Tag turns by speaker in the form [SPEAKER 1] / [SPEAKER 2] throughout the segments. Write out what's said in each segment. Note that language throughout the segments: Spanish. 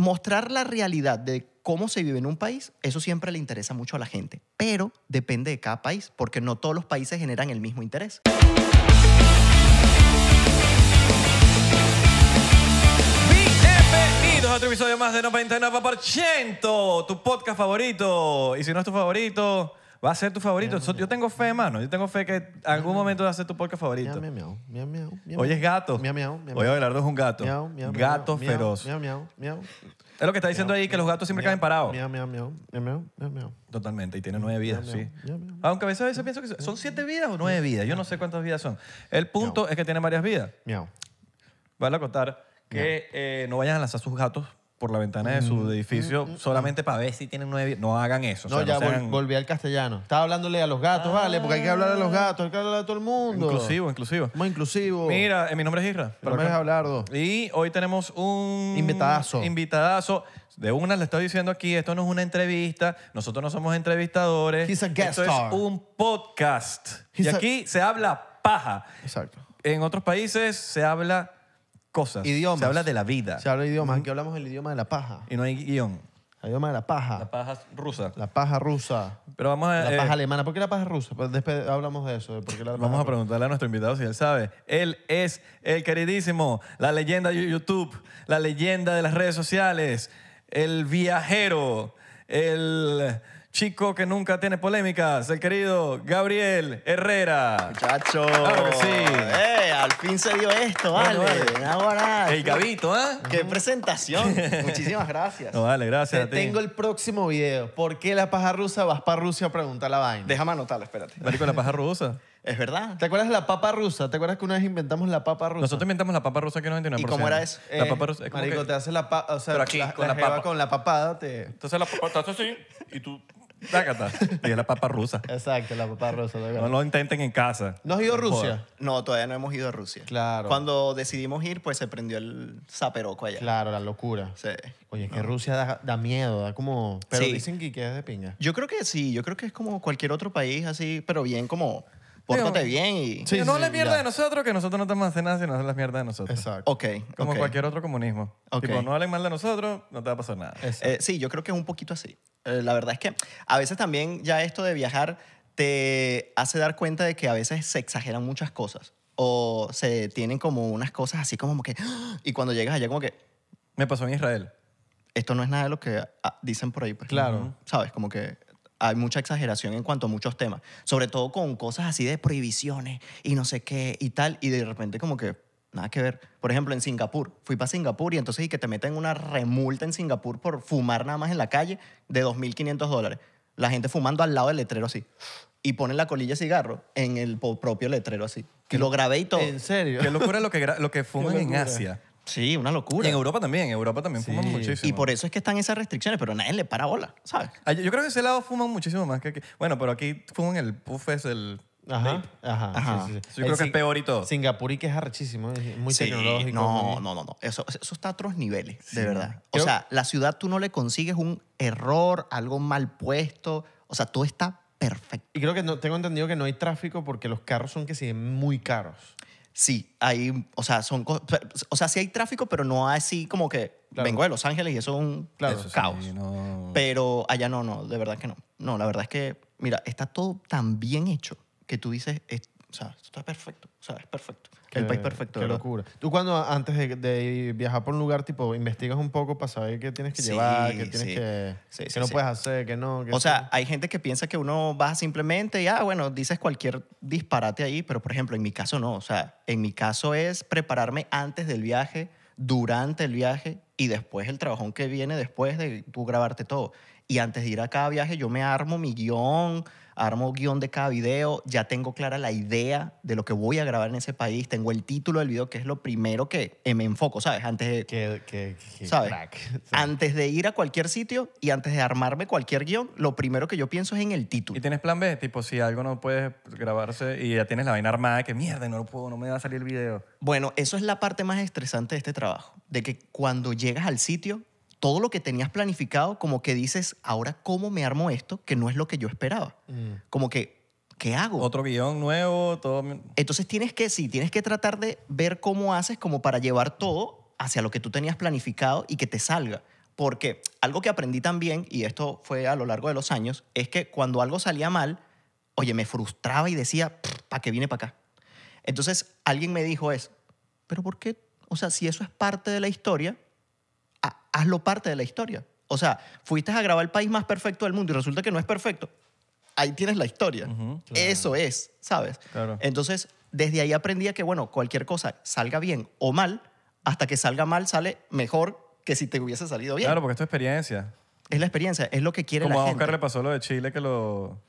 [SPEAKER 1] mostrar la realidad de cómo se vive en un país, eso siempre le interesa mucho a la gente, pero depende de cada país, porque no todos los países generan el mismo interés. Bienvenidos a otro
[SPEAKER 2] episodio más de 99%, tu podcast favorito. Y si no es tu favorito, va a ser tu favorito. Yo tengo fe, hermano. Yo tengo fe que en algún momento va a ser tu podcast favorito.
[SPEAKER 3] Miau, Hoy es gato. Hoy Abelardo es un gato. gato feroz. Es
[SPEAKER 2] lo que está diciendo ahí, que los gatos siempre caen parados. Totalmente, y tiene nueve vidas, sí. Aunque a veces, veces pienso que son, siete vidas o nueve vidas. Yo no sé cuántas vidas son. El punto es que tiene varias vidas. Vale a contar que no vayan a lanzar sus gatos por la ventana de su mm, mm, edificio mm, solamente para ver si tienen nueve No hagan eso. No, ya volví al castellano.
[SPEAKER 3] Estaba hablándole a los gatos, vale, porque hay que hablar a los ah. gatos, hay que hablar a todo el mundo. inclusivo, inclusivo. Muy inclusivo. Mira, eh, mi nombre es Isra. hablar, Y hoy tenemos un... Invitadazo.
[SPEAKER 2] Invitadazo. De una le estoy diciendo aquí, esto no es una entrevista, nosotros no somos entrevistadores. es un podcast. y aquí se habla paja. Exacto. En otros países
[SPEAKER 3] se habla
[SPEAKER 2] cosas. Idiomas. Se habla de la vida. Se
[SPEAKER 3] habla de idiomas. Aquí hablamos el idioma de la paja. Y no hay guión. El idioma de la paja. La paja rusa. La paja rusa. Pero vamos a... La paja eh, alemana. ¿Por qué la paja rusa? Pues después hablamos de eso. vamos a preguntarle a nuestro invitado si él sabe.
[SPEAKER 2] Él es el queridísimo, la leyenda de YouTube, la leyenda de las redes sociales, el viajero, el chico que nunca tiene polémicas, el querido Gabriel Herrera. Muchacho. Claro que sí. Eh, al
[SPEAKER 3] fin se dio
[SPEAKER 1] esto, vale. Ahora. El Gabito, ¿eh? Qué presentación. Muchísimas gracias.
[SPEAKER 3] vale, gracias. a ti. tengo el próximo video. ¿Por qué la paja rusa? Vas para Rusia a preguntar la vaina. Déjame anotarlo, espérate. Marico, la paja rusa. Es verdad. ¿Te acuerdas de la papa rusa? ¿Te acuerdas que una vez inventamos la papa rusa? Nosotros inventamos la papa rusa que 99%. ¿Y cómo era eso? La papa rusa. marico, te haces la papa. O sea, con, la, papa. con la papada te. Entonces la papa te hace así y tú
[SPEAKER 2] Y es la papa
[SPEAKER 1] rusa. Exacto, la papa rusa. No lo intenten en casa. ¿No has ido a Rusia? No, todavía no hemos ido a Rusia. Claro. Cuando decidimos ir, pues se prendió el zaperoco allá. Claro, la locura. Sí.
[SPEAKER 3] Oye, es que Rusia da, miedo, da como... Pero dicen que queda de piña Yo creo que sí, yo creo que es como
[SPEAKER 1] cualquier otro país así, pero bien como pórtate bien y... no le mierda de
[SPEAKER 3] nosotros, que nosotros
[SPEAKER 2] no estamos haciendo nada si no hacen las mierdas de nosotros. Exacto. Como cualquier otro comunismo. Tipo, no
[SPEAKER 1] hables mal de nosotros, no te va a pasar nada. Eh, sí, yo creo que es un poquito así. Eh, la verdad es que a veces también ya esto de viajar te hace dar cuenta de que a veces se exageran muchas cosas o se tienen como unas cosas así como que... Y cuando llegas allá como que... Me pasó en Israel. Esto no es nada de lo que ah, dicen por ahí. Pues, claro. ¿Sabes? Como que hay mucha exageración en cuanto a muchos temas, sobre todo con cosas así de prohibiciones y no sé qué y tal, y de repente como que nada que ver. Por ejemplo, en Singapur, fui para Singapur y entonces y que te meten una remulta en Singapur por fumar nada más en la calle de 2.500 dólares. La gente fumando al lado del letrero así. Y ponen la colilla de cigarro en el propio letrero así. Que lo grabé y todo. ¿En
[SPEAKER 2] serio? Qué locura lo que, lo que fuman en Asia. Sí, una locura. Y en Europa también, en Europa también fuman muchísimo. Y por eso es que están esas restricciones, pero nadie le para bola, ¿sabes? Yo creo que ese lado fuman muchísimo más que aquí. Bueno,
[SPEAKER 3] pero aquí fuman el puff es el... Ajá, ajá, Ajá. sí, sí, Yo creo que es peor y todo. Singapur y que es arrechísimo, es muy tecnológico. No, no,
[SPEAKER 1] no, no. Eso, eso está a otros niveles, de verdad. O sea,
[SPEAKER 3] la ciudad tú no le consigues un error, algo mal puesto. O sea, todo está perfecto. Y creo que no, tengo entendido que no hay tráfico porque los carros son que siguen muy caros sí, hay, o sea, son, o sea, sí hay tráfico, pero no así como que vengo de Los Ángeles y
[SPEAKER 1] eso es un caos. Pero allá no, no, de verdad que no. No, la verdad es que, mira, está todo
[SPEAKER 3] tan bien hecho que tú dices, o sea, esto está perfecto, o sea, es perfecto el país perfecto. Qué locura. Tú cuando antes de, viajar por un lugar, tipo, investigas un poco para saber qué tienes que llevar, qué tienes que, sí, no puedes hacer, qué no. o sea,
[SPEAKER 1] hay gente que piensa que uno va simplemente y, ah, bueno, dices cualquier disparate ahí, pero por ejemplo, en mi caso no. O sea, en mi caso es prepararme antes del viaje, durante el viaje y después el trabajón que viene después de tú grabarte todo. Y antes de ir a cada viaje yo me armo mi guión, armo guión de cada video, ya tengo clara la idea de lo que voy a grabar en ese país, tengo el título del video, que es lo primero que me enfoco, ¿sabes? Antes de, Antes de ir a cualquier sitio y antes de armarme cualquier guión, lo primero que yo pienso es en el título. ¿Y tienes
[SPEAKER 2] plan B? Tipo, si algo no puedes grabarse y ya tienes la vaina armada, que mierda, no lo puedo, no me va a salir el
[SPEAKER 1] video. Bueno, eso es la parte más estresante de este trabajo, de que cuando llegas al sitio todo lo que tenías planificado, como que dices, ahora cómo me armo esto, que no es lo que yo esperaba. Mm. Como que, ¿qué hago? Otro guión nuevo, todo. Entonces tienes que, sí, tienes que tratar de ver cómo haces como para llevar todo hacia lo que tú tenías planificado y que te salga. Porque algo que aprendí también, y esto fue a lo largo de los años, es que cuando algo salía mal, oye, me frustraba y decía, ¿para qué viene para acá? Entonces alguien me dijo es, pero ¿por qué? O sea, si eso es parte de la historia, hazlo parte de la historia. O sea, fuiste a grabar el país más perfecto del mundo y resulta que no es perfecto. Ahí tienes la historia. Eso es, ¿sabes? Entonces, desde ahí aprendía que, bueno, cualquier cosa salga bien o mal, hasta que salga mal sale mejor que si te hubiese salido bien. Claro, porque es experiencia. Es la experiencia, es lo que quiere la gente. Como Oscar le pasó lo de Chile, que lo,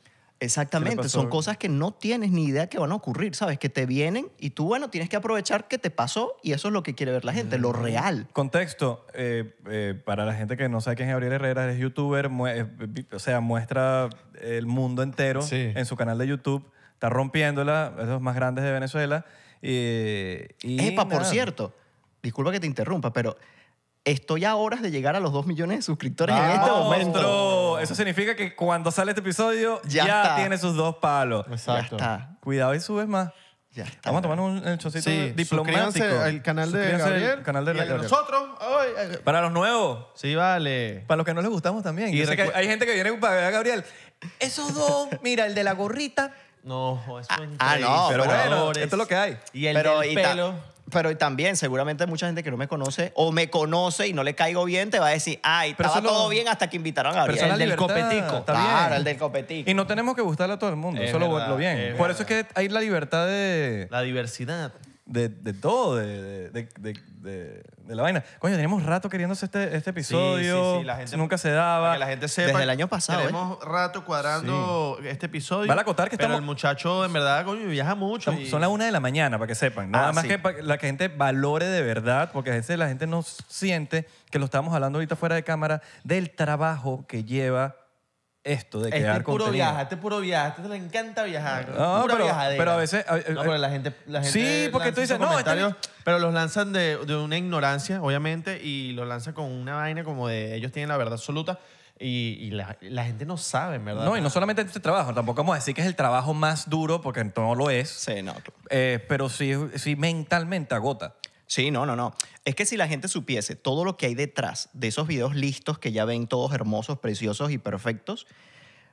[SPEAKER 1] Exactamente, son cosas que no tienes ni idea que van a ocurrir, ¿sabes? Que te vienen y tú, bueno, tienes que aprovechar que te pasó y eso es lo que quiere ver la gente, lo mm. real.
[SPEAKER 2] Contexto, eh, eh, para la gente que no sabe quién es Gabriel Herrera, es youtuber, eh, o sea, muestra el mundo entero en su canal de YouTube, está rompiéndola, es de los más grandes de Venezuela. Y,
[SPEAKER 1] Epa, por cierto, disculpa que te interrumpa, pero Estoy a horas de llegar a los 2 millones de suscriptores en este momento.
[SPEAKER 2] Eso significa que cuando sale este episodio ya, tiene sus dos palos. Exacto. Cuidado y subes más. Ya Vamos a tomar un chocito Sí, diplomático. suscríbanse al canal de Suscríbanse canal de nosotros. Para los nuevos. Sí, vale. Para los que no les gustamos también. Y hay, gente que viene para ver a Gabriel.
[SPEAKER 3] Esos dos,
[SPEAKER 2] mira,
[SPEAKER 1] el de la gorrita.
[SPEAKER 3] No, eso es Ah, ah no, pero bueno, esto es lo
[SPEAKER 1] que hay. Y el y pelo pero también seguramente mucha gente que no me conoce o me conoce y no le caigo bien te va a decir, ay, estaba todo bien hasta que invitaron a Gabriel. El del copetico. Claro, el del copetico. Y no tenemos que
[SPEAKER 2] gustarle a todo el mundo, eso lo, lo, bien. Por eso es que hay la libertad de... La diversidad de, todo, de, la vaina. Coño, tenemos rato queriéndose este, este episodio. Sí, nunca se daba. que la gente sepa. el año pasado, ¿eh? Tenemos
[SPEAKER 3] rato cuadrando este episodio. acotar que
[SPEAKER 2] pero el muchacho, en verdad, coño, viaja mucho. Son las una de la mañana, para que sepan. Ah, Nada más que la gente valore de verdad, porque a veces la gente no siente que lo estamos hablando ahorita fuera de cámara, del trabajo que lleva esto de este puro viaja,
[SPEAKER 3] este puro viaja, este le encanta viajar. No, pura pero, pero a veces... la gente, la gente Sí, porque tú dices, no, este Pero los lanzan de, de, una ignorancia, obviamente, y los lanzan con una vaina como de ellos tienen la verdad absoluta y, la, la, gente no sabe, ¿verdad? No, y no solamente este trabajo,
[SPEAKER 2] tampoco vamos a decir que es el trabajo más duro, porque no lo es. Sí, no. Eh, pero sí, sí
[SPEAKER 1] mentalmente agota. Sí, no, no, no. Es que si la gente supiese todo lo que hay detrás de esos videos listos que ya ven todos hermosos, preciosos y perfectos,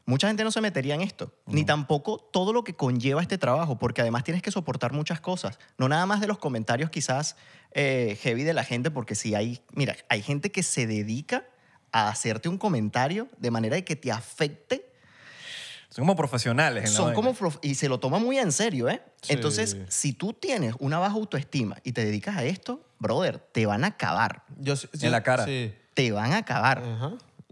[SPEAKER 1] mucha gente no se metería en esto, ni tampoco todo lo que conlleva este trabajo, porque además tienes que soportar muchas cosas, no nada más de los comentarios quizás eh, heavy de la gente, porque si hay, mira, hay gente que se dedica a hacerte un comentario de manera que te afecte son como
[SPEAKER 2] profesionales.
[SPEAKER 1] Son como y se lo toma muy en serio, ¿eh? Entonces, si tú tienes una baja autoestima y te dedicas a esto, brother, te van a acabar. Yo, en la cara. Te van a
[SPEAKER 3] acabar.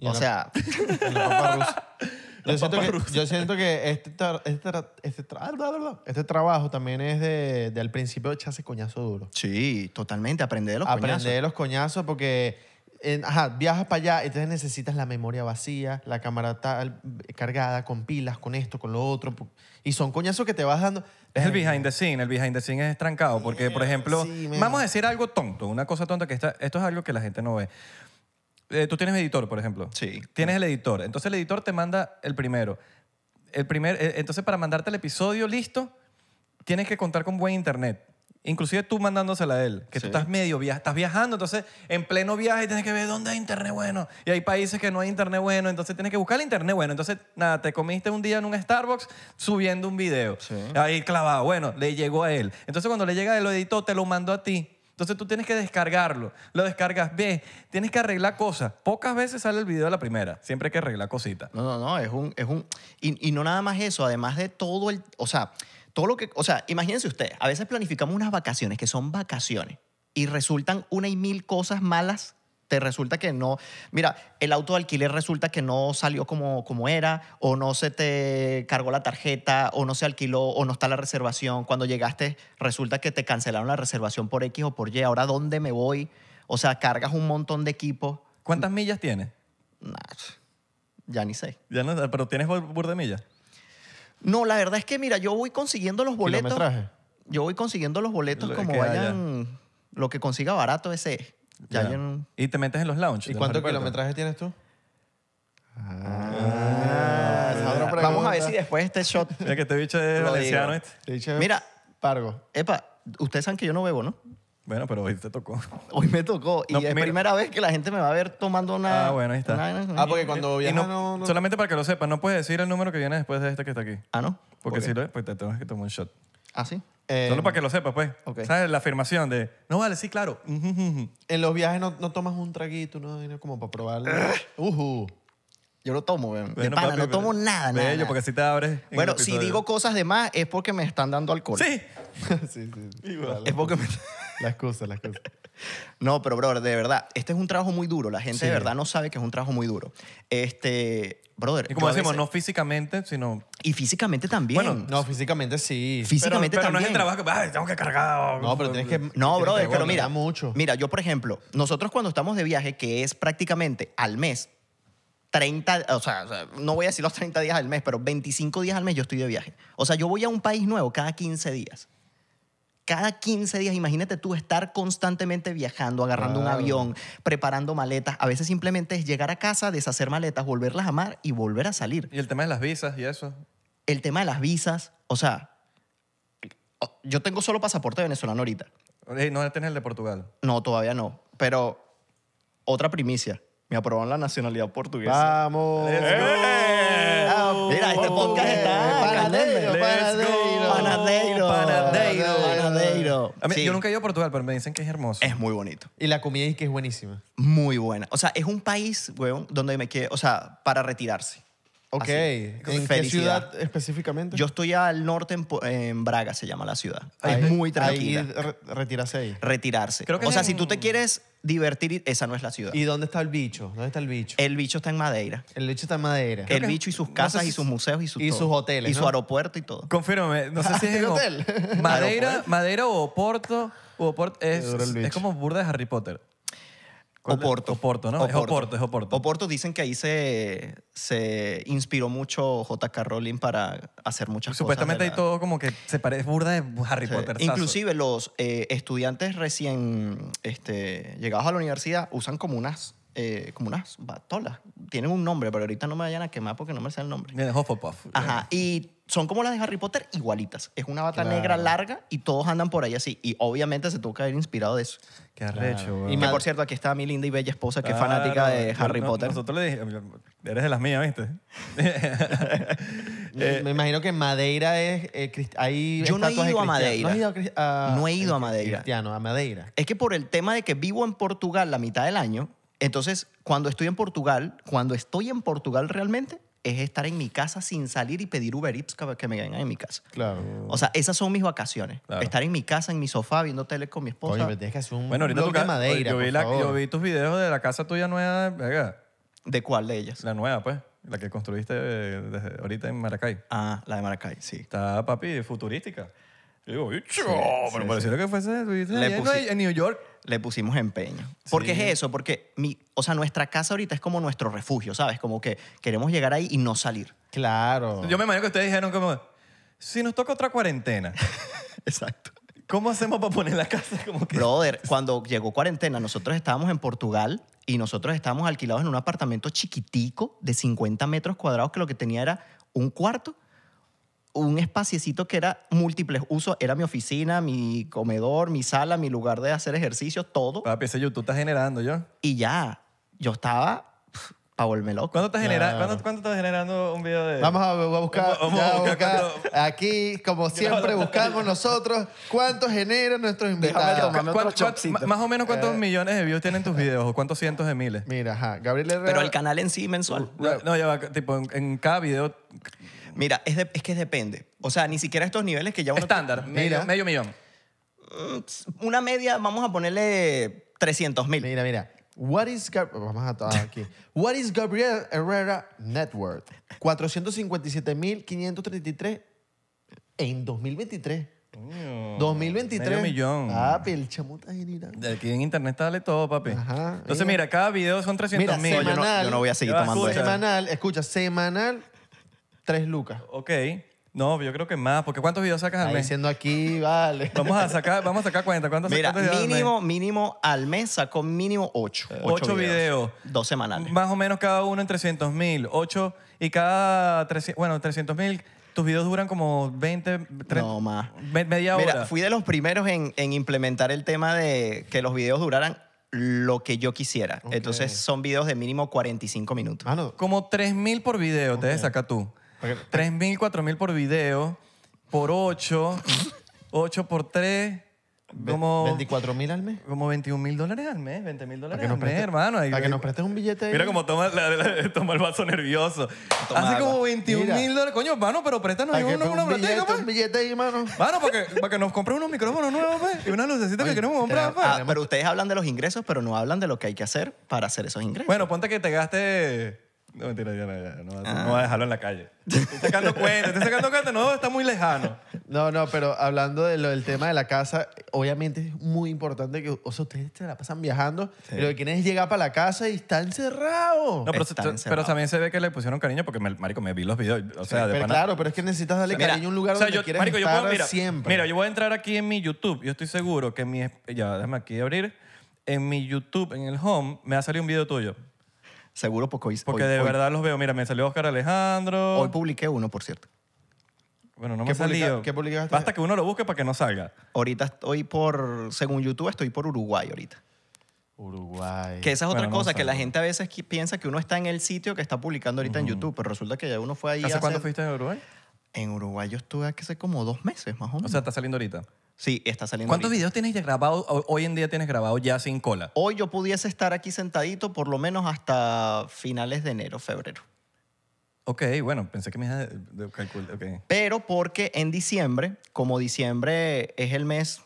[SPEAKER 3] O sea. yo, siento que, yo este, este, este, ah, este, trabajo también es de, de al principio echarse coñazo duro. Sí, totalmente. Aprender de los coñazos. Aprender los coñazos porque ajá, viajas para allá, entonces necesitas la memoria vacía, la cámara tal, cargada, con pilas, con esto, con lo otro. Y son coñazos que te vas dando.
[SPEAKER 2] Es el behind the scene, el behind the scene es estrancado. porque por ejemplo, vamos a decir algo tonto, una cosa tonta que está, esto es algo que la gente no ve. Eh, tú tienes editor, por ejemplo. Sí. Tienes el editor. Entonces el editor te manda el primero. El primer, eh, entonces para mandarte el episodio listo, tienes que contar con buen internet inclusive tú mandándosela a él, que tú estás medio viajando, estás viajando, entonces en pleno viaje tienes que ver dónde hay internet bueno. Y hay países que no hay internet bueno, entonces tienes que buscar el internet bueno. Entonces, nada, te comiste un día en un Starbucks subiendo un video. Ahí clavado, bueno, le llegó a él. Entonces, cuando le llega él, lo editó, te lo mandó a ti. Entonces tú tienes que descargarlo. Lo descargas, ves, tienes que arreglar cosas.
[SPEAKER 1] Pocas veces sale el video de la primera. Siempre hay que arreglar cositas. No, no, no. Es un. Es un y, y no nada más eso. Además de todo el. O sea, todo lo que, o sea, imagínense ustedes, a veces planificamos unas vacaciones que son vacaciones y resultan una y mil cosas malas te resulta que no, mira, el auto de alquiler resulta que no salió como, como era, o no se te cargó la tarjeta, o no se alquiló, o no está la reservación. Cuando llegaste, resulta que te cancelaron la reservación por X o por Y. Ahora, ¿dónde me voy? O sea, cargas un montón de equipo. ¿Cuántas millas tienes? ya ni sé. pero tienes por de millas. No, la verdad es que, mira, yo voy consiguiendo los boletos. Yo voy consiguiendo los boletos como vayan. Lo que consiga barato, ese Y te metes en los lounge. ¿Y cuántos kilometrajes
[SPEAKER 3] tienes tú?
[SPEAKER 4] Ah,
[SPEAKER 3] ah, vamos a ver si después este shot. Mira que este es valenciano. Este mira. Pargo. Epa, ustedes saben que yo no
[SPEAKER 1] bebo, ¿no?
[SPEAKER 2] Bueno, pero hoy te tocó.
[SPEAKER 1] Hoy me tocó. y es primera vez que la gente me va a ver tomando una. Ah, bueno, ahí está. ah, porque cuando viene.
[SPEAKER 2] Solamente para que lo sepas, no puedes decir el número que viene después de este que está aquí. Ah, no. Porque si lo es, pues te tengo que tomar un shot. Ah, sí. Solo para eh, que lo sepas, pues. ¿Sabes? La
[SPEAKER 3] afirmación de. No vale, sí, claro. En los viajes no, tomas un traguito, ¿no? Como para probarlo. Uh Yo lo tomo, de no tomo nada, nada. Bello, porque si te abres.
[SPEAKER 1] Bueno, si digo cosas de más es porque me están dando alcohol. Sí. sí, sí. Igual, es porque me las cosas las cosas No, pero brother, de verdad, este es un trabajo muy duro. La gente de verdad no sabe que es un trabajo muy duro. Este, brother. Y como decimos, no
[SPEAKER 2] físicamente, sino.
[SPEAKER 1] Y
[SPEAKER 3] físicamente también. Bueno, No, físicamente sí. Pero, físicamente no es el trabajo que. tengo que cargar. No, pero tienes que. No, brother, que pero mira,
[SPEAKER 1] mucho. mira, yo por ejemplo, nosotros cuando estamos de viaje, que es prácticamente al mes, 30, o sea, o sea, no voy a decir los 30 días al mes, pero 25 días al mes yo estoy de viaje. O sea, yo voy a un país nuevo cada 15 días cada 15 días, imagínate tú estar constantemente viajando, agarrando un avión, preparando maletas. A veces simplemente es llegar a casa, deshacer maletas, volverlas a amar y volver a salir. ¿Y el tema de las visas y eso? El tema de las visas, o sea, yo tengo solo pasaporte venezolano ahorita. ¿No tienes el de Portugal? No, todavía no. Pero otra primicia, me aprobaron la nacionalidad portuguesa. ¡Vamos! Ah, mira, este podcast está... Yo nunca he ido a Portugal, pero me dicen que es hermoso. Es muy bonito. Y la comida es que es buenísima. Muy buena. O sea, es un país, weón, donde me quedé, o sea, para retirarse. Ok. ¿En qué ciudad
[SPEAKER 3] específicamente? Yo
[SPEAKER 1] estoy al norte, en, Braga se llama la ciudad. es muy tranquila. Ahí
[SPEAKER 3] retirarse ahí.
[SPEAKER 1] Retirarse. o sea, si tú te quieres divertir, esa no es la ciudad.
[SPEAKER 3] ¿Y dónde está el bicho? ¿Dónde está el bicho? El bicho está en Madeira. El bicho está en madera. el bicho y sus casas y sus museos y, sus hoteles, Y su aeropuerto
[SPEAKER 2] y todo. Confírmame, no sé
[SPEAKER 3] si es ¿El hotel? Madeira, o Oporto.
[SPEAKER 1] Oporto es, es como burda de Harry Potter.
[SPEAKER 2] Oporto. Oporto, ¿no? Oporto. Es Oporto, es
[SPEAKER 1] Oporto. Oporto dicen que ahí se, se inspiró mucho J.K. Rowling para hacer muchas cosas. Supuestamente hay
[SPEAKER 2] todo como que se parece burda de Harry Potter. Inclusive
[SPEAKER 1] los eh, estudiantes recién este, llegados a la universidad usan como unas eh, como unas batolas. Tienen un nombre, pero ahorita no me vayan a quemar porque no me sé el nombre. Hufflepuff. Ajá. Y son como las de Harry Potter, igualitas. Es una bata negra larga y todos andan por ahí así. Y obviamente se tuvo que haber inspirado de eso. Qué arrecho, güey. Y por cierto, aquí está mi linda y bella esposa que es fanática de Harry Potter.
[SPEAKER 3] Nosotros le dijimos, eres de las mías, ¿viste? me imagino que Madeira es... Eh, hay yo no he ido a Madeira. no he ido a Madeira. Cristiano, a Madeira.
[SPEAKER 1] Es que por el tema de que vivo en Portugal la mitad del año, entonces cuando estoy en Portugal, cuando estoy en Portugal realmente, es estar en mi casa sin salir y pedir Uber Eats que me vengan en mi casa. Claro. O sea, esas son mis vacaciones. Estar en mi casa, en mi sofá, viendo tele con mi esposa. Oye, pero que hacer un bueno, ahorita de madeira, yo vi, yo vi
[SPEAKER 2] tus videos de la casa tuya nueva. Venga. ¿De cuál de ellas? La nueva, pues. La que construiste eh, ahorita en Maracay. Ah,
[SPEAKER 1] la de Maracay, sí. Está, papi, futurística.
[SPEAKER 2] Yo digo, pero que
[SPEAKER 1] fuese... en, en New York le pusimos empeño. Porque es eso, porque mi, o sea, nuestra casa ahorita es como nuestro refugio, ¿sabes? Como que queremos llegar ahí y no salir. Claro. Yo
[SPEAKER 2] me imagino que ustedes dijeron
[SPEAKER 1] como, si nos toca otra cuarentena. Exacto. ¿Cómo hacemos para poner la casa como que... Brother, cuando llegó cuarentena, nosotros estábamos en Portugal y nosotros estábamos alquilados en un apartamento chiquitico de 50 metros cuadrados que lo que tenía era un cuarto un espaciecito que era múltiples usos. Era mi oficina, mi comedor, mi sala, mi lugar de hacer ejercicio, todo. Papi, ese YouTube estás generando yo. Y ya, yo estaba para volverme
[SPEAKER 3] loco. ¿Cuánto estás, genera
[SPEAKER 1] generando
[SPEAKER 3] un video de...? Vamos a, buscar, aquí, como siempre, buscamos nosotros cuánto generan nuestros invitados. más o menos cuántos eh.
[SPEAKER 2] millones de views tienen tus videos o cuántos cientos de miles. Mira, ajá, Gabriel
[SPEAKER 1] Pero el canal en sí mensual. No, ya va, tipo, en cada video Mira, es, que depende. O sea, ni siquiera estos niveles que ya uno... Estándar, medio, millón. Mm,
[SPEAKER 3] una media, vamos a ponerle 300 mil. Mira, mira. What is Vamos a aquí. What is Gabriel Herrera net worth? 457.533 en 2023.
[SPEAKER 2] 2023. medio millón. Ah,
[SPEAKER 3] el chamuta genial.
[SPEAKER 2] De aquí en internet dale todo, papi. Entonces, mira. cada video son 300 mil. Yo no, yo no voy a seguir tomando Semanal,
[SPEAKER 3] escucha, semanal tres lucas.
[SPEAKER 2] Ok. No, yo creo que más, porque ¿cuántos videos sacas al mes? siendo aquí, vale. Vamos a sacar, vamos a sacar cuenta. Mira, mínimo,
[SPEAKER 1] mínimo al mes sacó mínimo ocho. Eh, ocho, videos. Dos semanales.
[SPEAKER 2] Más o menos cada uno en 300 mil. Ocho y cada 300, bueno, 300 mil, tus
[SPEAKER 1] videos duran como 20, 30, No más. media hora. Mira, fui de los primeros en, implementar el tema de que los videos duraran lo que yo quisiera. Entonces son videos de mínimo 45 minutos. Como 3 mil por video te saca tú. 3.000, 4.000 4.000
[SPEAKER 2] por video, por 8, 8 por 3. Como, ¿24.000 al mes. Como 21.000 dólares al mes, 20.000 dólares al mes, hermano. para que nos prestes un billete. Ahí. Mira cómo toma, toma el vaso nervioso. Hace como 21.000 dólares. Coño, hermano, pero préstanos
[SPEAKER 3] ahí uno, pues una billete, pues. un billete ahí, mano.
[SPEAKER 2] Mano,
[SPEAKER 1] para que, nos compres unos micrófonos nuevos, pues. Y una necesita que queremos comprar, pues. Ah, pero ustedes hablan de los ingresos, pero no hablan de lo que hay que hacer para hacer esos ingresos. Bueno, ponte que te
[SPEAKER 3] gastes
[SPEAKER 1] no, me ya, ya, no, ah. va a dejarlo en la calle. Estoy sacando
[SPEAKER 3] cuentas, estoy sacando cuentas, no, está muy lejano. No, no, pero hablando de lo del tema de la casa, obviamente es muy importante que, o sea, ustedes se la pasan viajando, pero lo que quieren llegar para la casa y está encerrado. No, pero, pero,
[SPEAKER 2] también se ve que le pusieron cariño porque, me, marico, me vi los videos, o sea, pero Claro, pero es que necesitas darle cariño a un lugar donde quieres estar siempre. Mira, yo voy a entrar aquí en mi YouTube, yo estoy seguro que mi... Ya, déjame aquí abrir. En mi YouTube, en el Home, me ha salido un video tuyo
[SPEAKER 1] seguro porque hoy... Porque de verdad
[SPEAKER 2] los veo. Mira, me salió Oscar Alejandro. Hoy
[SPEAKER 1] publiqué uno, por cierto. Bueno, no me ha salido. ¿Qué publicaste? Basta que uno lo busque para que no salga. Ahorita estoy por, según YouTube, estoy por Uruguay ahorita. Uruguay. Que esa es otra cosa, que la gente a veces piensa que uno está en el sitio que está publicando ahorita en YouTube, pero resulta que ya uno fue ahí. ¿Hace, hace... cuánto fuiste en Uruguay? En Uruguay yo estuve hace como dos meses, más o menos. O sea, está saliendo ahorita. Sí, está saliendo. ¿Cuántos videos tienes ya grabados?
[SPEAKER 2] Hoy en día tienes grabado ya sin cola. Hoy yo pudiese estar
[SPEAKER 1] aquí sentadito por lo menos hasta finales de enero, febrero. Ok, bueno, pensé que me iba
[SPEAKER 2] a calcular.
[SPEAKER 1] Pero porque en diciembre, como diciembre es el mes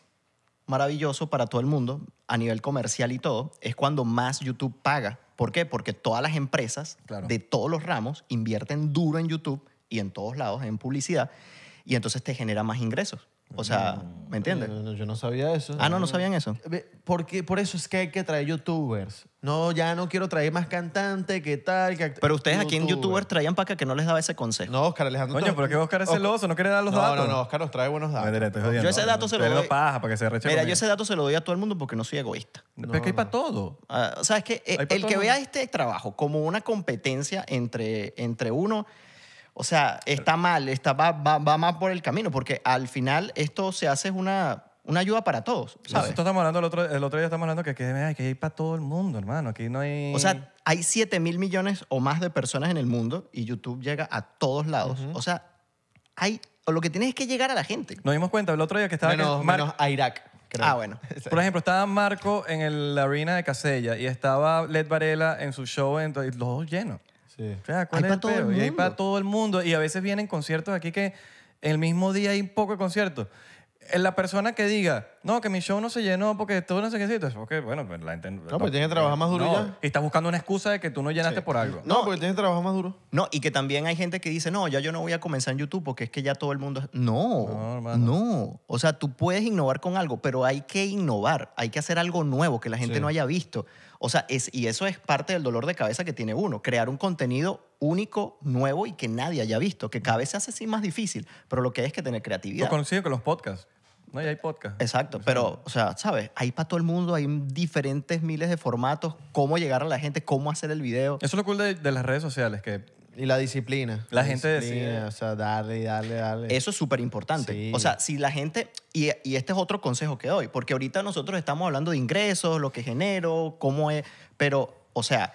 [SPEAKER 1] maravilloso para todo el mundo, a nivel comercial y todo, es cuando más YouTube paga. ¿Por qué? Porque todas las empresas de todos los ramos invierten duro en YouTube y en todos lados en publicidad y entonces te genera más ingresos. O sea, ¿me entiendes?
[SPEAKER 3] yo no sabía eso. Ah, no, no sabían eso. Porque por eso es que hay que traer youtubers. No, ya no quiero traer más cantante, qué tal. pero ustedes aquí en youtubers
[SPEAKER 1] traían para que no les daba ese consejo. No, Oscar Alejandro. Coño, pero qué Oscar es celoso, no quiere dar los datos. No, no, Oscar nos trae buenos datos. yo ese dato se lo doy. para que Mira, yo ese dato se lo doy a todo el mundo porque no soy egoísta. pero es que hay para todo. o ah, sea, es que eh, el, que vea este trabajo como una competencia entre, entre uno o sea, está mal, está, va, más por el camino, porque al final esto se hace es una, una ayuda para todos, ¿sabes? estamos hablando, el otro, día estamos hablando que, que hay que ir para todo el mundo, hermano. Aquí no hay... O sea, hay 7 mil millones o más de personas en el mundo y YouTube llega a todos lados. O sea, hay... O lo que tienes es que llegar a la gente.
[SPEAKER 2] Nos dimos cuenta el otro día que estaba... Menos, que menos a Irak. Creo. Ah, bueno. Por ejemplo, estaba Marco en la arena de Casella y estaba Led Varela en su show, entonces, los dos llenos. Sí. para todo el Y hay mundo. todo el mundo. Y a veces vienen conciertos aquí que el mismo día hay poco de conciertos. Eh, la persona que diga, no, que mi show no se llenó
[SPEAKER 1] porque todo no sé qué es
[SPEAKER 2] porque, bueno, pues, la gente... No, pues tiene que trabajar más duro ya. Y está buscando una excusa de que tú no llenaste por algo.
[SPEAKER 1] No, porque tiene que trabajar más duro. No, y que también hay gente que dice, no, ya yo no voy a comenzar en YouTube porque es que ya todo el mundo... No, No, O sea, tú puedes innovar con algo, pero hay que innovar, hay que hacer algo nuevo que la gente no haya visto. O sea, y eso es parte del dolor de cabeza que tiene uno, crear un contenido único, nuevo y que nadie haya visto, que cada vez se hace así más difícil, pero lo que es que tener creatividad. Lo consigo con los podcasts. No, Y hay podcasts. Exacto, pero, o sea, ¿sabes? Hay para todo el mundo, hay diferentes miles de formatos, cómo llegar a la gente, cómo hacer el video.
[SPEAKER 3] Eso es lo cool de las redes sociales, que y la disciplina. La, gente decide. O sea,
[SPEAKER 1] darle, dale, dale.
[SPEAKER 3] Eso es súper importante. O sea,
[SPEAKER 1] si la gente, y, y, este es otro consejo que doy, porque ahorita nosotros estamos hablando de ingresos, lo que genero, cómo es, pero, o sea,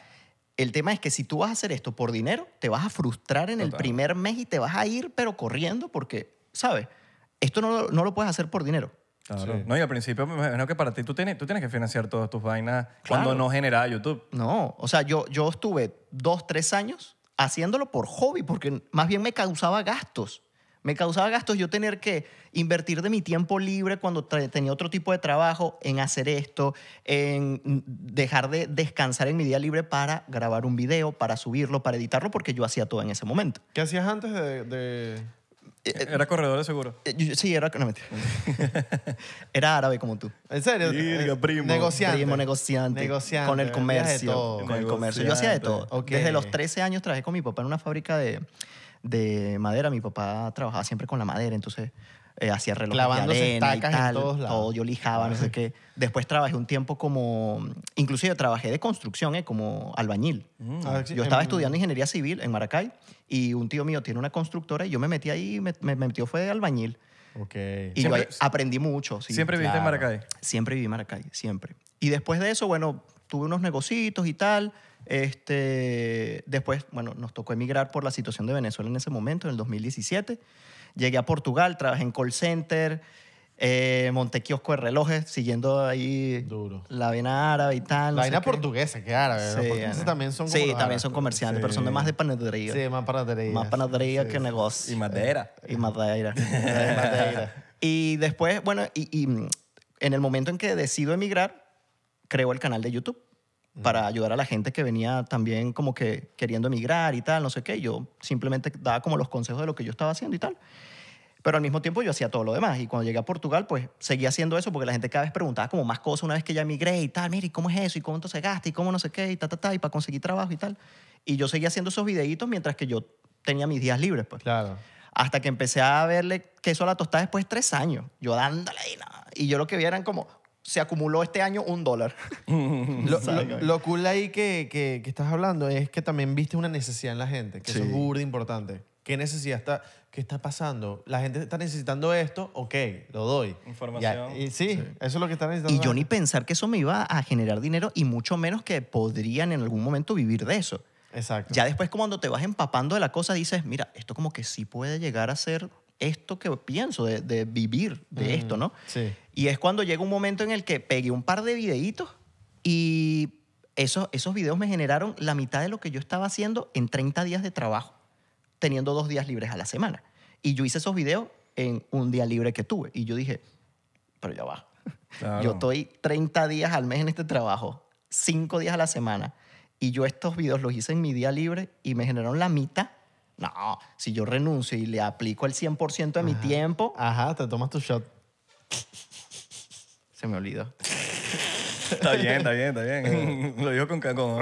[SPEAKER 1] el tema es que si tú vas a hacer esto por dinero, te vas a frustrar en el primer mes y te vas a ir, pero corriendo, porque, ¿sabes? Esto no, no lo puedes hacer por dinero. Claro.
[SPEAKER 2] No, y al principio me imagino que para
[SPEAKER 1] ti tú tienes, tú tienes que financiar todas tus vainas cuando no genera YouTube. No, o sea, yo, yo estuve dos, tres años haciéndolo por hobby, porque más bien me causaba gastos. Me causaba gastos yo tener que invertir de mi tiempo libre cuando tenía otro tipo de trabajo en hacer esto, en dejar de descansar en mi día libre para grabar un video, para subirlo, para editarlo, porque yo hacía todo en ese momento.
[SPEAKER 3] ¿Qué hacías antes de...? de...
[SPEAKER 1] Eh, eh, era corredor seguro. Eh, sí, era. No, mentira. era árabe como tú. ¿En serio? primo. Negociante. Primo negociante. Con el comercio. Con el comercio. Yo hacía de todo. Desde los 13 años trabajé con mi papá en una fábrica de, de madera. Mi papá trabajaba siempre con la madera, entonces hacía relojes Clavándose de arena en Todo yo lijaba, no sé qué. Después trabajé un tiempo como... Inclusive trabajé de construcción, como albañil. Mm. Ah, yo estaba estudiando ingeniería civil en Maracay y un tío mío tiene una constructora y yo me metí ahí, me, metió fue de albañil.
[SPEAKER 3] Ok. Y aprendí
[SPEAKER 1] mucho. ¿Siempre viviste en Maracay? Siempre viví en Maracay, siempre. Y después de eso, bueno, tuve unos negocitos y tal. Este, después, bueno, nos tocó emigrar por la situación de Venezuela en ese momento, en el 2017. Llegué a Portugal, trabajé en call center, eh, monté kiosco de relojes, siguiendo ahí la vena árabe y tal. La portuguesa, que árabe. Sí, también son Sí, también comerciantes, pero son de más de panadería. Sí, más panadería. Más panadería que negocio. Y madera. Y madera. y, madera. y después, bueno, y, mm, en el momento en que decido emigrar, creo el canal de YouTube para ayudar a la gente que venía también como que queriendo emigrar y tal, no sé qué. Yo simplemente daba como los consejos de lo que yo estaba haciendo y tal. Pero al mismo tiempo yo hacía todo lo demás. Y cuando llegué a Portugal, pues seguía haciendo eso porque la gente cada vez preguntaba como más cosas una vez que ya emigré y tal. mire, ¿y cómo es eso? ¿Y cuánto se gasta? ¿Y cómo no sé qué? Y ta, ta, ta, y para conseguir trabajo y tal. Y yo seguía haciendo esos videitos mientras que yo tenía mis días libres, pues. Claro. Hasta que empecé a verle queso a la tostada después de tres años. Yo dándole y nada. Y yo lo que vi eran como, se
[SPEAKER 3] acumuló este año un dólar. lo, lo, cool ahí que, que, estás hablando es que también viste una necesidad en la gente, que eso es burda importante. ¿Qué necesidad está? ¿qué está pasando? ¿La gente está necesitando esto? Ok, lo doy. Información. Y, sí, eso es lo que está necesitando. Y yo ni
[SPEAKER 1] pensar que eso me iba a generar dinero y mucho menos que podrían en algún momento vivir de eso. Exacto. Ya después cuando te vas empapando de la cosa dices, mira, esto como que sí puede llegar a ser esto que pienso, de, vivir de mm, esto, ¿no? Sí. Y es cuando llega un momento en el que pegué un par de videitos y esos, esos videos me generaron la mitad de lo que yo estaba haciendo en 30 días de trabajo teniendo dos días libres a la semana. Y yo hice esos videos en un día libre que tuve. Y yo dije, pero ya va. Yo estoy 30 días al mes en este trabajo, 5 días a la semana. Y yo estos videos los hice en mi día libre y me generaron la mitad. No, si yo renuncio y le aplico el 100% de mi tiempo. Ajá, te tomas tu shot.
[SPEAKER 3] Se me olvidó. está bien, está bien, está bien.
[SPEAKER 1] Lo digo con como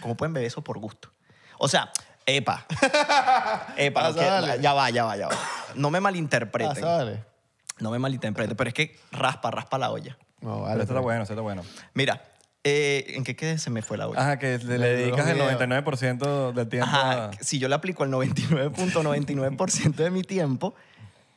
[SPEAKER 1] ¿Cómo pueden ver eso por gusto? O sea, Epa. Epa. Ah, ya va, ya va, ya va. No me malinterpreten. Ah, no me malinterpreten, pero es que raspa, raspa la olla. No, esto está pues. bueno, esto está bueno. Mira, eh, ¿en qué, se me fue la olla? Ajá, que le, dedicas el 99% del tiempo si yo le aplico el 99.99% de mi tiempo,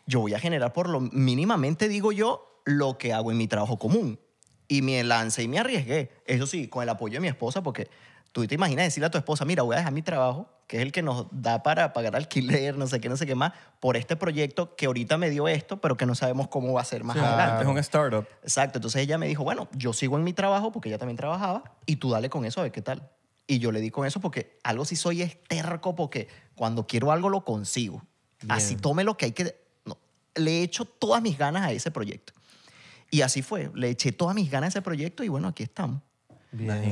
[SPEAKER 1] yo voy a generar por lo mínimamente, digo yo, lo que hago en mi trabajo común. Y me lancé y me arriesgué. Eso sí, con el apoyo de mi esposa, porque Tú te imaginas decirle a tu esposa, mira, voy a dejar mi trabajo, que es el que nos da para pagar alquiler, no sé qué, no sé qué más, por este proyecto que ahorita me dio esto, pero que no sabemos cómo va a ser más adelante. Es un startup. Exacto. Entonces ella me dijo, bueno, yo sigo en mi trabajo porque ella también trabajaba y tú dale con eso a ver qué tal. Y yo le di con eso porque algo sí soy esterco porque cuando quiero algo lo consigo. Así tome lo que hay que... No, le echo todas mis ganas a ese proyecto. Y así fue. Le eché todas mis ganas a ese proyecto y bueno, aquí estamos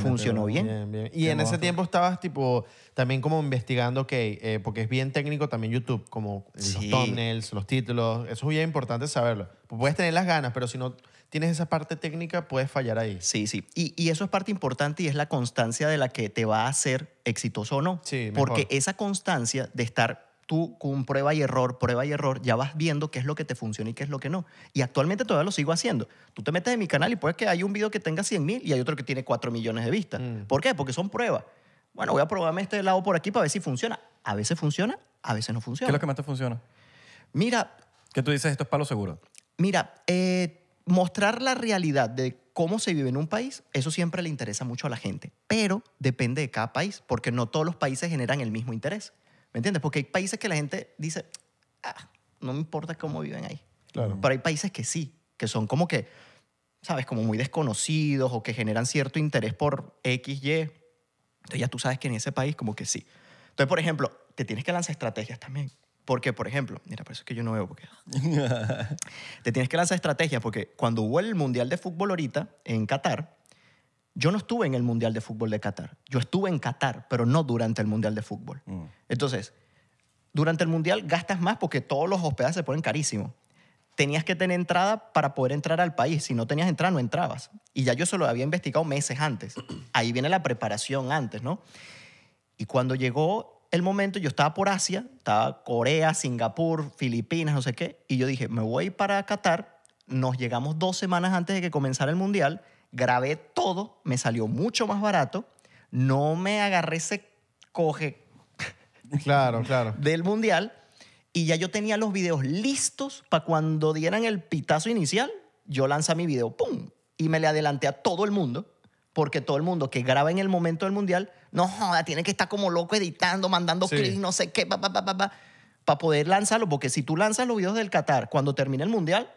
[SPEAKER 1] funcionó bien. Y en ese
[SPEAKER 3] tiempo estabas tipo también como investigando, ok, eh, porque es bien técnico también YouTube, como los thumbnails, los títulos, eso es bien importante saberlo. Puedes tener las ganas, pero si no tienes esa parte técnica, puedes fallar ahí. Sí, sí. Y, y eso es parte importante y es la constancia de la que
[SPEAKER 1] te va a hacer exitoso o no. Sí, Porque esa constancia de estar tú con prueba y error, prueba y error, ya vas viendo qué es lo que te funciona y qué es lo que no. Y actualmente todavía lo sigo haciendo. Tú te metes en mi canal y puedes que hay un video que tenga 100 mil y hay otro que tiene 4 millones de vistas. Mm. ¿Por qué? Porque son pruebas. Bueno, voy a probarme este lado por aquí para ver si funciona. A veces funciona, a veces no funciona. ¿Qué es lo que más te funciona? Mira. ¿Qué tú dices? Esto es palo seguro. Mira, eh, mostrar la realidad de cómo se vive en un país, eso siempre le interesa mucho a la gente. Pero depende de cada país, porque no todos los países generan el mismo interés. ¿Me entiendes? Porque hay países que la gente dice, ah, no me importa cómo viven ahí. Claro. Pero hay países que sí, que son como que, ¿sabes? Como muy desconocidos o que generan cierto interés por X, Y. Entonces ya tú sabes que en ese país como que sí. Entonces, por ejemplo, te tienes que lanzar estrategias también. Porque, por ejemplo, mira, por eso es que yo no veo porque... te tienes que lanzar estrategias porque cuando hubo el Mundial de Fútbol ahorita en Qatar, yo no estuve en el Mundial de Fútbol de Qatar. Yo estuve en Qatar, pero no durante el Mundial de Fútbol. Mm. Entonces, durante el Mundial gastas más porque todos los hospedajes se ponen carísimos. Tenías que tener entrada para poder entrar al país. Si no tenías entrada, no entrabas. Y ya yo se lo había investigado meses antes. Ahí viene la preparación antes, ¿no? Y cuando llegó el momento, yo estaba por Asia, estaba Corea, Singapur, Filipinas, no sé qué. Y yo dije, me voy para Qatar. Nos llegamos dos semanas antes de que comenzara el Mundial grabé todo, me salió mucho más barato, no me agarré ese coge claro, claro. del mundial y ya yo tenía los videos listos para cuando dieran el pitazo inicial, yo lanza mi video, ¡pum! Y me le adelanté a todo el mundo, porque todo el mundo que graba en el momento del mundial, no joda, tiene que estar como loco editando, mandando sí. no sé qué, pa, pa, pa, para poder lanzarlo, porque si tú lanzas los videos del Qatar cuando termina el mundial,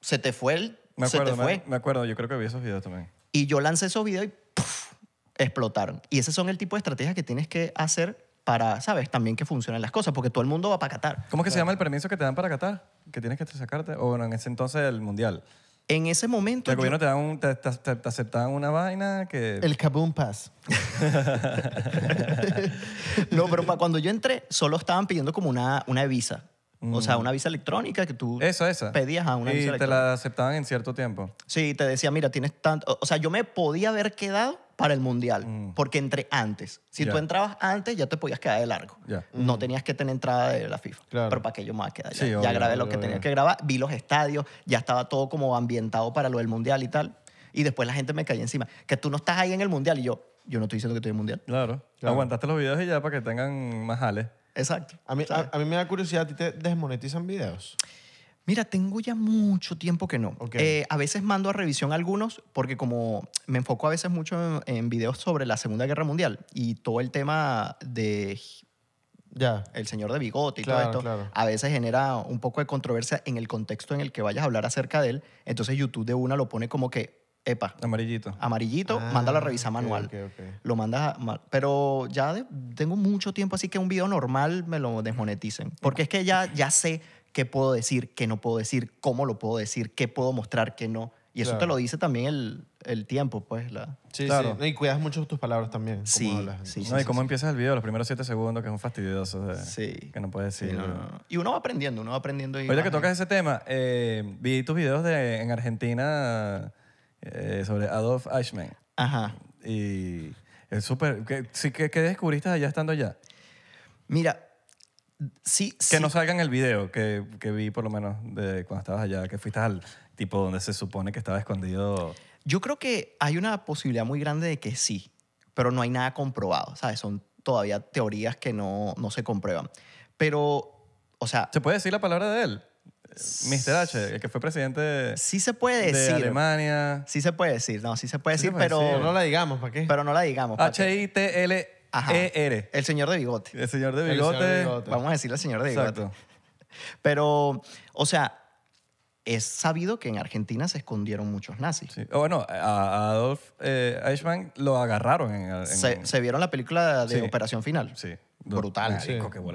[SPEAKER 1] se te fue el me acuerdo, Me, acuerdo, yo creo que vi esos videos también. Y yo lancé esos videos y explotaron. Y ese son el tipo de estrategias que tienes que hacer para, ¿sabes? También que funcionen las cosas, porque todo el mundo va para Qatar. ¿Cómo es que se llama el permiso que te dan para Qatar? Que tienes que sacarte, o bueno, en ese entonces el Mundial. En ese momento... te, te, aceptaban una vaina que... El
[SPEAKER 3] Kaboom Pass.
[SPEAKER 1] no, pero cuando yo entré, solo estaban pidiendo como una, una visa o sea, una visa electrónica que tú pedías a una visa Y te la
[SPEAKER 2] aceptaban en cierto tiempo.
[SPEAKER 1] Sí, te decía, mira, tienes tanto. O sea, yo me podía haber quedado para el mundial, mm. porque entré antes. Si tú entrabas antes, ya te podías quedar de largo. No mm. tenías que tener entrada de la FIFA. Pero ¿para que yo me voy Ya, grabé lo que tenía que grabar, vi los estadios, ya estaba todo como ambientado para lo del mundial y tal. Y después la gente me caía encima. Que tú no estás ahí en el mundial. Y yo, yo no estoy diciendo que estoy en el mundial.
[SPEAKER 3] Claro. Aguantaste los videos y ya para que tengan más hales. Exacto. A mí, me da curiosidad, ¿a ti te desmonetizan videos? Mira, tengo ya mucho tiempo que no. Eh, a veces
[SPEAKER 1] mando a revisión algunos porque como me enfoco a veces mucho en, videos sobre la Segunda Guerra Mundial y todo el tema de ya. El señor de bigote y todo esto a veces genera un poco de controversia en el contexto en el que vayas a hablar acerca de él. Entonces YouTube de una lo pone como que Epa. Amarillito. Amarillito, ah, manda la a manual. Lo mandas a, Pero ya tengo mucho tiempo, así que un video normal me lo desmoneticen. Porque es que ya, ya sé qué puedo decir, qué no puedo decir, cómo lo puedo decir, qué puedo mostrar, qué no. Y eso te lo
[SPEAKER 3] dice también el, tiempo, pues. La... Sí, claro. sí. Y cuidas mucho tus palabras también. Sí, sí, no, Y cómo
[SPEAKER 2] empiezas el video, los primeros siete segundos, que son fastidiosos. sí. Que no puedes decir.
[SPEAKER 1] y uno va aprendiendo, uno va aprendiendo. Oye, que tocas ese tema, eh,
[SPEAKER 2] vi tus videos en Argentina eh, sobre Adolf Eichmann. Ajá. Y es súper... ¿Qué, descubriste allá estando allá? Mira, sí... Que no no salgan el video que, vi por lo menos de cuando estabas allá, que fuiste al tipo donde se supone que estaba
[SPEAKER 1] escondido. Yo creo que hay una posibilidad muy grande de que sí, pero no hay nada comprobado, ¿sabes? Son todavía teorías que no, no se comprueban. Pero, o
[SPEAKER 2] sea... ¿Se puede decir la palabra de él? Mr. H, el que fue presidente
[SPEAKER 1] se puede de Alemania. Sí se puede decir, no, sí se puede decir, pero... no la digamos, ¿para qué? Pero no la digamos. H-I-T-L-E-R. El señor de bigote. El señor de bigote. Vamos a decirle al señor de bigote. Pero, o sea, es sabido que en Argentina se escondieron muchos nazis. Sí. Oh, bueno, a Adolf eh, Eichmann lo agarraron en... Se, vieron la película de Operación Final. Sí brutal.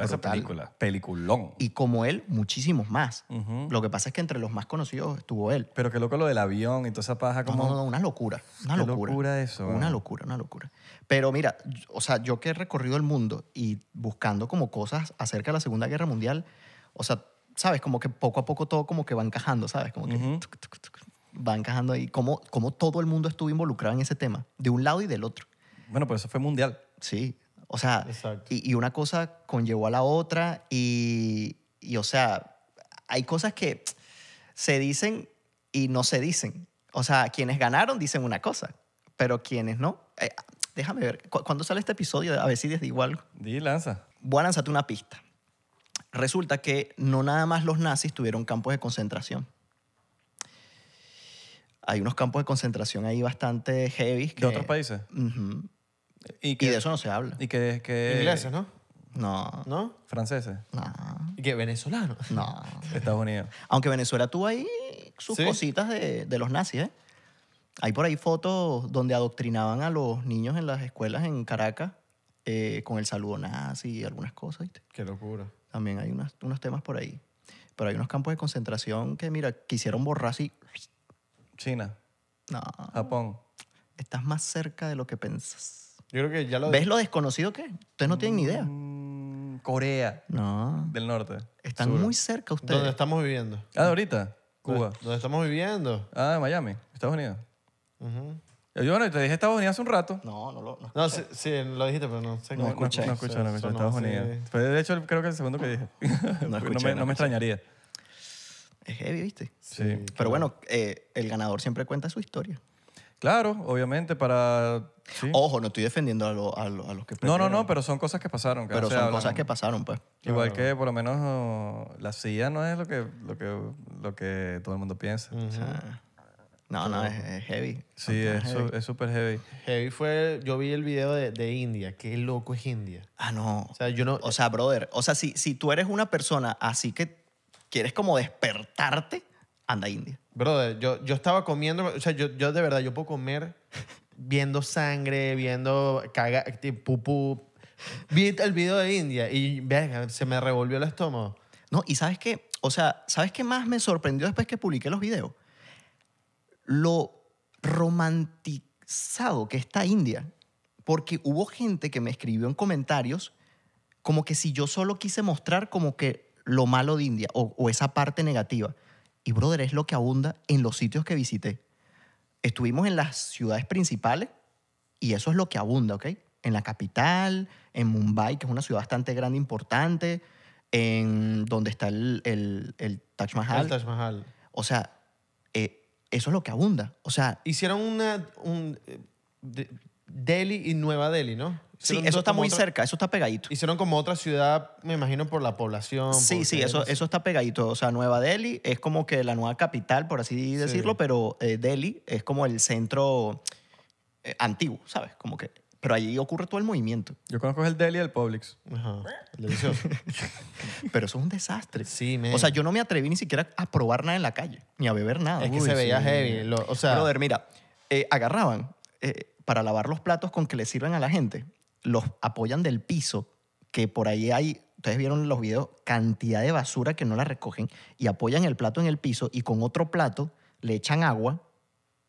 [SPEAKER 1] esa película. Peliculón. Y como él, muchísimos más. Lo que pasa es que entre los más conocidos estuvo él. Pero qué loco lo del avión y toda esa paja como... No, no, una locura. Una locura. locura eso. Una locura, una locura. Pero mira, o sea, yo que he recorrido el mundo y buscando como cosas acerca de la Segunda Guerra Mundial, o sea, sabes, como que poco a poco todo como que va encajando, ¿sabes? Como que... va encajando ahí. como todo el mundo estuvo involucrado en ese tema, de un lado y del otro. Bueno, pues eso fue mundial. Sí, o sea, y, una cosa conllevó a la otra y, o sea, hay cosas que se dicen y no se dicen. O sea, quienes ganaron dicen una cosa, pero quienes no. Eh, déjame ver, ¿cuándo sale este episodio? A ver si desde igual. Di, lanza. Voy a lanzarte una pista. Resulta que no nada más los nazis tuvieron campos de concentración hay unos campos de concentración ahí bastante heavy. ¿De otros
[SPEAKER 3] países? Y, de eso no se habla. Y que... que Ingleses, ¿no? No. ¿No? Franceses. No. ¿Y que
[SPEAKER 1] venezolanos? No. Estados Unidos. Aunque Venezuela tuvo ahí sus cositas de, los nazis, ¿eh? Hay por ahí fotos donde adoctrinaban a los niños en las escuelas en Caracas eh, con el saludo nazi y algunas cosas. ¿viste? Qué locura. También hay unos temas por ahí. Pero hay unos campos de concentración que, mira, quisieron borrar así. China. No. Japón. Estás más cerca de lo que pensas.
[SPEAKER 3] ¿Ves
[SPEAKER 1] lo desconocido qué? Ustedes no tienen ni idea. Mm, Corea
[SPEAKER 3] No. del Norte. Están muy
[SPEAKER 1] cerca ustedes. ¿Dónde
[SPEAKER 3] estamos viviendo?
[SPEAKER 1] Ah, ahorita. Cuba.
[SPEAKER 3] ¿Dónde estamos viviendo? Ah, Miami, Estados Unidos. Yo, bueno, te dije Estados Unidos hace un rato. No, no lo. no. sí, lo dijiste, pero no sé No cómo- escuché. No escuché, no escuché. Estados Unidos.
[SPEAKER 2] de hecho, creo que el segundo que dije. No, me, no me
[SPEAKER 3] extrañaría. Es heavy, ¿viste? Sí.
[SPEAKER 2] Pero bueno,
[SPEAKER 1] eh, el ganador siempre cuenta su historia. Claro, obviamente, para... Ojo, no estoy defendiendo a, a
[SPEAKER 2] los que No, no, no, pero son cosas que pasaron. Pero son cosas que pasaron, pues. Igual que por lo menos la silla no es lo que, lo que, lo que todo el mundo piensa.
[SPEAKER 3] no, no, es, heavy. Sí, es súper heavy. Heavy fue, yo vi el video de, India, qué loco es India. Ah, no. O sea, yo no, O sea, brother, o sea, si, si tú eres una persona así que quieres como despertarte, anda India. Brother, yo, yo estaba comiendo, o sea, yo, yo de verdad, yo puedo comer viendo sangre, viendo caga, pupú. Vi el video de India y se me revolvió el estómago. No, y sabes qué, o sea, ¿sabes qué más me sorprendió después que publiqué los videos?
[SPEAKER 1] Lo romantizado que está India. Porque hubo gente que me escribió en comentarios como que si yo solo quise mostrar como que lo malo de India o esa parte negativa. Y brother, es lo que abunda en los sitios que visité. Estuvimos en las ciudades principales y eso es lo que abunda, ¿ok? En la capital, en Mumbai, que es una ciudad bastante grande, importante, en donde está el, Taj Mahal. Taj Mahal. O sea, eh, eso es lo que abunda.
[SPEAKER 3] O sea... Hicieron una... Un, eh, Delhi y Nueva Delhi, ¿no? Sí, eso está muy cerca, eso está pegadito. Hicieron como otra ciudad, me imagino, por la población. Sí, sí, eso, eso
[SPEAKER 1] está pegadito. O sea, Nueva Delhi es como que la nueva capital, por así decirlo, pero eh, Delhi es como el centro eh, antiguo, ¿sabes? Como que pero allí ocurre todo el movimiento. Yo conozco el Delhi del Publix. pero eso es un desastre. Sí, O sea, yo no me atreví ni siquiera a probar nada en la calle, ni a beber nada. Es que se veía heavy. o sea. Brother, mira, eh, agarraban para lavar los platos con que le sirven a la gente los apoyan del piso, que por ahí hay, ustedes vieron los videos, cantidad de basura que no la recogen y apoyan el plato en el piso y con otro plato le echan agua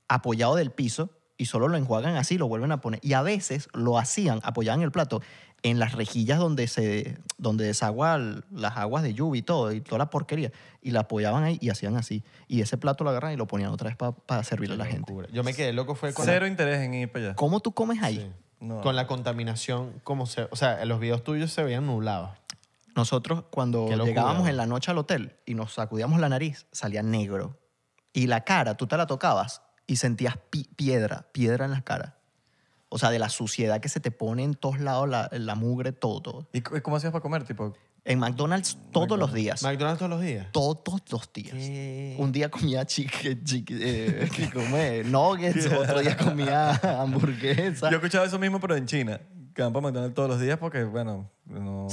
[SPEAKER 1] apoyado del piso y solo lo enjuagan así, lo vuelven a poner. Y a veces lo hacían, apoyaban el plato en las rejillas donde se donde desagua las aguas de lluvia y todo, y toda la porquería, y la apoyaban ahí y hacían así. Y ese plato lo agarran y lo ponían otra vez para servirle a la gente. Yo me quedé loco fue Cero
[SPEAKER 3] interés en ir para allá. ¿Cómo tú comes ahí? Con la contaminación, como se, o sea, en los videos tuyos se veían nublados. Nosotros cuando llegábamos en
[SPEAKER 1] la noche al hotel y nos sacudíamos la nariz, salía negro. Y la cara, tú te la tocabas y sentías piedra, piedra en la cara. O sea, de la suciedad que se te pone en todos lados, la, la mugre, todo, todo. ¿Y cómo hacías para comer? Tipo, en McDonald's todos los días. ¿McDonald's todos los días? Todos los días. Un día comía chique, eh, eh, nuggets, otro día
[SPEAKER 2] comía hamburguesa. Yo he escuchado eso mismo,
[SPEAKER 1] pero en China. Que
[SPEAKER 2] van McDonald's todos los días porque, bueno, no,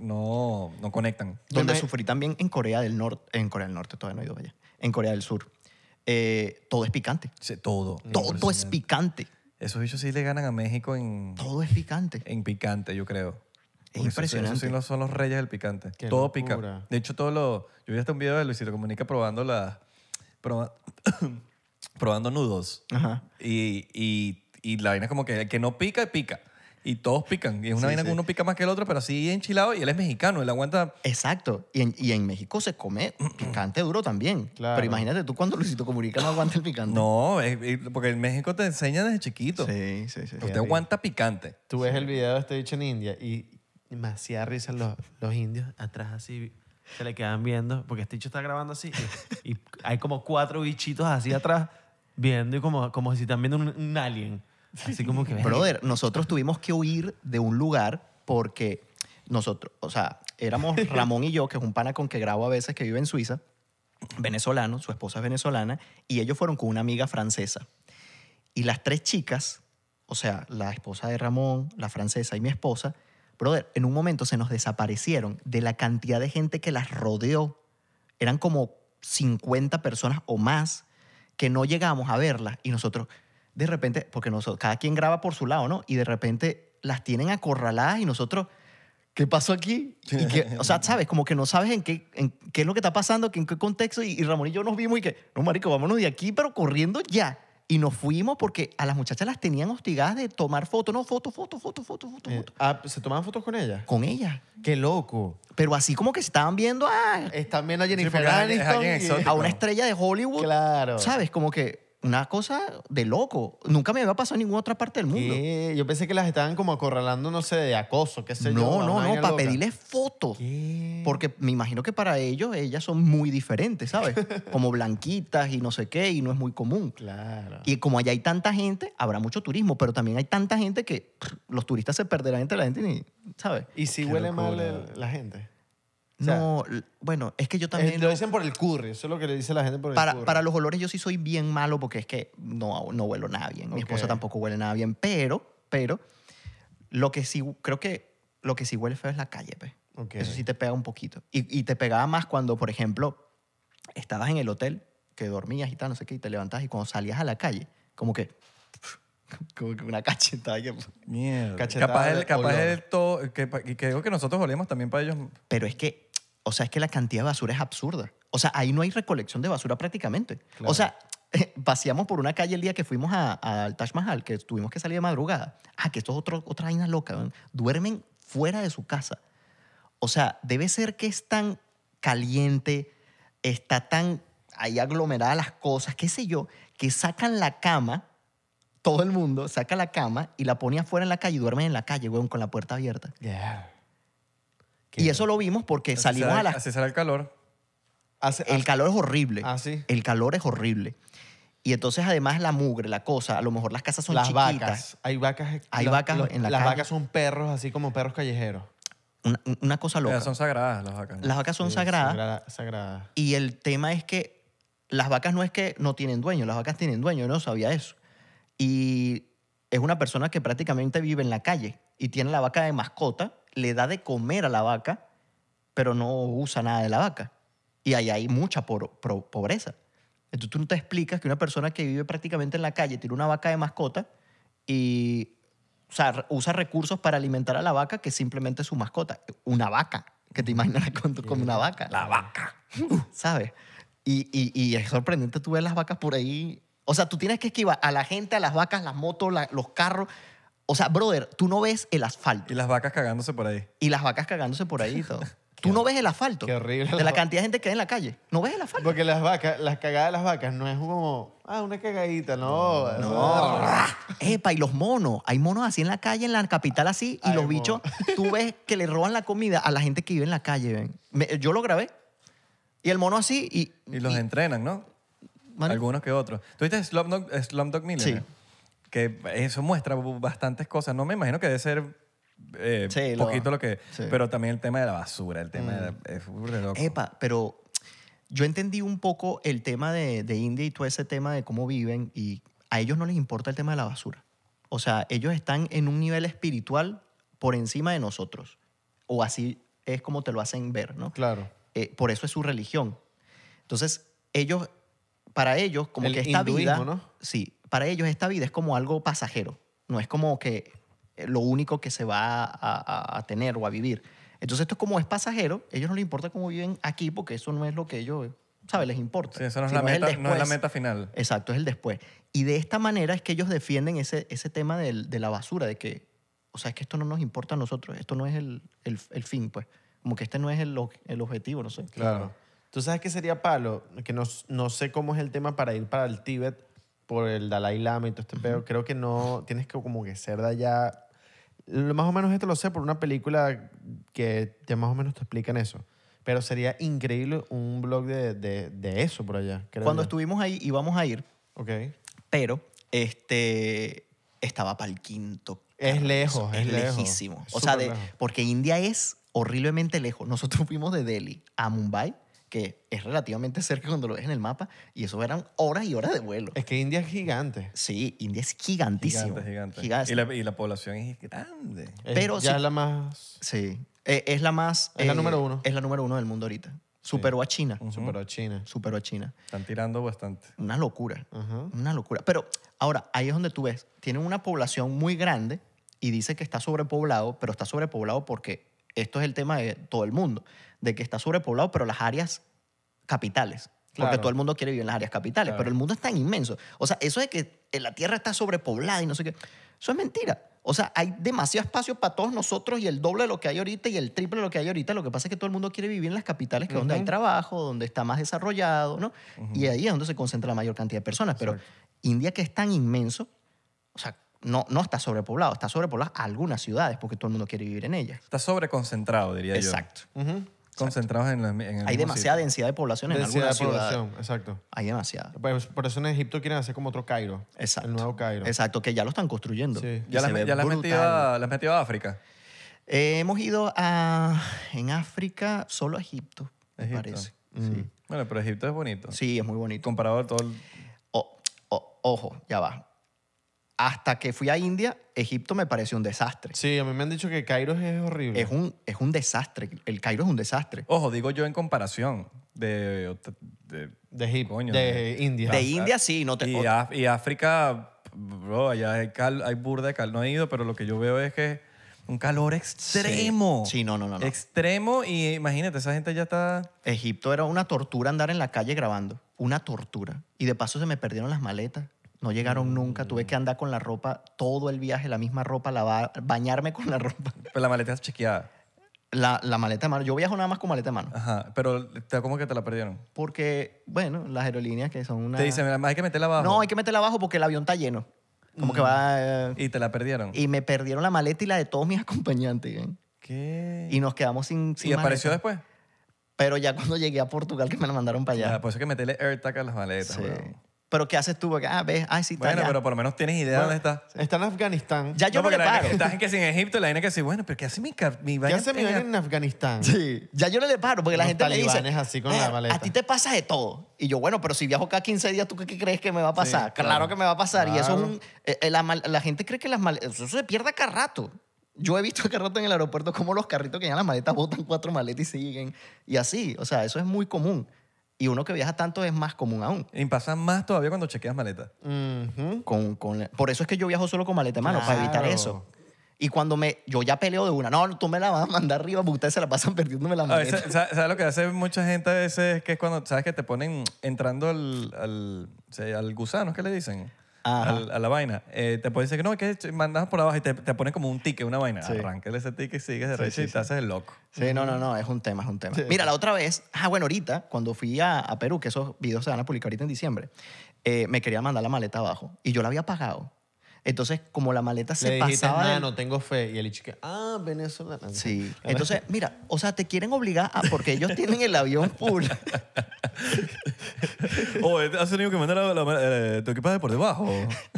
[SPEAKER 2] no. No, conectan. Donde sufrí
[SPEAKER 1] también en Corea del Norte, en Corea del Norte todavía no he ido allá, en Corea del Sur. Eh, todo es picante. Sí, todo. Todo es picante. Esos bichos sí le ganan a México en...
[SPEAKER 2] Todo es picante. En picante, yo creo.
[SPEAKER 3] Es impresionante. Eso, son los reyes
[SPEAKER 2] del picante. todo pica. De hecho, todo lo. Yo vi hasta un video de Luisito Comunica probando la. probando nudos. Ajá. Y, y, la vaina es como que el que no pica, pica. Y todos pican. Y es una vaina que uno
[SPEAKER 1] pica más que el otro, pero así enchilado. Y él es mexicano, él aguanta. Exacto. Y en, México se come picante duro también. Claro. Pero imagínate tú cuando Luisito Comunica no aguanta el picante.
[SPEAKER 2] No, porque en México te enseña desde chiquito. Sí, sí, sí. Usted aguanta picante.
[SPEAKER 3] Tú ves el video de este dicho en India y hacía risa los, los indios atrás así se le quedan viendo porque este hecho está grabando así y, hay como cuatro bichitos así atrás viendo y como, como si están viendo un, un alien. Así como que... Brother,
[SPEAKER 1] nosotros tuvimos que huir de un lugar porque nosotros, o sea,
[SPEAKER 3] éramos Ramón
[SPEAKER 1] y yo, que es un pana con que grabo a veces que vive en Suiza, venezolano, su esposa es venezolana, y ellos fueron con una amiga francesa. Y las tres chicas, o sea, la esposa de Ramón, la francesa y mi esposa, brother, en un momento se nos desaparecieron de la cantidad de gente que las rodeó. Eran como 50 personas o más que no llegamos a verlas y nosotros de repente, porque cada quien graba por su lado, ¿no? Y de repente las tienen acorraladas y nosotros, ¿qué pasó aquí? o sea, sabes, como que no sabes en qué, en qué es lo que está pasando, en qué contexto y, y Ramón y yo nos vimos y que, no, marico, vámonos de aquí, pero corriendo ya. Y nos fuimos porque a las muchachas las tenían hostigadas de tomar fotos. No, fotos, fotos, fotos,
[SPEAKER 3] fotos, foto. Eh, ah, ¿Se tomaban fotos con ellas? Con ellas. Qué loco. Pero así como que se estaban viendo a... Ah, Están viendo a Jennifer Aniston. a una
[SPEAKER 1] estrella de Hollywood. Claro. ¿Sabes? Como
[SPEAKER 3] que una cosa de loco. Nunca me había pasado en ninguna otra parte del mundo. Yo pensé que las estaban como acorralando, no sé, de acoso, qué sé yo. No, no, no, para pedirles fotos. Porque
[SPEAKER 1] me imagino que para ellos ellas son muy diferentes, ¿sabes? Como blanquitas y no sé qué, y no es muy común. Claro. Y como allá hay tanta gente, habrá mucho turismo, pero también hay tanta gente que los turistas se perderán entre la gente, y,
[SPEAKER 3] ¿sabes? ¿Y si huele mal la gente?
[SPEAKER 1] no, bueno, es que yo eh, también...
[SPEAKER 3] Lo dicen por el curry, eso es lo que le dice la gente por para, Para los
[SPEAKER 1] olores yo sí soy bien malo porque es que no, no huelo nada bien. Mi esposa tampoco huele nada bien, pero, pero, lo que sí, creo que lo que sí huele feo es la calle, pe pues. Eso sí te pega un poquito. Y, te pegaba más cuando, por ejemplo, estabas en el hotel, que dormías y tal, no sé qué, y te levantabas y cuando salías a la calle, como que... Como que una cachetada que... Mierda. capaz el, todo... Que, que, que nosotros olemos también para ellos... Pero es que o sea, es que la cantidad de basura es absurda. O sea, ahí no hay recolección de basura prácticamente. O sea, paseamos por una calle el día que fuimos al Taj Mahal, que tuvimos que salir de madrugada. Ah, que esto es otro, otra vaina loca. Duermen fuera de su casa. O sea, debe ser que es tan caliente, está tan ahí aglomeradas las cosas, qué sé yo, que sacan la cama, todo el mundo saca la cama y la ponen afuera en la calle y duermen en la calle, weón, con la puerta abierta y eso lo vimos porque salimos a la... Así el calor. el calor es horrible. Ah, el calor es horrible. Y entonces, además, la mugre, la cosa, a lo mejor las casas son las Vacas.
[SPEAKER 3] Hay vacas. Hay vacas en Las vacas son perros, así como perros callejeros. Una, cosa loca. son sagradas las vacas. Las vacas son sagradas. sagradas.
[SPEAKER 1] Y el tema es que las vacas no es que no tienen dueño, las vacas tienen dueño, yo no sabía eso. Y es una persona que prácticamente vive en la calle y tiene la vaca de mascota le da de comer a la vaca, pero no usa nada de la vaca. Y ahí hay mucha pobreza. Entonces tú no te explicas que una persona que vive prácticamente en la calle tiene una vaca de mascota y usa recursos para alimentar a la vaca que simplemente es su mascota. Una vaca, que te imaginas con una vaca. La vaca. ¿Sabes? Y, es sorprendente tú ver las vacas por ahí. O sea, tú tienes que esquivar a la gente, a las vacas, las motos, los carros. O sea, brother, tú no ves el asfalto. Y las vacas cagándose por ahí. Y las vacas cagándose por ahí y todo. Tú no ves el asfalto. Qué
[SPEAKER 3] horrible. De la cantidad de gente que hay en la calle. No ves el asfalto. Porque las vacas, las cagadas de las vacas no es como, ah, una cagadita, no.
[SPEAKER 1] No. Epa, y los monos. Hay monos así en la calle, en la capital así, y los bichos, tú ves que le roban la comida a la gente que vive en la calle, ven. yo lo grabé. Y el mono así y... Y los entrenan, ¿no? Algunos que otros.
[SPEAKER 2] ¿Tuviste Slumdog, Slumdog Millionaire? Sí que eso muestra bastantes cosas. No me imagino que
[SPEAKER 1] debe ser eh, poquito lo, que... Pero también el tema de la basura, el tema de mm. es Epa, pero yo entendí un poco el tema de, de India y todo ese tema de cómo viven y a ellos no les importa el tema de la basura. O sea, ellos están en un nivel espiritual por encima de nosotros. O así es como te lo hacen ver, ¿no? Claro. Eh, por eso es su religión. Entonces, ellos, para ellos, como que esta vida... ¿no? Sí, para ellos esta vida es como algo pasajero, no es como que eh, lo único que se va a, tener o a vivir. Entonces esto es como es pasajero, a ellos no les importa cómo viven aquí porque eso no es lo que ellos, ¿sabes? Les importa. Sí, no es, la, meta, final. Exacto, es el después. Y de esta manera es que ellos defienden ese, ese tema de la basura, de que,
[SPEAKER 3] o sea, es que esto no nos importa a nosotros, esto no es el, fin, pues. Como que este no es el, objetivo, no sé. Claro. ¿Tú sabes qué sería palo? Que no, no sé cómo es el tema para ir para el Tíbet, por el Dalai Lama y todo este pedo, creo que no tienes que como que ser de allá. Más o menos esto lo sé por una película que te más o menos te explican eso. Pero sería increíble un blog de, de, de eso por allá. Cuando estuvimos ahí íbamos a ir. Ok. Pero este estaba para el quinto. Es lejos, es, lejísimo. o sea,
[SPEAKER 1] porque India es horriblemente lejos. Nosotros fuimos de Delhi a Mumbai que es relativamente cerca cuando lo ves en el mapa, y eso eran horas y horas de vuelo. Es que India es gigante. Sí, India es gigantísimo. Gigante, gigante. Y,
[SPEAKER 2] la, población es
[SPEAKER 1] grande. Pero ya es la más... Sí, e, es la más... Es la eh, número uno. Es la número uno del mundo ahorita. Superó a China. Superó a China. Superó a China. Están tirando bastante. Una locura. Una locura. Pero ahora, ahí es donde tú ves, tienen una población muy grande y dice que está sobrepoblado, pero está sobrepoblado porque esto es el tema de todo el mundo de que está sobrepoblado, pero las áreas capitales. Porque todo el mundo quiere vivir en las áreas capitales, pero el mundo es tan inmenso. O sea, eso de que eh, la Tierra está sobrepoblada y no sé qué, eso es mentira. O sea, hay demasiado espacio para todos nosotros y el doble de lo que hay ahorita y el triple de lo que hay ahorita. Lo que pasa es que todo el mundo quiere vivir en las capitales, que es donde hay trabajo, donde está más desarrollado, ¿no? Y ahí es donde se concentra la mayor cantidad de personas. Pero India, que es tan inmenso, o sea, no, no está sobrepoblado, está sobrepoblado algunas ciudades porque todo el mundo quiere vivir en ellas. Está sobreconcentrado, diría yo. Exacto concentrados en, la,
[SPEAKER 3] en Hay demasiada densidad de población en densidad de población, exacto. Hay demasiada. Pues, por eso en Egipto quieren hacer como otro Cairo. Exacto. El nuevo Cairo. Exacto, que ya lo están construyendo. Ya, las, ya
[SPEAKER 1] metido a, África. Eh, hemos ido a, en África solo a Egipto, me parece. Mm. Bueno, pero Egipto es bonito. Sí, es muy bonito. Comparado a todo el... ojo, ya va hasta que fui a India, Egipto me pareció un desastre.
[SPEAKER 3] Sí, a mí me han dicho que Cairo es horrible. Es un, es un desastre. El Cairo es un desastre. Ojo, digo yo en comparación de... De, India. De India
[SPEAKER 1] sí, no te...
[SPEAKER 2] Y, y África, bro, allá hay, cal, burda de cal, no he ido, pero lo que yo veo es que un calor
[SPEAKER 1] extremo. Sí, no, no, no, Extremo y imagínate, esa gente ya está... Egipto era una tortura andar en la calle grabando. Una tortura. Y de paso se me perdieron las maletas. No llegaron nunca, tuve que andar con la ropa todo el viaje, la misma ropa, a bañarme con la ropa. Pero la maleta es chequeada. La, maleta de mano. Yo viajo nada más con maleta de mano. Ajá, pero ¿cómo que te la perdieron? Porque, bueno, las aerolíneas que son una... Te dicen, hay que meterla abajo. No, hay que meterla abajo porque el avión está lleno. Como que mm. va... Y te la perdieron. Y me perdieron la maleta y la de todos mis acompañantes. ¿eh? ¿Qué? Y nos quedamos sin... sin ¿Y apareció después? Pero ya cuando llegué a Portugal que me la mandaron para allá. por eso que meterle AirTag a las maletas. Sí. Pero ¿qué haces tú? Ah, ves, ah, sí, está Bueno, pero por
[SPEAKER 3] lo menos tienes idea de dónde está. Está en Afganistán.
[SPEAKER 2] Ya yo no, le paro. que
[SPEAKER 1] en que Egipto, la gente que dice, bueno, pero ¿qué hace mi, ¿Qué hace mi en- en
[SPEAKER 3] Afganistán? Sí, ya yo no le paro porque la gente le dice,
[SPEAKER 1] así eh, a ti te pasa de todo. Y yo, bueno, pero si viajo cada 15 días, ¿tú qué, crees que me va a pasar? claro. que me va a pasar. Y eso es un... Eh, eh, la, gente cree que las maletas... Eso se pierde cada rato. Yo he visto cada rato en el aeropuerto cómo los carritos que llevan las maletas botan cuatro maletas y siguen. Y así, o sea, eso es muy común. Y uno que viaja tanto es más común aún. Y pasa más todavía cuando chequeas maleta. por eso es que yo viajo solo con maleta de mano, para evitar eso. Y cuando me, yo ya peleo de una, no, tú me la vas a mandar arriba, porque ustedes se la pasan perdiéndome la maleta.
[SPEAKER 2] ¿sabes lo que hace mucha gente a veces? Es que es cuando, ¿sabes? Que te ponen entrando al, al, al gusano, ¿qué le dicen? a la vaina. Eh, te pueden decir que no, que mandas por abajo y te, te como un ticket,
[SPEAKER 1] una vaina. Sí. ese ticket, y sigues de sí, y el loco. Sí, no, no, no, es un tema, es un tema. Mira, la otra vez, ah, bueno, ahorita, cuando fui a, Perú, que esos videos se van a publicar ahorita en diciembre, eh, me quería mandar la maleta abajo y yo la había pagado. Entonces, como la maleta se le dijiste, pasaba. no
[SPEAKER 3] tengo fe. Y el que ah, Venezuela. Ah, sí. Entonces,
[SPEAKER 1] mira, o sea, te quieren obligar a. Porque ellos tienen el avión full. o oh, este, has tenido que mandar la, maleta... Eh, te por debajo.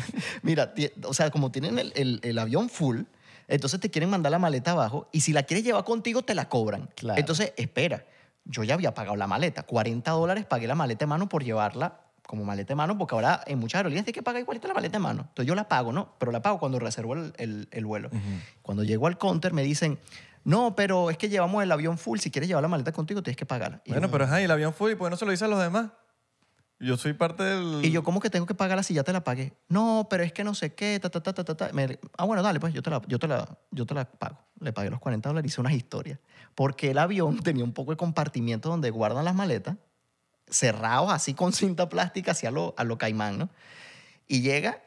[SPEAKER 1] mira, o sea, como tienen el, avión full. Entonces te quieren mandar la maleta abajo y si la quieres llevar contigo te la cobran. Entonces, espera, yo ya había pagado la maleta. 40 dólares pagué la maleta de mano por llevarla como maleta de mano, porque ahora en muchas aerolíneas hay que pagar igualito la maleta de mano. Entonces yo la pago, ¿no? Pero la pago cuando reservo el, el, vuelo. Cuando llego al counter me dicen, no, pero es que llevamos el avión full, si quieres llevar la maleta contigo tienes que pagarla. bueno, pero es ahí el avión full? ¿Y por no se lo dicen a los demás? Yo soy parte del... Y yo, ¿cómo que tengo que pagarla si ya te la pagué? No, pero es que no sé qué, ta, ta, ta, ta, ta. ta. ah, bueno, dale, pues yo te, la, yo, te la, yo te la pago. Le pagué los 40 dólares, hice unas historias. Porque el avión tenía un poco de compartimiento donde guardan las maletas cerrados así con cinta plástica hacia lo, a lo caimán, ¿no? Y llega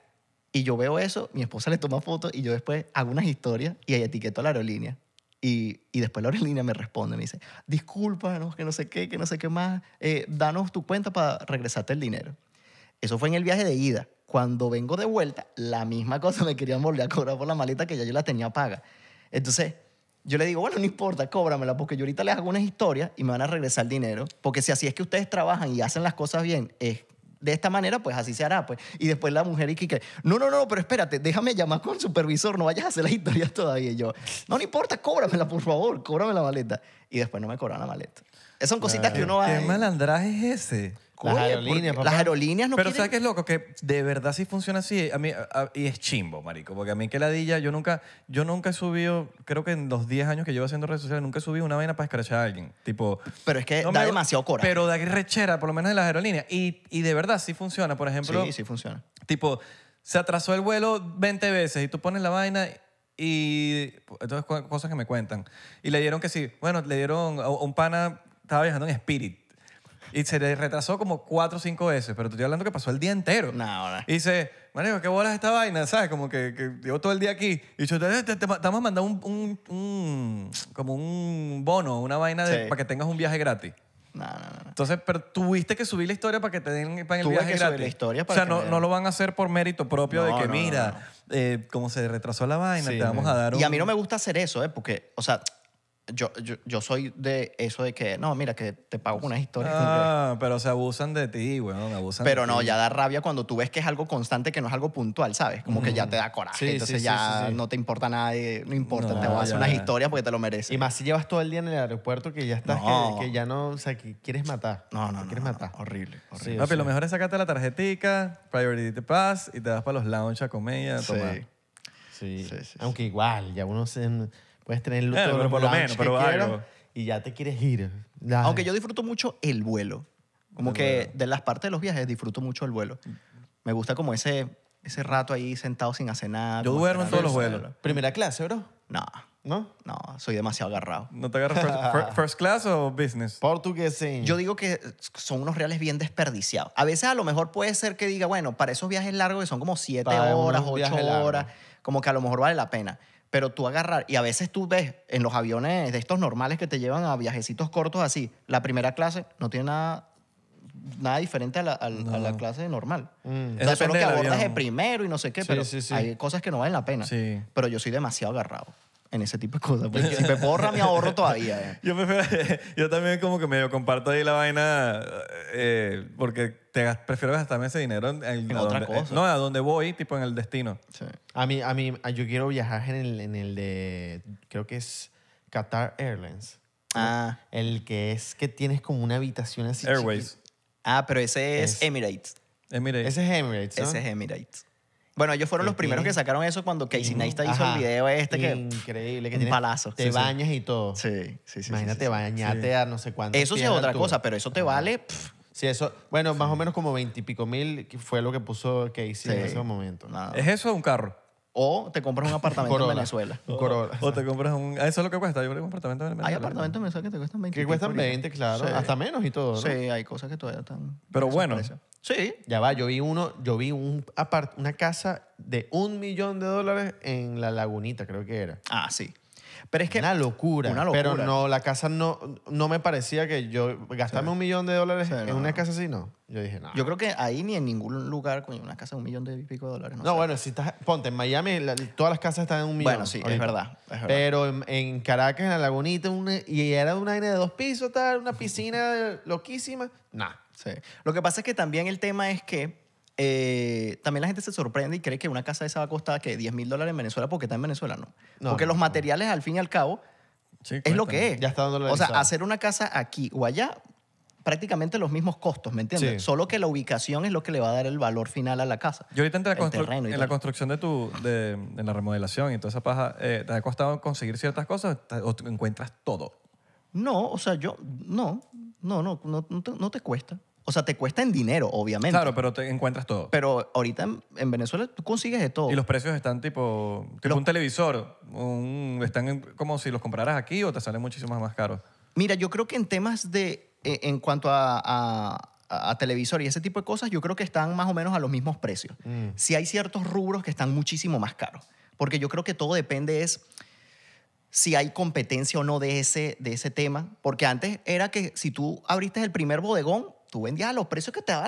[SPEAKER 1] y yo veo eso, mi esposa le toma fotos y yo después hago unas historias y ahí etiqueto a la aerolínea. Y, y, después la aerolínea me responde, me dice, discúlpanos, que no sé qué, que no sé qué más, eh, danos tu cuenta para regresarte el dinero. Eso fue en el viaje de ida. Cuando vengo de vuelta, la misma cosa, me querían volver a cobrar por la maleta que ya yo la tenía paga. Entonces, yo le digo, bueno, no importa, cóbramela, porque yo ahorita les hago unas historias y me van a regresar el dinero. Porque si así es que ustedes trabajan y hacen las cosas bien, de esta manera, pues así se hará, pues. Y después la mujer y que, no, no, no, pero espérate, déjame llamar con el supervisor, no vayas a hacer las historias todavía. Y yo, no, no importa, cóbramela, por favor, cóbrame la maleta. Y después no me cobran la maleta. Esas son cositas que uno va... ¿Qué malandraje es ese? Las aerolíneas, Las aerolíneas no Pero ¿sabes qué es loco? Que
[SPEAKER 2] de verdad sí funciona así. A mí, y es chimbo, marico. Porque a mí que ladilla, yo nunca, yo nunca he subido, creo que en los 10 años que llevo haciendo redes sociales, nunca he subido una vaina para escrachar a alguien. Tipo... Pero es que da demasiado coraje. Pero da rechera, por lo menos de las aerolíneas. Y, y de verdad sí funciona. Por ejemplo, Sí, sí funciona. tipo, se atrasó el vuelo 20 veces y tú pones la vaina y... Entonces, cosas que me cuentan. Y le dieron que sí. Bueno, le dieron un pana, estaba viajando en Spirit. Y se retrasó como cuatro o cinco veces, pero estoy hablando que pasó el día entero. No, Y dice, Marico, ¿qué bolas esta vaina? ¿Sabes? Como que, que llevo todo el día aquí. Y yo, te, te, te vamos a mandar un, un, como un bono, una vaina para que tengas un viaje gratis. No, no, no, Entonces, pero tuviste que subir la historia para que te den para el viaje que subir la historia o sea, no, no lo van a hacer por mérito propio de que, mira, eh, como se retrasó la vaina, te vamos a dar un... Y a mí no
[SPEAKER 1] me gusta hacer eso, ¿eh? Porque, o sea, yo, yo, soy de eso de que, no, mira, que te pago unas historias. Ah, pero se abusan de ti, güey, abusan Pero no, ya da rabia cuando tú ves que es algo constante, que no es algo puntual, ¿sabes? Como que ya te da coraje, entonces ya no te importa nada, no importa, te voy a hacer unas historias porque te lo
[SPEAKER 3] mereces. Y más si llevas todo el día en el aeropuerto que ya estás, que, ya no, o sea, que quieres matar. No, no, quieres matar. horrible, horrible. Papi, lo mejor es sacarte la tarjetica, Priority Pass, y te das para los lounge a comer a tomar. Sí, sí, Aunque igual, ya uno se... Puedes tener el pero por lo menos, pero algo. Y ya te quieres ir. Aunque yo
[SPEAKER 1] disfruto mucho el vuelo. Como que de las partes de los viajes disfruto mucho el vuelo. Me gusta como ese, ese rato ahí sentado sin hacer nada. Yo duermo en todos los vuelos. Primera clase, bro. No, ¿No? no, soy demasiado agarrado. ¿No te agarras first, class o business? portuguese Yo digo que son unos reales bien desperdiciados. A veces a lo mejor puede ser que diga, bueno, para esos viajes largos que son como siete horas, ocho horas, como que a lo mejor vale la pena pero tú agarrar, y a veces tú ves en los aviones de estos normales que te llevan a viajecitos cortos así, la primera clase no tiene nada, nada diferente a la, clase normal. Mm. que abordas el primero y no sé qué, pero hay cosas que no valen la pena. Pero yo soy demasiado agarrado en ese tipo de cosas. Porque si me borra, eh. me ahorro todavía. Yo, también como que medio
[SPEAKER 2] comparto ahí la vaina eh, porque te, prefiero gastarme ese dinero en, otra cosa. no, a
[SPEAKER 3] donde voy, tipo en el destino. Sí. A mí, a mí, yo quiero viajar en el, en el de, creo que es Qatar Airlines. Ah. El que es que tienes como una habitación así. Airways. Ah, pero ese es, Emirates. Emirates. Ese es Emirates. Ese es
[SPEAKER 1] Emirates. Bueno, ellos fueron los primeros que sacaron eso cuando Casey Neistat hizo el video este que...
[SPEAKER 3] Increíble. Que un palazo. Te bañas y todo. Sí, sí, sí. Imagínate bañarte a no sé cuánto. Eso sí es otra cosa, pero eso te vale... Sí, eso, bueno, más o menos como veintipico mil fue lo que puso Casey en ese momento. ¿Es eso un carro? O te compras un apartamento en Venezuela. O,
[SPEAKER 1] te compras un.
[SPEAKER 2] Ah, eso es lo que cuesta. Yo un apartamento en Venezuela. Hay
[SPEAKER 1] apartamentos en Venezuela que te cuestan 20. Que cuestan 20, claro. Hasta menos y todo. ¿no? Sí, hay cosas que todavía están. Pero bueno.
[SPEAKER 3] Sí. Ya va, yo vi uno, yo vi un una casa de un millón de dólares en la lagunita, creo que era. Ah, sí. Pero es que. Una locura. Pero no, la casa no, no me parecía que yo. Gastarme un millón de dólares en una casa así, no. Yo dije, no. Yo creo que ahí ni en ningún lugar, con una casa de un millón de pico de dólares. No, bueno, si estás. Ponte, en Miami todas las casas están en un millón. Bueno, sí, es verdad, Pero en, Caracas, en la Lagunita, y era de un aire de dos pisos, tal, una piscina loquísima. Nah. Lo que pasa es que también el tema es que eh,
[SPEAKER 1] también la gente se sorprende y cree que una casa de esa va a costar que 10 mil dólares en Venezuela porque está en Venezuela, no. porque los materiales, al fin y al cabo, es lo que es. o sea, hacer una casa aquí o allá, prácticamente los mismos costos, ¿me entiendes? Solo que la ubicación es lo que le va a dar el valor final a la casa. Yo ahorita en la, en la
[SPEAKER 2] construcción de tu, en la remodelación y toda esa paja, eh, ¿te ha costado conseguir ciertas cosas o encuentras todo?
[SPEAKER 1] No, o sea, yo, no, no, no, no te cuesta. O sea, te cuesta en dinero, obviamente. Claro, pero
[SPEAKER 2] te encuentras todo. Pero ahorita
[SPEAKER 1] en, Venezuela tú consigues de todo. Y los
[SPEAKER 2] precios están tipo, tipo un televisor,
[SPEAKER 1] están como si los compraras aquí o te salen muchísimo más caros. Mira, yo creo que en temas de, e, en cuanto a, televisor y ese tipo de cosas, yo creo que están más o menos a los mismos precios. Mm. Si hay ciertos rubros que están muchísimo más caros, porque yo creo que todo depende es si hay competencia o no de ese, de ese tema, porque antes era que si tú abriste el primer bodegón, tú vendías a los precios que te daba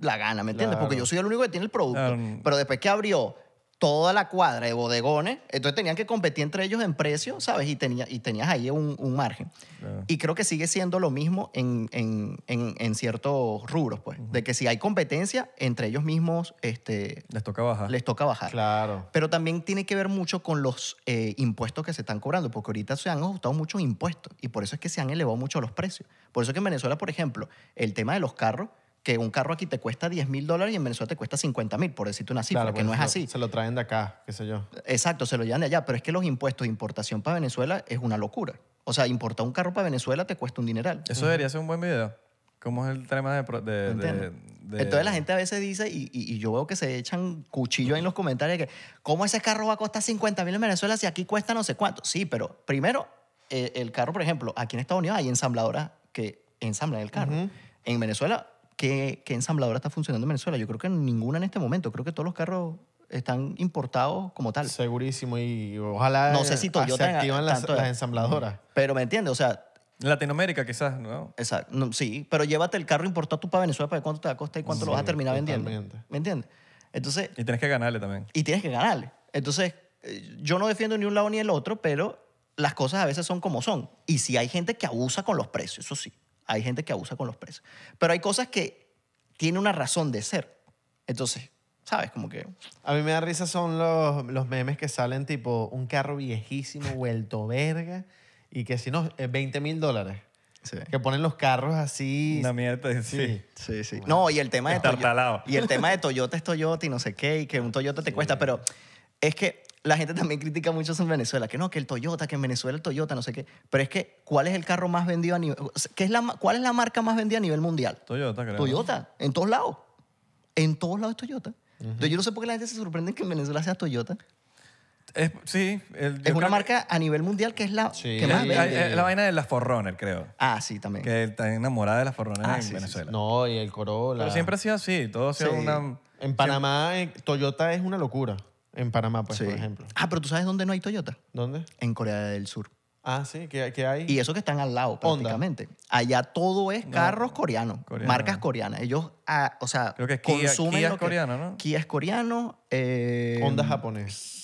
[SPEAKER 1] la, gana, ¿me entiendes? Porque yo soy el único que tiene el producto. pero después que abrió toda la cuadra de bodegones. Entonces tenían que competir entre ellos en precios, ¿sabes? Y, tenía, y tenías ahí un, margen. Y creo que sigue siendo lo mismo en, en, ciertos rubros, pues. De que si hay competencia, entre ellos mismos... Este, les toca bajar. Les toca bajar. Claro. Pero también tiene que ver mucho con los eh, impuestos que se están cobrando, porque ahorita se han ajustado muchos impuestos y por eso es que se han elevado mucho los precios. Por eso es que en Venezuela, por ejemplo, el tema de los carros que un carro aquí te cuesta 10 mil dólares y en Venezuela te cuesta 50 mil, por decirte una cifra, que no es
[SPEAKER 3] así. Se lo traen de acá, qué sé yo.
[SPEAKER 1] Exacto, se lo llevan de allá, pero es que los impuestos de importación para Venezuela es una locura. O sea, importar un carro para Venezuela te cuesta un dineral. Eso debería
[SPEAKER 3] ser un
[SPEAKER 2] buen video. ¿Cómo es el tema de, Entonces la
[SPEAKER 1] gente a veces dice, y, yo veo que se echan cuchillo ahí en los comentarios, que ¿cómo ese carro va a costar 50 mil en Venezuela si aquí cuesta no sé cuánto? Sí, pero primero, eh, el carro, por ejemplo, aquí en Estados Unidos hay ensambladoras que ensamblan el carro. En Venezuela ¿qué, ensambladora está funcionando en Venezuela? Yo creo que ninguna en este momento. Creo que todos los carros están importados como tal.
[SPEAKER 3] Segurísimo. Y ojalá no sé si
[SPEAKER 1] eh, se activan las, ensambladoras. Pero me entiendes, o sea... Latinoamérica quizás, ¿no? Exacto, sí, pero llévate el carro importado tú para Venezuela para ver cuánto te va a costar y cuánto lo vas a terminar vendiendo. ¿Me entiendes? Entonces, y tienes que ganarle también. Y tienes que ganarle. Entonces, eh, yo no defiendo ni un lado ni el otro, pero las cosas a veces son como son. Y si hay gente que abusa con los precios, eso sí hay
[SPEAKER 3] gente que abusa con los precios. Pero hay cosas que tienen una razón de ser. Entonces, ¿sabes? Como que... A mí me da risa son los, los memes que salen tipo un carro viejísimo, vuelto verga, y que si no, 20 eh, mil dólares. Sí. Que ponen los carros así. Una mierda, sí.
[SPEAKER 1] Sí, sí. no,
[SPEAKER 3] y el tema de. Toyota, y el tema de Toyota es Toyota
[SPEAKER 1] y no sé qué, y que un Toyota te cuesta, pero es que la gente también critica mucho eso en Venezuela, que no, que el Toyota, que en Venezuela el Toyota, no sé qué. Pero es que, ¿cuál es el carro más vendido a nivel... ¿qué es la, ¿Cuál es la marca más vendida a nivel mundial? Toyota, creo. Toyota, en todos lados. En todos lados es Toyota. Entonces yo no sé por qué la gente se sorprende que en Venezuela sea Toyota. Es, sí. es una marca a nivel mundial que es la que más vende. La, la,
[SPEAKER 2] vaina de las Forrunner, creo. Ah, sí, también. Que está
[SPEAKER 3] enamorada de las forrón ah, en Venezuela. no, y el Corolla. Pero siempre ha sido así. Todo una... En Panamá, eh, Toyota es una locura. En Panamá, pues, por ejemplo. Ah, pero ¿tú sabes dónde no hay Toyota? ¿Dónde? En Corea del Sur. Ah, sí, que, que hay. Y eso que están al lado prácticamente. Allá todo
[SPEAKER 1] es carros coreanos, marcas coreanas. Ellos, ah, o sea, consumen Kia es coreano, ¿no? Kia es coreano. eh, Honda japonés.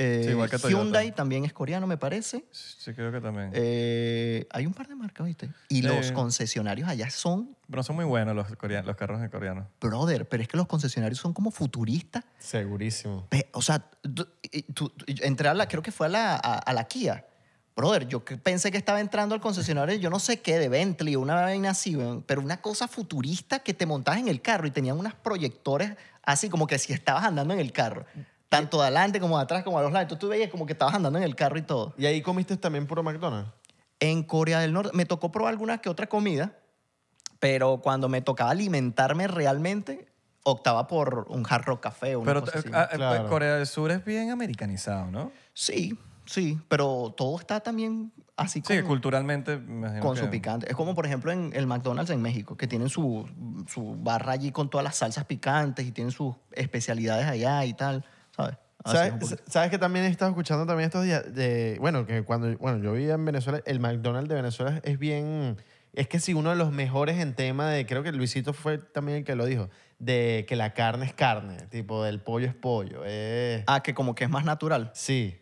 [SPEAKER 1] Eh, Hyundai también es coreano, me parece. Sí, creo que también. Eh, hay un par de marcas, ¿viste? Y eh, los concesionarios allá son... Pero son muy buenos los, coreanos, los carros de coreanos. Brother, pero es que los concesionarios son como futuristas. Segurísimo. O sea, tú, entré a la, creo que fue a la, Kia. Brother, yo pensé que estaba entrando al concesionario, yo no sé qué, de Bentley, una vaina así, pero una cosa futurista que te montabas en el carro y tenían unos proyectores así como que si estabas andando en el carro. Tanto adelante como atrás, como a los lados. Entonces tú veías como que estabas andando en el carro y todo. ¿Y ahí comiste también puro McDonald's? En Corea del Norte me tocó probar algunas que otra comida, pero cuando me tocaba alimentarme realmente, optaba por un jarro café o una pero, cosa eh, así. Ah, eh, pues, Corea del Sur es bien americanizado, ¿no? Sí, sí, pero todo está también así como... Sí, culturalmente, me Con su picante. Es como, por ejemplo, en el McDonald's en México, que tienen su, su barra allí con todas las salsas picantes y tienen sus especialidades allá y tal. ¿sabes?
[SPEAKER 3] ¿Sabes, que también he estado escuchando también estos días? De, bueno, que cuando bueno, yo vivía en Venezuela, el McDonald's de Venezuela es bien... Es que si uno de los mejores en tema de, creo que Luisito fue también el que lo dijo, de que la carne es carne, tipo, el pollo es pollo. Eh. Ah, que como que es más natural. Sí.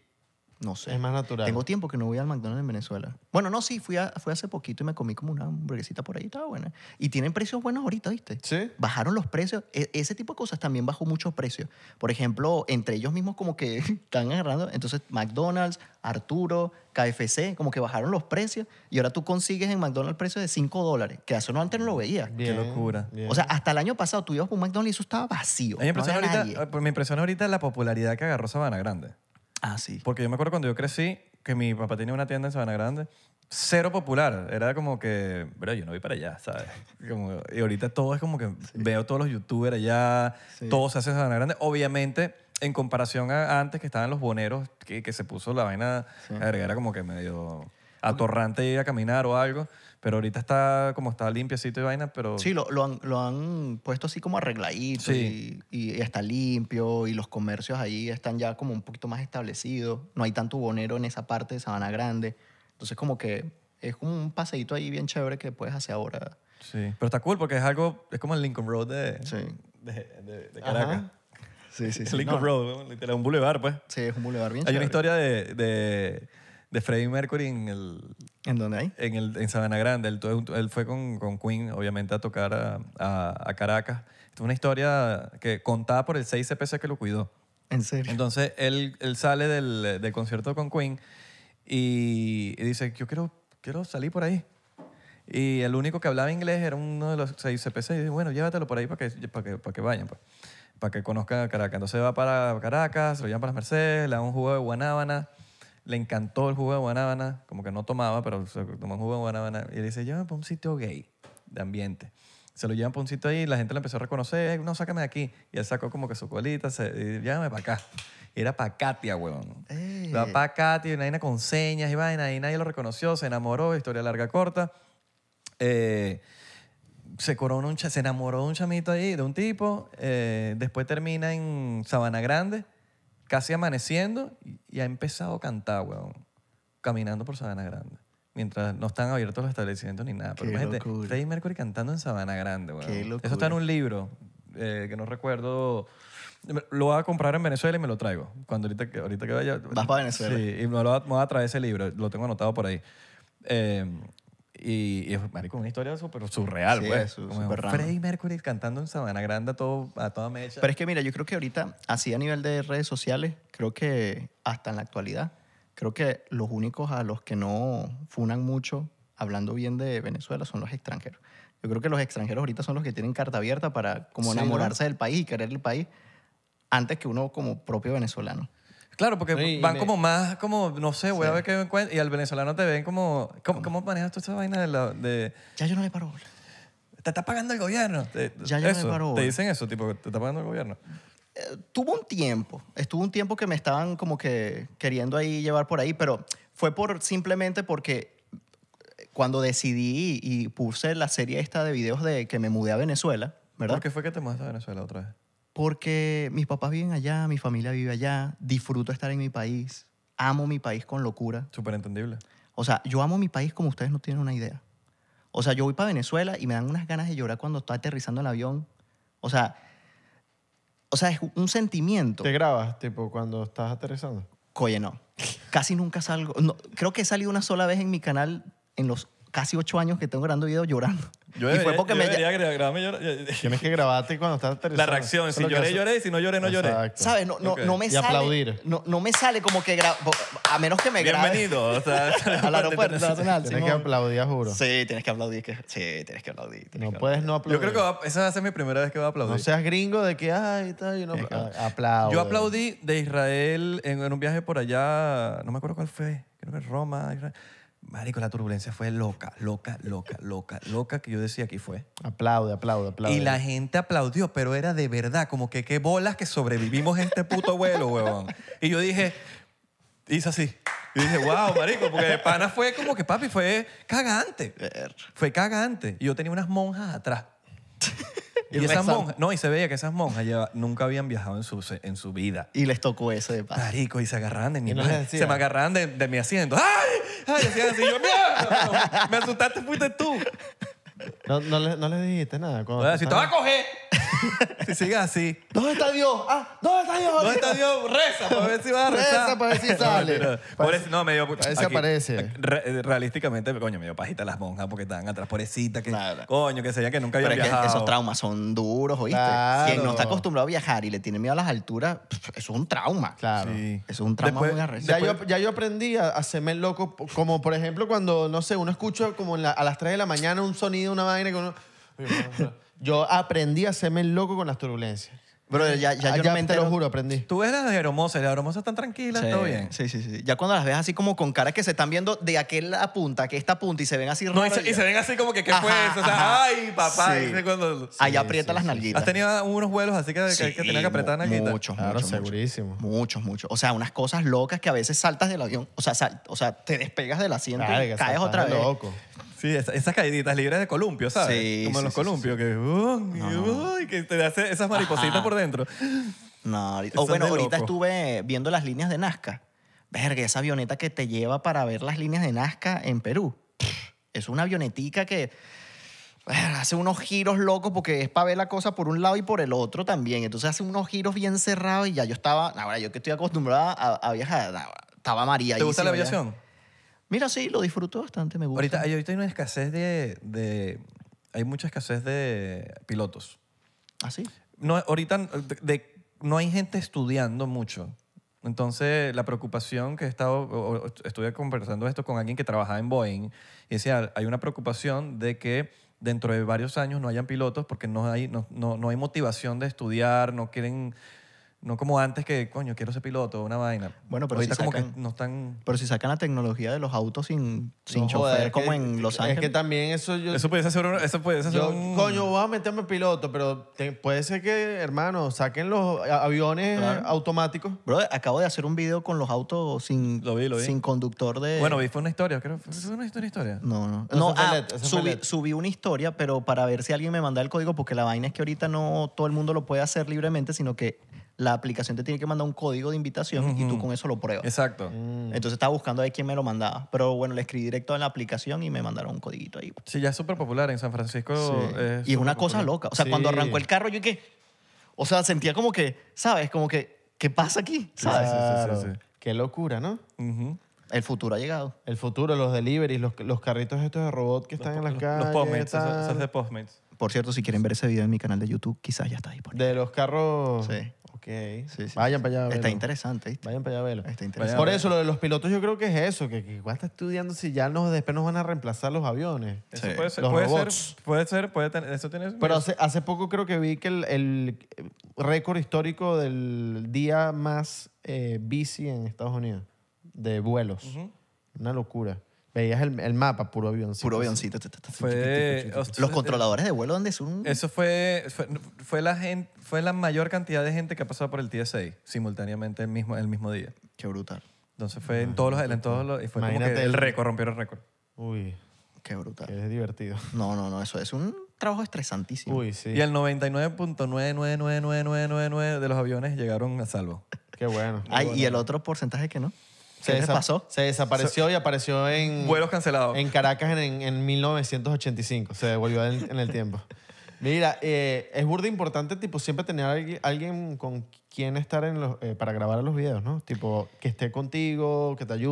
[SPEAKER 3] No sé. Es más natural. Tengo
[SPEAKER 1] tiempo que no voy al McDonald's en Venezuela. Bueno, no, sí, fui, hace poquito y me comí como una hamburguesita por ahí, estaba buena. Y tienen precios buenos ahorita, ¿viste? Sí. Bajaron los precios. E, ese tipo de cosas también bajó muchos precios. Por ejemplo, entre ellos mismos como que están agarrando. Entonces, McDonald's, Arturo, KFC, como que bajaron los precios. Y ahora tú consigues en McDonald's precio de 5 dólares, que eso no antes no lo veía.
[SPEAKER 3] Qué locura. O
[SPEAKER 1] sea, hasta el año pasado tú ibas a un McDonald's y eso estaba vacío. Pues, me
[SPEAKER 2] impresiona, ahorita, ahorita la popularidad que agarró Sabana Grande. Ah, Porque yo me acuerdo cuando yo crecí, que mi papá tenía una tienda en Sabana Grande, cero popular. Era como que, pero yo no voy para allá, ¿sabes? y ahorita todo es como que veo todos los youtubers allá, todos todo se hace en Sabana Grande. Obviamente, en comparación a antes que estaban los boneros, que, se puso la vaina, era como que medio atorrante ir a caminar o algo. Pero ahorita está como está limpiecito y vaina, pero... Sí,
[SPEAKER 1] lo, lo, han, lo han puesto así como arregladito Sí. y, está limpio y los comercios ahí están ya como un poquito más establecidos. No hay tanto bonero en esa parte de Sabana Grande. Entonces como que es como un paseíto ahí bien chévere que puedes hacer ahora. Sí. Pero está cool porque es algo, es como el Lincoln Road de, Sí.
[SPEAKER 2] de, de- Caracas. Sí, sí, sí. Lincoln Road, literal, un boulevard, pues. Sí, es un boulevard bien Hay una historia de de Freddie Mercury en el... ¿En dónde hay? En, el, en Sabana Grande. Él, él fue con, con, Queen, obviamente, a tocar a, a, Caracas. es una historia que contada por el 6CPC que lo cuidó. ¿En serio? Entonces, él, él sale del, del, concierto con Queen y, dice, yo quiero, quiero salir por ahí. Y el único que hablaba inglés era uno de los 6CPC. Y dice, bueno, llévatelo por ahí para que, para que, para que vayan, pues, para que conozcan a Caracas. Entonces va para Caracas, lo llevan para las Mercedes, le dan un jugo de guanábana le encantó el jugo de guanábana, como que no tomaba, pero tomó un jugo de guanábana. Y le dice, llévame para un sitio gay, de ambiente. Se lo llevan para un sitio ahí, la gente lo empezó a reconocer, no, sácame de aquí. Y él sacó como que su colita, se, llévame para acá. era para Katia, huevón. Era eh. para Katia, una vaina con señas y vaina, y nadie lo reconoció, se enamoró, historia larga, corta. Eh, se, un, se enamoró de un chamito ahí, de un tipo. Eh, después termina en Sabana Grande casi amaneciendo y ha empezado a cantar, weón, caminando por Sabana Grande. Mientras no están abiertos los establecimientos ni nada. Pero imagínate, Freddie Mercury cantando en Sabana Grande, weón. Eso está en un libro eh, que no recuerdo. Lo voy a comprar en Venezuela y me lo traigo. Cuando ahorita que, ahorita vaya. Vas para Venezuela. Sí, y me, lo, me voy a traer ese libro. Lo tengo anotado por ahí. Eh, y, es marico, una historia súper surreal, Sí, pues. Freddie
[SPEAKER 1] Mercury cantando en Sabana Grande a, todo, a toda mecha. Pero es que mira, yo creo que ahorita, así a nivel de redes sociales, creo que hasta en la actualidad, creo que los únicos a los que no funan mucho hablando bien de Venezuela son los extranjeros. Yo creo que los extranjeros ahorita son los que tienen carta abierta para como enamorarse del país y querer el país antes que uno como propio venezolano.
[SPEAKER 2] Claro, porque van como
[SPEAKER 1] más, como, no sé, voy a
[SPEAKER 2] ver qué encuentro. Y al venezolano te ven como, ¿cómo, manejas tú esta vaina de, la, Ya yo no le paro Te está pagando el gobierno. ya yo no le paro Te dicen eso, tipo, te está pagando el gobierno.
[SPEAKER 1] Eh, tuvo un tiempo, estuvo un tiempo que me estaban como que queriendo ahí llevar por ahí, pero fue por simplemente porque cuando decidí y, puse la serie esta de videos de que me mudé a Venezuela, ¿verdad? ¿Por qué fue que te mudaste a Venezuela otra vez? porque mis papás viven allá, mi familia vive allá, disfruto estar en mi país, amo mi país con locura. Súper entendible. O sea, yo amo mi país como ustedes no tienen una idea. O sea, yo voy para Venezuela y me dan unas ganas de llorar cuando estoy aterrizando el avión. O sea, o sea, es un sentimiento. ¿Te grabas, tipo, cuando estás aterrizando? Oye, no. Casi nunca salgo. No, creo que he salido una sola vez en mi canal en los casi ocho años que tengo grabando videos llorando.
[SPEAKER 2] Yo debería, porque me debería
[SPEAKER 3] grabarme Tienes que grabarte cuando estás La reacción, si lloré, lloré, si no lloré, no lloré. ¿Sabes? No, no, me y sale. aplaudir.
[SPEAKER 1] No, no me sale como que a menos que me grabe. Bienvenido. O sea, al aeropuerto internacional. Tienes que aplaudir, juro. Sí, tienes que aplaudir. Que, sí, tienes que
[SPEAKER 3] aplaudir. no puedes no aplaudir. Yo creo que esa va a ser mi primera vez que voy a aplaudir. No seas gringo de que, ay, tal, yo no aplaudo. Yo aplaudí
[SPEAKER 2] de Israel en, un viaje por allá, no me acuerdo cuál fue, creo que Roma, Israel Marico, la turbulencia fue loca, loca, loca, loca, loca, que yo decía que fue. Aplaude, aplaude, aplaude. Y la gente aplaudió, pero era de verdad, como que qué bolas que sobrevivimos este puto vuelo, huevón. Y yo dije, hice así. Y dije, wow, marico, porque de pana fue como que, papi, fue cagante. Fue cagante. Y yo tenía unas monjas atrás.
[SPEAKER 3] Y, esas monjas,
[SPEAKER 2] no, y se veía que esas monjas nunca habían viajado en su, en su vida. Y les tocó eso de pana. Marico, y se agarraban de mi se me agarraban de, de mi asiento. ¡Ay! Ay, decían así. Yo, mira, me asustaste, fuiste tú.
[SPEAKER 3] No, no, le, no le dijiste nada. si te vas a coger, si sigue así. ¿Dónde está Dios? Ah, ¿dónde está Dios? ¿Dónde está Dios? Reza para ver si va a rezar. Reza para ver si sale.
[SPEAKER 2] No, me dio... ver aparece. Eh, realísticamente, coño, me dio pajita las monjas porque estaban atrás, pobrecita, que
[SPEAKER 1] coño, que sería que nunca había Pero esos traumas son duros, ¿oíste? Si Quien no está acostumbrado a viajar y le tiene miedo a
[SPEAKER 3] las alturas, eso es un
[SPEAKER 1] trauma. Claro. Eso es un trauma muy Ya, yo,
[SPEAKER 3] ya yo aprendí a hacerme loco, como por ejemplo cuando, no sé, uno escucha como a las 3 de la mañana un sonido, una yo aprendí a hacerme el loco con las turbulencias. ya, ya yo ah, te lo juro, aprendí. Tú ves las de las aeromosas están tranquilas, todo bien. Sí, sí, sí. Ya cuando las ves así como con
[SPEAKER 1] cara que se están viendo de aquel a punta, que esta punta, y se ven así No, y, se,
[SPEAKER 2] ven así como que, ¿qué fue eso? O sea, ay, papá. Sí. aprieta las nalguitas. ¿Has tenido
[SPEAKER 1] unos vuelos así que, tenías que que apretar las Sí Muchos, Claro, muchos, segurísimo. muchos. Muchos, O sea, unas cosas locas que a veces saltas del avión, o sea, o sea te despegas del asiento y caes otra vez. loco. Sí, esas, caíditas libres de columpio, ¿sabes?
[SPEAKER 2] Sí, Como los columpios, que, uh, que te hace esas maripositas por dentro.
[SPEAKER 1] No, ahorita, bueno, ahorita estuve viendo las líneas de Nazca. Verga, esa avioneta que te lleva para ver las líneas de Nazca en Perú. Es una avionetica que hace unos giros locos porque es para ver la cosa por un lado y por el otro también. Entonces hace unos giros bien cerrados y ya yo estaba, ahora yo que estoy acostumbrada a, viajar, estaba María. ¿Te gusta la aviación? Mira, sí, lo disfruto bastante, me gusta. Ahorita, hay-
[SPEAKER 2] hay una escasez de, de- Hay mucha escasez de pilotos. ¿Ah, sí? No, ahorita de- no hay gente estudiando mucho. Entonces, la preocupación que he estado... estuve conversando esto con alguien que trabajaba en Boeing y decía, hay una preocupación de que dentro de varios años no hayan pilotos porque no hay, no, no- no hay motivación de estudiar, no quieren... No como antes que, coño, quiero ser piloto, una vaina. Bueno, pero como que no están... Pero si sacan
[SPEAKER 1] la tecnología de los autos sin, sin chofer, como en Los Ángeles. Es que
[SPEAKER 3] también eso yo... Eso puede ser, eso puede Coño, voy a meterme piloto, pero puede ser que, hermano, saquen los aviones automáticos. Bro, acabo de hacer un video con los autos sin, sin conductor
[SPEAKER 1] de... Bueno, vi,
[SPEAKER 2] fue una historia, creo. ¿Fue una historia? historia? No, no. no, ah, subí,
[SPEAKER 1] subí una historia, pero para ver si alguien me manda el código, porque la vaina es que ahorita no todo el mundo lo puede hacer libremente, sino que la aplicación te tiene que mandar un código de invitación y tú con eso lo pruebas. Exacto. Mm. Entonces estaba buscando ahí quién me lo mandaba. Pero bueno, le escribí directo en la aplicación y me mandaron un codiguito ahí. Sí, ya es súper
[SPEAKER 2] popular en San Francisco.
[SPEAKER 1] y es una cosa loca. O sea, cuando arrancó el carro, yo que. O sea, sentía como que, ¿sabes? Como que, ¿qué pasa aquí? ¿Sabes? Sí, Sí,
[SPEAKER 3] Qué locura, ¿no? El futuro ha llegado. El futuro, los deliveries, los, los carritos estos de robot que están en las calles. Los Postmates, esos, esos de Postmates.
[SPEAKER 1] Por cierto, si quieren ver ese video en mi canal de YouTube, quizás ya está
[SPEAKER 3] disponible. De los carros. Sí. Ok. Vayan para allá a verlo. Está interesante. Vayan para allá a verlo. Está interesante. Por eso, lo de los pilotos yo creo que es eso, que, igual está estudiando si ya después nos van a reemplazar los aviones. Eso puede ser. Los puede Ser, puede
[SPEAKER 2] ser, puede tener, Pero
[SPEAKER 3] hace, poco creo que vi que el, eh, récord histórico del día más eh, bici en Estados Unidos, de vuelos. Una locura. Veías el, mapa, puro avioncito. Puro avioncito. Fue- Los controladores de vuelo, ¿dónde es un...? Eso
[SPEAKER 2] fue, fue, la fue la mayor cantidad de gente que ha pasado por el TSA simultáneamente el mismo, el mismo día. Qué brutal, Entonces fue en todos los, todos y fue como que el récord,
[SPEAKER 3] rompieron el récord. Uy, qué brutal. es divertido. No, no, no, eso es un
[SPEAKER 1] trabajo estresantísimo. Uy, sí. Y el
[SPEAKER 2] 99.999999 de los aviones
[SPEAKER 1] llegaron a
[SPEAKER 3] salvo. Qué bueno. y el
[SPEAKER 1] otro porcentaje que no. Se Se desapareció
[SPEAKER 3] y apareció en. Vuelos cancelados. En Caracas en, 1985. Se devolvió en, el tiempo. Mira, eh, es burda importante, tipo, siempre tener alguien, alguien con quien estar en los, eh, para grabar los videos, ¿no? Tipo, que esté contigo, que te Hay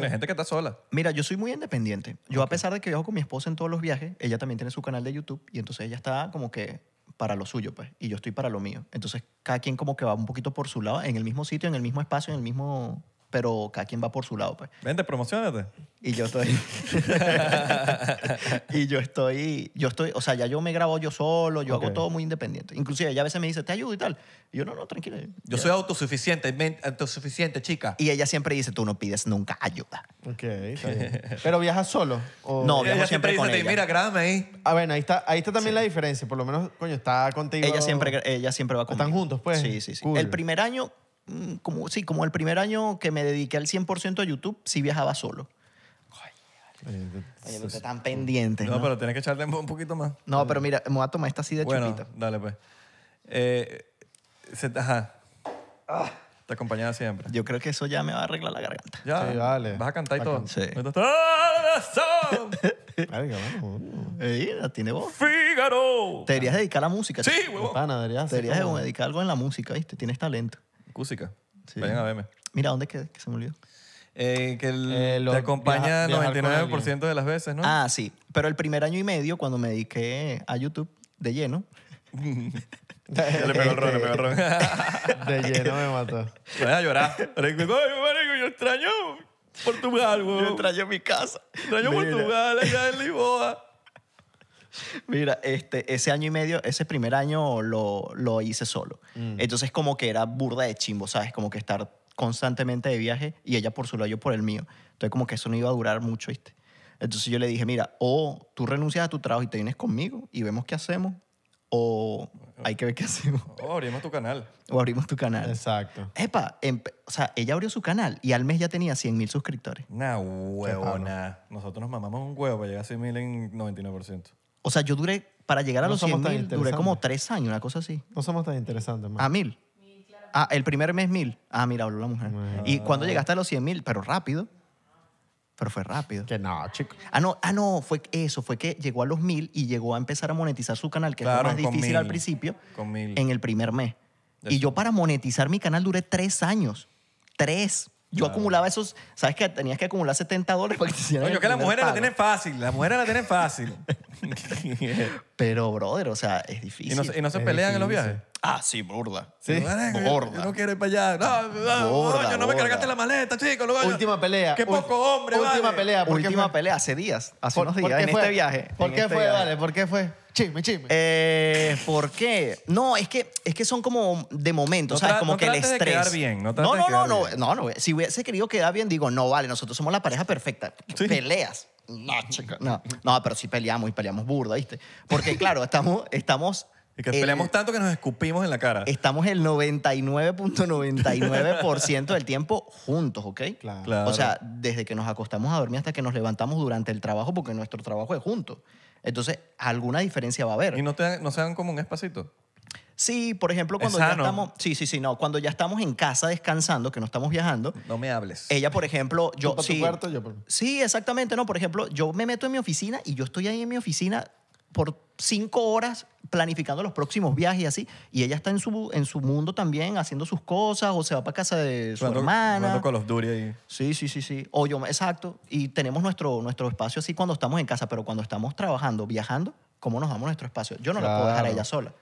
[SPEAKER 3] La gente que
[SPEAKER 2] está
[SPEAKER 1] sola. Mira, yo soy muy independiente. Yo, a pesar de que viajo con mi esposa en todos los viajes, ella también tiene su canal de YouTube y entonces ella está como que para lo suyo, pues, y yo estoy para lo mío. Entonces, cada quien como que va un poquito por su lado, en el mismo sitio, en el mismo espacio, en el mismo pero cada quien va por su lado. Pues. Vente, promocionate. Y yo estoy. y yo estoy. Yo estoy. O sea, ya yo me grabo yo solo, yo hago todo muy independiente. Inclusive ella a veces me dice, te ayudo y tal. Y yo, no, no, tranquilo. Yo soy autosuficiente, autosuficiente, chica. Y ella siempre dice, tú no pides nunca ayuda.
[SPEAKER 3] Ok, ¿Pero viajas solo? No, viajo siempre, dice, Mira, grábame ahí. A ah, ver, ahí está, ahí está también la diferencia. Por lo menos, coño, está contigo. Ella siempre,
[SPEAKER 1] ella siempre va conmigo. Están juntos, pues. Sí, sí, sí. El primer año Mm, como, sí, como el primer año que me dediqué al 100% a YouTube, sí viajaba solo.
[SPEAKER 4] Eh, eh, Oye, Oye
[SPEAKER 2] estás tan pendiente. No, pero tienes que echarle un poquito más. No, pero mira,
[SPEAKER 1] me voy a tomar esta así de bueno,
[SPEAKER 2] Dale, pues. Eh, ajá. Ah. Te acompañaba siempre. Yo creo que eso ya me va a
[SPEAKER 1] arreglar la garganta.
[SPEAKER 2] Ya, dale Vas a cantar y todo.
[SPEAKER 1] Sí. Ey, tiene voz. ¡Fígaro! Te deberías dedicar a la música. Sí, huevón. Te deberías dedicar algo en la música, ¿viste? Tienes talento música. Vayan a verme. Mira, ¿dónde quedé? Que se me olvidó. Eh, que el, eh, te acompaña el 99% de las veces, ¿no? Ah, sí. Pero el primer año y medio, cuando me dediqué a YouTube de lleno. le pegó el ron, le pegó el ron. de lleno me mató. Me voy a llorar.
[SPEAKER 2] yo extraño Portugal, güey. Yo extraño mi casa. Extraño Portugal allá en Lisboa.
[SPEAKER 1] Mira, este, ese año y medio, ese primer año lo, lo hice solo. Mm. Entonces como que era burda de chimbo, ¿sabes? Como que estar constantemente de viaje y ella por su lado, yo por el mío. Entonces como que eso no iba a durar mucho, ¿viste? Entonces yo le dije, mira, o tú renuncias a tu trabajo y te vienes conmigo y vemos qué hacemos, o hay que ver qué hacemos.
[SPEAKER 2] O abrimos tu canal.
[SPEAKER 1] O abrimos tu canal. Exacto. Epa, o sea, ella abrió su canal y al mes ya tenía 100 mil suscriptores. Una
[SPEAKER 2] huevona. Nosotros nos mamamos un huevo para llegar a 100 mil en 99%.
[SPEAKER 1] O sea, yo duré, para llegar a los 100 mil, duré como tres años, una cosa así.
[SPEAKER 3] No somos tan interesantes,
[SPEAKER 1] ¿no? A mil. Ah, el primer mes mil. Ah, mira, habló la mujer. Y ah. cuando llegaste a los 100 mil, pero rápido. Pero fue rápido. Que no, chico. Ah, no, ah, no, fue eso, fue que llegó a los mil y llegó a empezar a monetizar su canal, que era más difícil al principio, con mil. en el primer mes. Y yo para monetizar mi canal duré tres años. Tres. Yo acumulaba esos, ¿sabes qué? Tenías que acumular 70 dólares para que te hicieran. Oye, yo que las mujeres la tienen fácil, las mujeres la tienen fácil. Pero, brother, o sea, es difícil. ¿Y no, se pelean en los viajes?
[SPEAKER 3] Ah, sí, burda. Sí. Burda. Yo no quiero ir para allá. No, no, no me cargaste la maleta, chico. Última pelea. Qué poco hombre, Última pelea. Última pelea hace días, hace unos días, en fue? este viaje. ¿Por qué este fue, vale? ¿Por qué fue?
[SPEAKER 1] Chisme, chisme. Eh, ¿Por qué? No, es que, es que son como de momento, ¿sabes? como que el estrés. bien, no no, no, no, no, Si hubiese querido quedar bien, digo, no, vale, nosotros somos la pareja perfecta. Peleas.
[SPEAKER 4] No, chica, no.
[SPEAKER 1] No, pero sí peleamos y peleamos burda, ¿viste? Porque, claro, estamos, estamos y que peleamos eh, tanto que nos escupimos en la cara. Estamos el 99.99% del tiempo juntos, ¿ok? Claro. O sea, desde que nos acostamos a dormir hasta que nos levantamos durante el trabajo, porque nuestro trabajo es juntos. Entonces, alguna diferencia va a haber. ¿Y no, te, se dan como un espacito? Sí, por ejemplo, cuando ya estamos. Sí, sí, sí, no. Cuando ya estamos en casa descansando, que no estamos viajando. No me hables. Ella, por ejemplo, yo. sí, Sí, exactamente. No, por ejemplo, yo me meto en mi oficina y yo estoy ahí en mi oficina por cinco horas planificando los próximos viajes y así. Y ella está en su, en su mundo también, haciendo sus cosas, o se va para casa de su hermana. Jugando con los Duri Sí, sí, sí, sí. O yo, exacto. Y tenemos nuestro, nuestro espacio así cuando estamos en casa, pero cuando estamos trabajando, viajando, ¿cómo nos damos nuestro espacio? Yo no la puedo dejar a ella sola.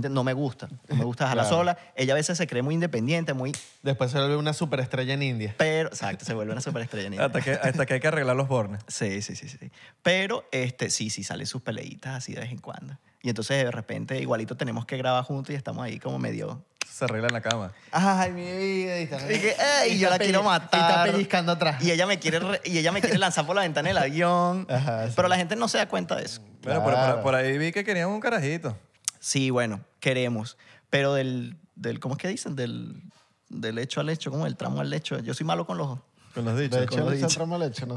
[SPEAKER 1] No me gusta. No me gusta dejarla sola. Ella a veces se cree muy independiente, muy...
[SPEAKER 3] Después se vuelve una superestrella en India. Pero, exacto, se vuelve una superestrella en India. hasta, que, hasta
[SPEAKER 1] que hay que arreglar los bornes. Sí, sí, sí, sí. Pero este, sí, sí, salen sus peleitas así de vez en cuando. Y entonces de repente igualito tenemos que grabar juntos y estamos ahí como medio... Se arregla en la cama.
[SPEAKER 3] Ay, mi vida. Y, yo la quiero matar. Y está
[SPEAKER 1] pellizcando atrás. Y ella me quiere, y ella me quiere lanzar por la ventana el avión. Pero la gente no se da cuenta de eso. Pero por, por ahí vi que querían un carajito. Sí, bueno, queremos. Pero del, del ¿cómo es que dicen? Del, del hecho al hecho, ¿cómo? El tramo al hecho. Yo soy malo con los... Con los dichos. De tramo
[SPEAKER 3] al hecho, no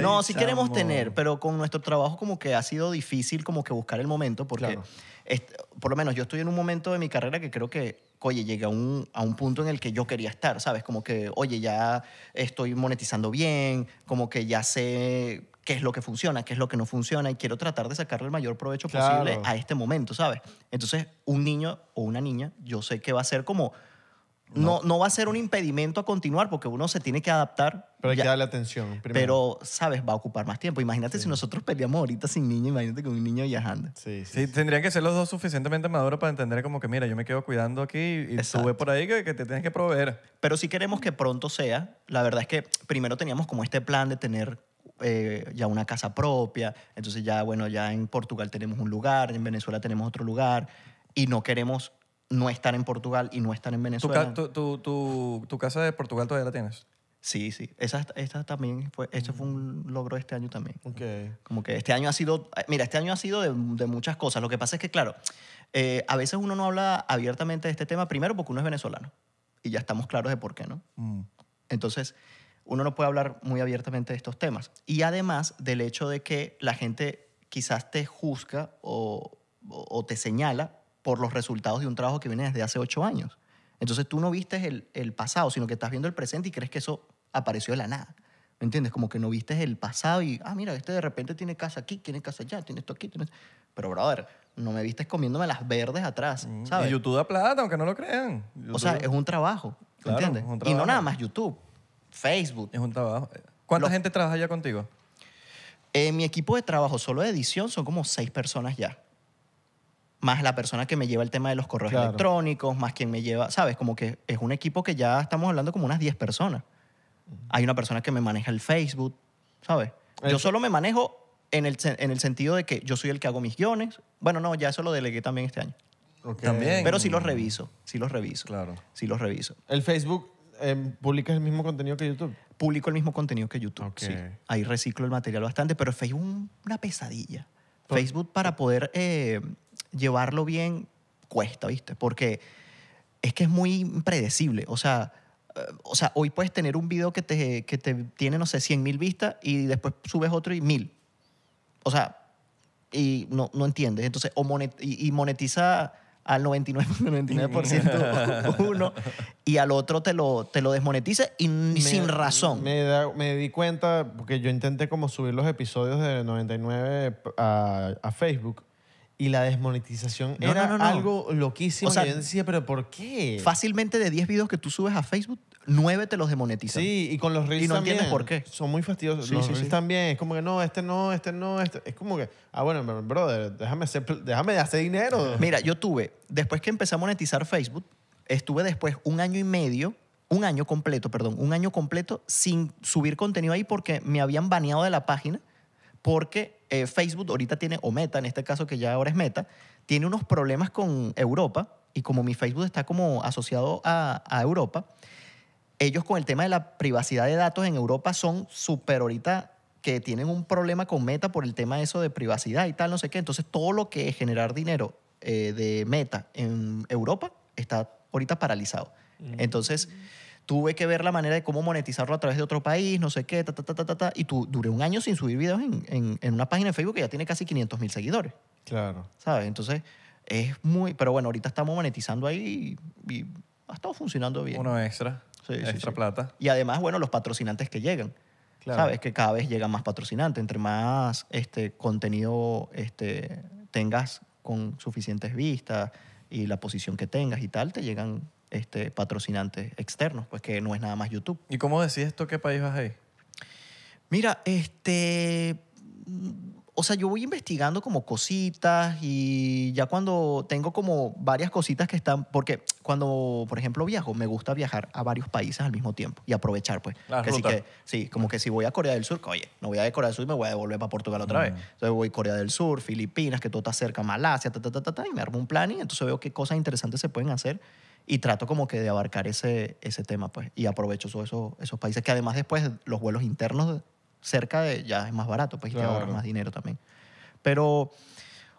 [SPEAKER 3] No, sí queremos tener,
[SPEAKER 1] pero con nuestro trabajo como que ha sido difícil como que buscar el momento porque... por lo menos yo estoy en un momento de mi carrera que creo que oye, llega a un, a un punto en el que yo quería estar, ¿sabes? Como que, oye, ya estoy monetizando bien, como que ya sé qué es lo que funciona, qué es lo que no funciona y quiero tratar de sacarle el mayor provecho posible a este momento, ¿sabes? Entonces, un niño o una niña, yo sé que va a ser como... No. no, va a ser un impedimento a continuar porque uno se tiene que adaptar.
[SPEAKER 3] Pero hay ya. que darle atención primero.
[SPEAKER 1] Pero, ¿sabes? Va a ocupar más tiempo. Imagínate si nosotros peleamos ahorita sin niño, imagínate con un niño viajando. Sí, sí,
[SPEAKER 2] tendrían que ser los dos suficientemente maduros para entender como que, mira, yo me quedo cuidando aquí y
[SPEAKER 1] sube por ahí que, que, te tienes que proveer. Pero si queremos que pronto sea, la verdad es que primero teníamos como este plan de tener eh, ya una casa propia, entonces ya, bueno, ya en Portugal tenemos un lugar, en Venezuela tenemos otro lugar, y no queremos no estar en Portugal y no estar en Venezuela. ¿Tu, tu, tu, casa de Portugal todavía la tienes? Sí, sí. Esa, esta también fue, esto fue un mm. logro este año también. Como que este año ha sido, eh, mira, este año ha sido de, muchas cosas. Lo que pasa es que, claro, eh, a veces uno no habla abiertamente de este tema, primero porque uno es venezolano y ya estamos claros de por qué, ¿no? Mm. Entonces, uno no puede hablar muy abiertamente de estos temas. Y además del hecho de que la gente quizás te juzga o, te señala por los resultados de un trabajo que viene desde hace ocho años. Entonces tú no vistes el, pasado, sino que estás viendo el presente y crees que eso apareció de la nada. ¿Me entiendes? Como que no vistes el pasado y, ah, mira, este de repente tiene casa aquí, tiene casa allá, tiene esto aquí, tiene... Pero, brother, no me viste comiéndome las verdes atrás, mm, ¿sabes? Y YouTube
[SPEAKER 2] a plata, aunque no
[SPEAKER 1] lo crean. O sea, es un trabajo, ¿me ¿entiendes? Y no nada más YouTube. Facebook. Es un trabajo. ¿Cuánta gente trabaja ya contigo? Eh, mi equipo de trabajo, solo de edición, son como seis personas ya. Más la persona que me lleva el tema de los correos electrónicos, más quien me lleva, ¿sabes? Como que es un equipo que ya estamos hablando como unas 10 personas. Hay una persona que me maneja el Facebook, ¿sabes? Yo solo me manejo en el, en el sentido de que yo soy el que hago mis guiones. Bueno, no, ya eso lo delegué también este año. También. Pero sí los reviso, sí los reviso. Claro. Sí los reviso. El Facebook Em, publicas el mismo contenido que YouTube. Publico el mismo contenido que YouTube. Sí. Ahí reciclo el material bastante, pero Facebook una pesadilla. Facebook para poder eh, llevarlo bien cuesta, ¿viste? Porque es que es muy impredecible. O sea, eh, o sea, hoy puedes tener un video que te, que te tiene, no sé, 100 mil vistas y después subes otro y mil. O sea, y no, no entiendes. Entonces, o y, monetiza al 99%, uno y al otro te lo, te lo desmonetiza y sin razón.
[SPEAKER 3] Me, di cuenta, porque yo intenté como subir los episodios de 99 eh, a, a Facebook y la desmonetización era algo loquísimo. O sea, yo decía, ¿pero por qué?
[SPEAKER 1] Fácilmente de 10 videos que tú subes a Facebook, 9 te los demonetizan. Sí, y con los reels Y no entiendes por
[SPEAKER 3] qué. Son muy fastidiosos. Sí, los sí, también. Es como que no, este no, este no, este. Es como que, ah, bueno, brother, déjame, hacer, déjame de hacer dinero. Mira, yo tuve, después que empecé a monetizar Facebook,
[SPEAKER 1] estuve después un año y medio un año completo, perdón, un año completo sin subir contenido ahí porque me habían baneado de la página porque eh, Facebook ahorita tiene, o Meta, en este caso que ya ahora es Meta, tiene unos problemas con Europa y como mi Facebook está como asociado a, Europa, ellos con el tema de la privacidad de datos en Europa son súper ahorita que tienen un problema con Meta por el tema de eso de privacidad y tal, no sé qué. Entonces todo lo que es generar dinero eh, de Meta en Europa está ahorita paralizado. Mm. Entonces tuve que ver la manera de cómo monetizarlo a través de otro país, no sé qué, ta, ta, ta, ta, ta, y tú, duré un año sin subir videos en, en, una página de Facebook que ya tiene casi 500 mil seguidores. Claro. ¿Sabes? Entonces, es muy... Pero bueno, ahorita estamos monetizando ahí y, ha estado funcionando bien. Uno extra. Sí, extra sí, plata. Y además, bueno, los patrocinantes que llegan. Claro. ¿Sabes? Que cada vez llegan más patrocinantes. Entre más este, contenido este, tengas con suficientes vistas y la posición que tengas y tal, te llegan este, patrocinantes externos, pues que no es nada más YouTube. ¿Y cómo decides tú qué país vas a ir? Mira, este, o sea, yo voy investigando como cositas y ya cuando tengo como varias cositas que están, porque cuando, por ejemplo, viajo, me gusta viajar a varios países al mismo tiempo y aprovechar, pues. Las que sí, como que si voy a Corea del Sur, oye, no voy a Corea del Sur y me voy a devolver para Portugal otra vez. Mm. Entonces voy a Corea del Sur, Filipinas, que todo está cerca, Malasia, ta, ta, ta, ta, ta, y me armo un plan y entonces veo qué cosas interesantes se pueden hacer y trato como que de abarcar ese, ese tema, pues, y aprovecho eso, esos países que además después los vuelos internos cerca de ya es más barato, pues, y te ahorras más dinero también. Pero,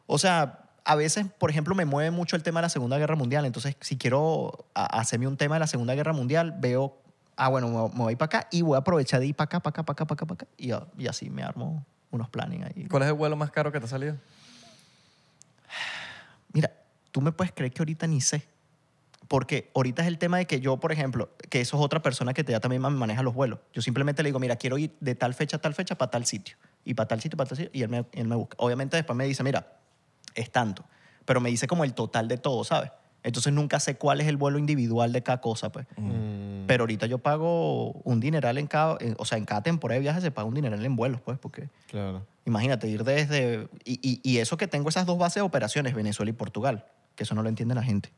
[SPEAKER 1] o sea, a veces, por ejemplo, me mueve mucho el tema de la Segunda Guerra Mundial, entonces si quiero hacerme un tema de la Segunda Guerra Mundial, veo, ah, bueno, me voy para acá y voy a aprovechar de ir para acá, para acá, para acá, para acá, para acá, y, ah, y así me armo unos planning ahí. ¿Cuál es el vuelo más caro que te ha salido? Mira, tú me puedes creer que ahorita ni sé porque ahorita es el tema de que yo, por ejemplo, que eso es otra persona que te también maneja los vuelos. Yo simplemente le digo, mira, quiero ir de tal fecha a tal fecha para tal sitio, y para tal sitio, para tal sitio, y él me, él me busca. Obviamente después me dice, mira, es tanto, pero me dice como el total de todo, ¿sabes? Entonces nunca sé cuál es el vuelo individual de cada cosa, pues.
[SPEAKER 3] Mm.
[SPEAKER 1] Pero ahorita yo pago un dineral en cada, o sea, en cada temporada de viaje se paga un dineral en vuelos, pues, porque. Claro. Imagínate ir desde. Y, y, y eso que tengo esas dos bases de operaciones, Venezuela y Portugal, que eso no lo entiende la gente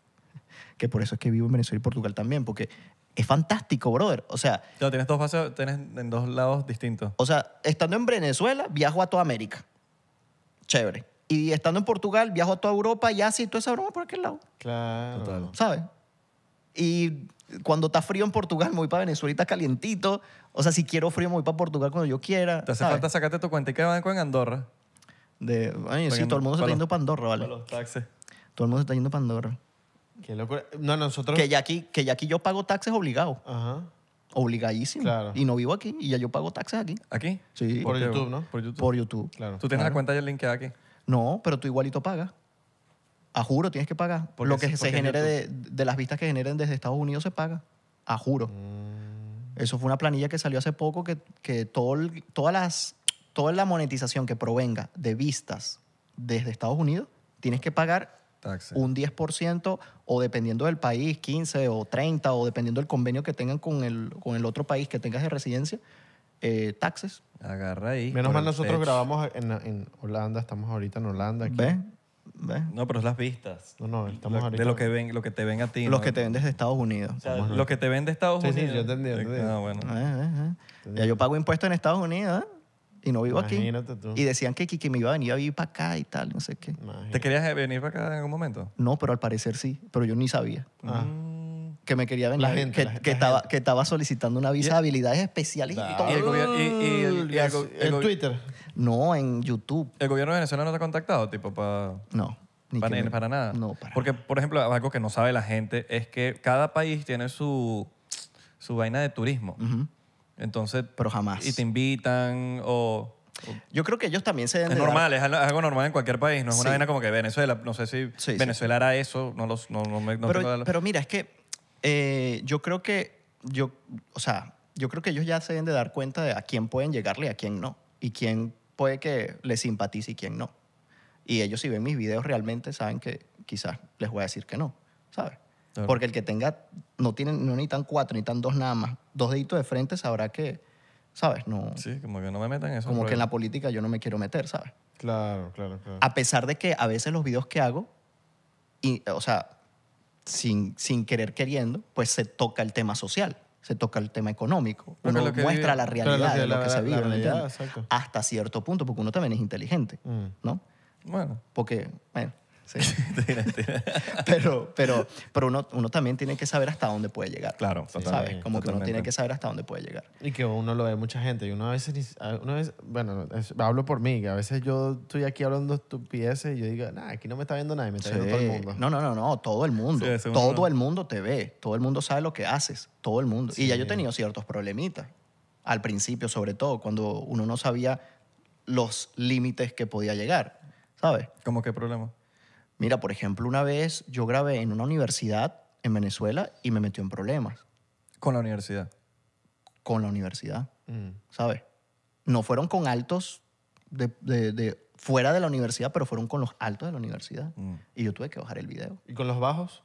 [SPEAKER 1] que por eso es que vivo en Venezuela y Portugal también, porque es fantástico, brother. O sea...
[SPEAKER 2] tienes dos en dos lados
[SPEAKER 1] distintos. O sea, estando en Venezuela, viajo a toda América. Chévere. Y estando en Portugal, viajo a toda Europa y así toda esa broma por aquel lado. Claro. ¿Sabes? Y cuando está frío en Portugal, me voy para Venezuela y está calientito. O sea, si quiero frío, me voy para Portugal cuando yo quiera. Te hace falta
[SPEAKER 2] sacarte tu y que banco en Andorra.
[SPEAKER 1] De, ay, sí, todo el mundo se está yendo para Andorra, ¿vale? los Todo el mundo se está yendo para Andorra. No, nosotros. Que ya aquí, que ya aquí yo pago taxes obligado Ajá. Obligadísimo. Y no vivo aquí. Y ya yo pago taxes aquí. ¿Aquí? Sí. Por, YouTube, ¿no?
[SPEAKER 3] Por YouTube. Claro. ¿Tú tienes la cuenta ya linkeada aquí? No,
[SPEAKER 1] pero tú igualito pagas. A juro tienes que pagar. lo que se genere de, las vistas que generen desde Estados Unidos se paga. A juro. Mm. Eso fue una planilla que salió hace poco que, que todo todas toda la monetización que provenga de vistas desde Estados Unidos, tienes que pagar un 10% o dependiendo del país, 15 o 30 o dependiendo del convenio que tengan con el, con el otro país que tengas de residencia, eh, taxes. Agarra
[SPEAKER 3] ahí. Menos mal nosotros grabamos en, Holanda, estamos ahorita en Holanda. ¿Ves?
[SPEAKER 1] No, pero es las vistas. No, no,
[SPEAKER 3] estamos ahorita. De lo que, ven, lo que te ven a ti. Los que te ven desde
[SPEAKER 1] Estados Unidos. O lo que te ven de Estados Unidos. Sí, yo entendí. Ah, bueno. Eh, eh, ya yo pago impuestos en Estados Unidos, ¿eh? y no vivo aquí. Y decían que, Kiki me iba a venir a vivir para acá y tal, no sé qué. ¿Te querías venir para acá en algún momento? No, pero al parecer sí, pero yo ni sabía. Ah. Mm. Que me quería venir, la gente, que, estaba, que estaba solicitando una visa de habilidades especiales ¿En
[SPEAKER 2] Twitter? No,
[SPEAKER 1] en YouTube.
[SPEAKER 2] ¿El gobierno venezolano no te ha contactado, tipo, para...? No. Ni para, para, nada. Porque, por ejemplo, algo que no sabe la gente es que cada país tiene su, su vaina de turismo. Entonces, pero jamás. Y te invitan o...
[SPEAKER 1] yo creo que ellos también se deben Es de normal,
[SPEAKER 2] es algo normal en cualquier país. No es una vaina como que Venezuela. No sé si Venezuela era hará eso. No, los, no, me, no pero,
[SPEAKER 1] pero mira, es que eh, yo creo que... Yo, o sea, yo creo que ellos ya se deben de dar cuenta de a quién pueden llegarle y a quién no. Y quién puede que les simpatice y quién no. Y ellos si ven mis videos realmente saben que quizás les voy a decir que no, ¿sabes? Porque el que tenga, no tienen, ni tan cuatro, ni tan dos nada más, dos deditos de frente, sabrá que, ¿sabes? No, sí, como que no me metan en eso. Como que en la política yo no me quiero meter, ¿sabes?
[SPEAKER 3] Claro, claro, claro. A
[SPEAKER 1] pesar de que a veces los videos que hago, y, o sea, sin, sin querer queriendo, pues se toca el tema social, se toca el tema económico. uno muestra la realidad de lo que se vive, realidad, Hasta cierto punto, porque uno también es inteligente, mm. ¿no? Bueno. Porque,
[SPEAKER 3] bueno,
[SPEAKER 1] pero pero, pero uno, uno, también tiene que saber hasta dónde puede llegar. Claro, ¿sabes? Como que uno tiene que saber hasta dónde puede llegar.
[SPEAKER 3] Y que uno lo ve mucha gente. Y uno a veces, bueno, hablo por mí, a veces yo estoy aquí hablando estupideces y yo digo, nada aquí no me está viendo nadie, me está viendo todo el mundo. No,
[SPEAKER 1] no, no, no, todo el mundo. todo el mundo te ve, todo el mundo sabe lo que haces, todo el mundo. Y ya yo he tenido ciertos problemitas, al principio sobre todo, cuando uno no sabía los límites que podía llegar, ¿sabes? ¿Cómo qué problema? Mira, por ejemplo, una vez yo grabé en una universidad en Venezuela y me metió en problemas Con la universidad. con la universidad, mm. ¿sabes? No fueron con altos de, fuera de la universidad, pero fueron con los altos de la universidad. Mm. Y yo tuve que bajar el video. ¿Y
[SPEAKER 3] con los bajos?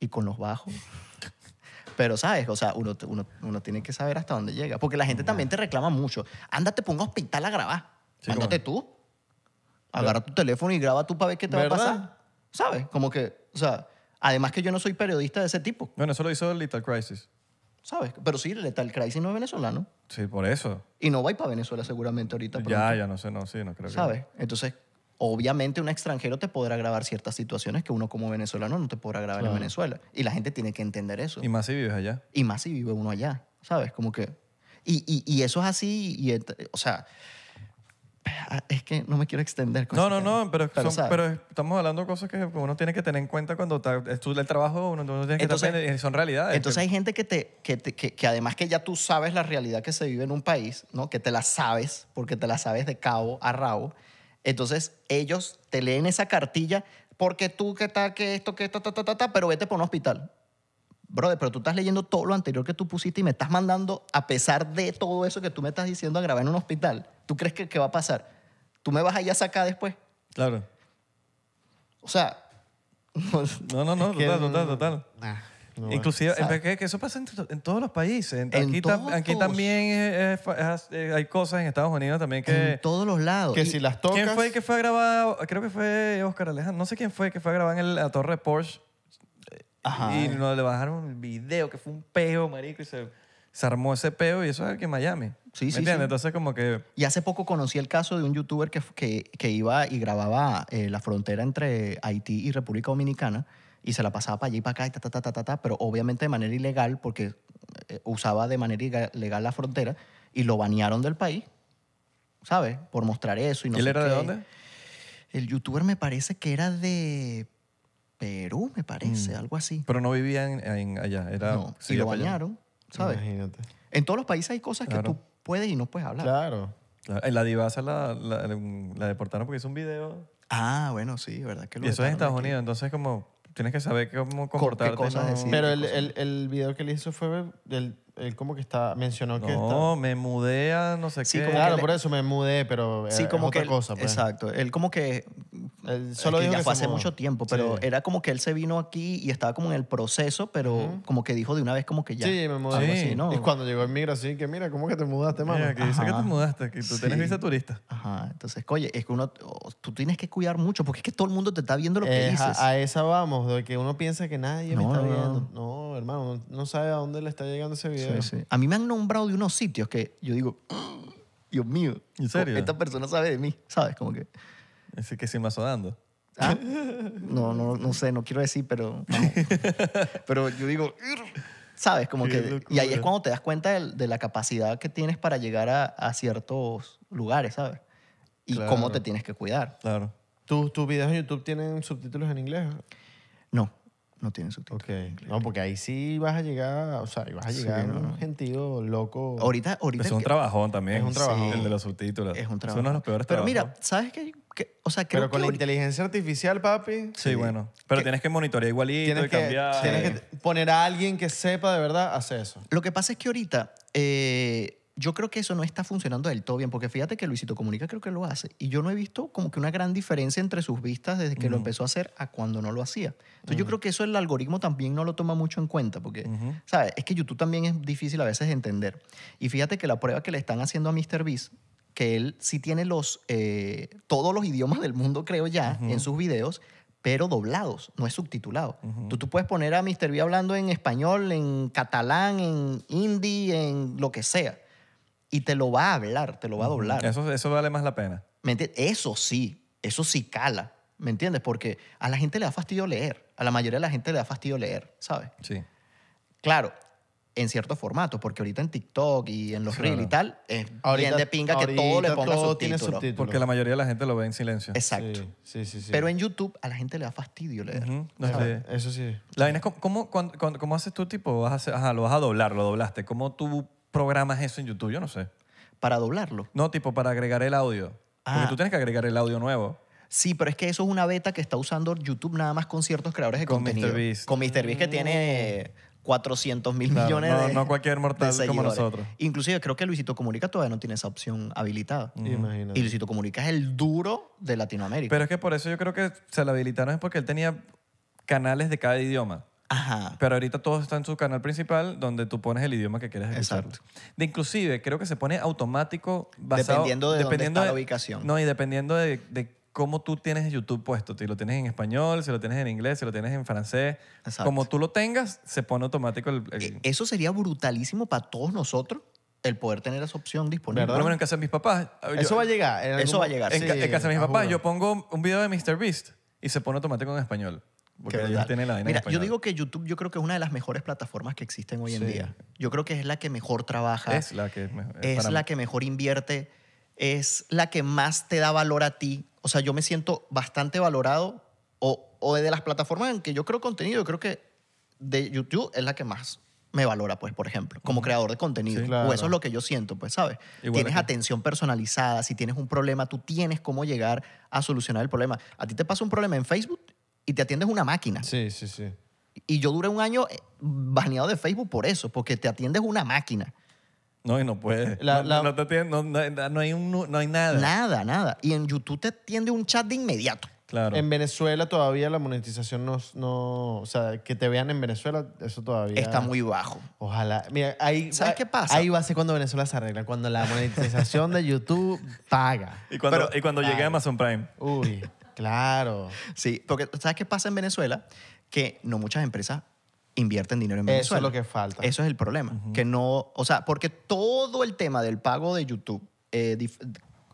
[SPEAKER 1] y con los bajos. Pero, ¿sabes? O sea, uno, uno, tiene que saber hasta dónde llega. Porque la gente también te reclama mucho. Ándate, ponga hospital a grabar. Sí, Ándate tú agarra tu teléfono y graba tú para ver qué te va a pasar. ¿Sabes? Como que, o sea, además que yo no soy periodista de ese tipo, Bueno, eso lo hizo Little Crisis. ¿sabes? Pero sí, Little Crisis no es venezolano Sí, por eso. y no va a ir para Venezuela seguramente ahorita. Ya, ya
[SPEAKER 2] no sé, no, sí, no creo que. ¿Sabes?
[SPEAKER 1] Entonces, obviamente un extranjero te podrá grabar ciertas situaciones que uno como venezolano no te podrá grabar en Venezuela. Y la gente tiene que entender eso. Y más si vives allá. Y más si vive uno allá, ¿sabes? Como que... Y, y- y eso es así, y, o sea, Ah, es que no me quiero extender con No, no, no, pero, pero,
[SPEAKER 2] estamos hablando de cosas que uno tiene que tener en cuenta cuando está, el trabajo, uno, tiene que entonces, son realidades. Entonces hay
[SPEAKER 1] gente que, te, que, además que ya tú sabes la realidad que se vive en un país, ¿no? que te la sabes, porque te la sabes de cabo a rabo, entonces ellos te leen esa cartilla porque tú que tal, que esto, que ta, pero vete por un hospital brother, pero tú estás leyendo todo lo anterior que tú pusiste y me estás mandando, a pesar de todo eso que tú me estás diciendo, a grabar en un hospital. ¿Tú crees que, que va a pasar? ¿Tú me vas a ir a sacar después? Claro. O sea... No, no, no, total, total, total.
[SPEAKER 3] Inclusive,
[SPEAKER 2] que eso pasa en, todos los países. En, aquí, también eh, hay cosas en Estados Unidos también que... En todos los lados. Que si las tocas... ¿Quién fue el que fue a grabar? Creo que fue Oscar Alejandro. No sé quién fue que fue a grabar en la torre Porsche y no le bajaron el video, que fue un peo, marico, y se,
[SPEAKER 1] se armó ese peo, y eso es aquí
[SPEAKER 2] en Miami. Sí, sí, entiendes? Entonces, como que.
[SPEAKER 1] Y hace poco conocí el caso de un youtuber que, que, iba y grababa eh, la frontera entre Haití y República Dominicana y se la pasaba para allá y para acá y ta, ta, ta, ta, ta, pero obviamente de manera ilegal porque eh, usaba de manera ilegal la frontera y lo banearon del país, ¿sabes? Por mostrar eso y no él era de dónde? El youtuber me parece que era de Perú, me parece, mm. algo así. Pero no vivía en, allá. No, y lo bañaron, ¿sabes? Imagínate. En todos los países hay cosas que tú puedes y no
[SPEAKER 2] puedes hablar. Claro. La divasa la, la, la deportaron porque hizo un video. Ah, bueno, sí, ¿verdad? Que eso es en Estados Unidos. Entonces, como tienes que saber cómo comportarte. cosas decir. Pero el, el,
[SPEAKER 3] el video que le hizo fue del él como que está, mencionó que No, me mudé a no sé qué. claro, por eso me mudé, pero eh, sí, era, como otra cosa. Pues. Exacto, él como que... solo dijo que hace mucho tiempo, pero
[SPEAKER 1] era como que él se vino aquí y estaba como en el proceso, pero como que dijo de una vez como que ya. Sí, me mudé. Y cuando
[SPEAKER 3] llegó el migra, así que mira, ¿cómo que te mudaste, mamá? que dice que te mudaste, que tú tienes visa turista.
[SPEAKER 1] Ajá, entonces, oye, es que uno, oh, tú tienes que cuidar mucho porque es que
[SPEAKER 3] todo el mundo te está viendo lo que dices. A, esa vamos, de que uno piensa que nadie me está viendo. No, hermano, no sabe a dónde le está llegando ese video.
[SPEAKER 1] A mí me han nombrado de unos sitios que yo digo, ah, Dios mío. Esta persona sabe de mí, ¿sabes? Como que... Es que se me dando. Ah, no, no, no sé, no quiero decir, pero... pero yo digo, ¿sabes? Como que... Y ahí es cuando te das cuenta de, la capacidad que tienes para llegar a,
[SPEAKER 3] ciertos lugares, ¿sabes?
[SPEAKER 1] Y cómo te tienes que
[SPEAKER 3] cuidar. Claro. ¿Tus videos en YouTube tienen subtítulos en inglés? No. No tiene subtítulos. Ok. No, porque ahí sí vas a llegar, o sea, vas a llegar a un sentido loco. Ahorita, ahorita. es un trabajón también. Es un trabajón El de los subtítulos. Es un trabajo. Es uno de los peores Pero mira, ¿sabes qué? Que, o sea, creo Pero con la inteligencia artificial, papi. Sí, bueno. Pero tienes que monitorear igualito y cambiar. Tienes que poner a alguien que sepa de verdad hacer eso.
[SPEAKER 1] Lo que pasa es que ahorita. Eh, yo creo que eso no está funcionando del todo bien, porque fíjate que Luisito Comunica creo que lo hace, y yo no he visto como que una gran diferencia entre sus vistas desde que lo empezó a hacer a cuando no lo hacía. Entonces yo mm. creo que eso el algoritmo también no lo toma mucho en cuenta, porque, ¿sabes? Es que YouTube también es difícil a veces entender. Y fíjate que la prueba que le están haciendo a MrBeast, que él sí tiene los, eh, todos los idiomas del mundo, creo ya, en sus videos, pero doblados, no es subtitulado. tú, tú puedes poner a Mr. B hablando en español, en catalán, en hindi, en lo que sea y te lo va a hablar, te lo va a doblar. Eso, eso vale más la pena. Eso sí, eso sí cala, ¿me entiendes? Porque a la gente le da fastidio leer, a la mayoría de la gente le da fastidio leer, ¿sabes? Sí. Claro, en cierto formato, porque ahorita en TikTok y en los reels y tal, bien de pinga que todo le ponga Porque la
[SPEAKER 2] mayoría de la gente lo ve en silencio. Exacto. Sí, sí, sí, Pero
[SPEAKER 1] en YouTube a la gente le da fastidio leer.
[SPEAKER 3] Eso sí.
[SPEAKER 2] La vaina es, ¿cómo, cómo, haces tú, tipo, vas a lo vas a doblar, lo doblaste? ¿Cómo tú Programas eso en YouTube? Yo no sé. Para
[SPEAKER 1] doblarlo. No, tipo para agregar el audio. Porque ah. tú tienes que agregar el audio nuevo. Sí, pero es que eso es una beta que está usando YouTube nada más con ciertos creadores de con contenido. Mr. Beast. Con MrBeast que tiene 400 mil millones no, de No cualquier mortal como nosotros. Inclusive creo que Luisito Comunica todavía no tiene esa opción habilitada. Y Luisito Comunica es el duro de Latinoamérica. Pero es que por eso yo creo
[SPEAKER 2] que se la habilitaron es porque él tenía canales de cada idioma. Pero ahorita todo está en su canal principal donde tú pones el idioma que quieres escuchar. De inclusive creo que se pone automático basado dependiendo de la ubicación. No, y dependiendo de, cómo tú tienes YouTube puesto. Si lo tienes en español, si lo tienes en inglés, si lo tienes en francés. Como tú lo tengas, se pone
[SPEAKER 1] automático el, e, Eso sería brutalísimo para todos nosotros el poder tener esa opción disponible. Por en casa de mis papás. eso va a llegar. Eso va a llegar. En, casa de mis papás, yo
[SPEAKER 2] pongo un video de Mr. Beast y se pone automático en español. Mira, yo digo
[SPEAKER 1] que YouTube yo creo que es una de las mejores plataformas que existen hoy en día. Yo creo que es la que mejor trabaja. Es la que mejor. invierte. Es la que más te da valor a ti. O sea, yo me siento bastante valorado o, de las plataformas en que yo creo contenido, yo creo que de YouTube es la que más me valora, pues, por ejemplo, como creador de contenido. O eso es lo que yo siento, pues, ¿sabes? tienes atención personalizada, si tienes un problema, tú tienes cómo llegar a solucionar el problema. ¿A ti te pasa un problema en Facebook? y te atiendes una máquina.
[SPEAKER 3] Sí, sí, sí.
[SPEAKER 1] Y yo duré un año eh, baneado de Facebook por eso, porque te atiendes una máquina. No, y no puedes. no,
[SPEAKER 3] hay no hay nada. Nada, nada. Y en YouTube te atiende un chat de inmediato. Claro. En Venezuela todavía la monetización no, no. O sea, que te vean en Venezuela, eso todavía. Está muy bajo. Ojalá. Mira, ahí. ¿Sabes qué pasa? Ahí va a ser cuando Venezuela se arregla, cuando la monetización de YouTube paga. Y cuando, y cuando llegue ah. Amazon Prime. Uy. Claro.
[SPEAKER 1] Sí, porque ¿sabes qué pasa en Venezuela? Que no muchas empresas invierten dinero en Venezuela. Eso es lo que falta. Eso es el problema. Que no, o sea, porque todo el tema del pago de YouTube eh,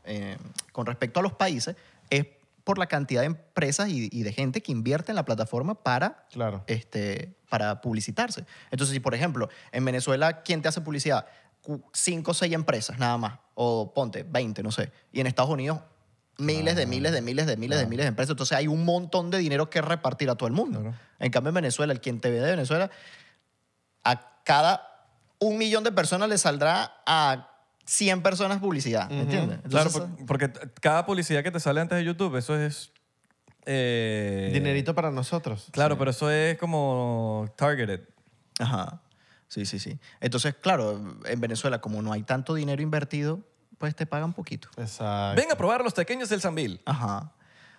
[SPEAKER 1] eh, con respecto a los países es por la cantidad de empresas y, de gente que invierte en la plataforma para, claro. este, para publicitarse. Entonces, si por ejemplo, en Venezuela, ¿quién te hace publicidad? Cinco o seis empresas nada más, o ponte, 20, no sé. Y en Estados Unidos, Ah. miles de miles de miles de miles ah. de miles de empresas. Entonces hay un montón de dinero que repartir a todo el mundo. En cambio, en Venezuela, el quien te ve de Venezuela, a cada un millón de personas le saldrá a 100 personas publicidad.
[SPEAKER 3] claro,
[SPEAKER 2] porque
[SPEAKER 1] cada publicidad que te sale antes de YouTube, eso es. Eh, Dinerito
[SPEAKER 3] para nosotros. Claro, pero
[SPEAKER 1] eso es como targeted. Ajá. Sí, sí, sí. Entonces, claro, en Venezuela, como no hay tanto dinero invertido, pues te pagan poquito. Exacto. Ven a
[SPEAKER 2] probar los pequeños del Sambil.
[SPEAKER 1] Ajá.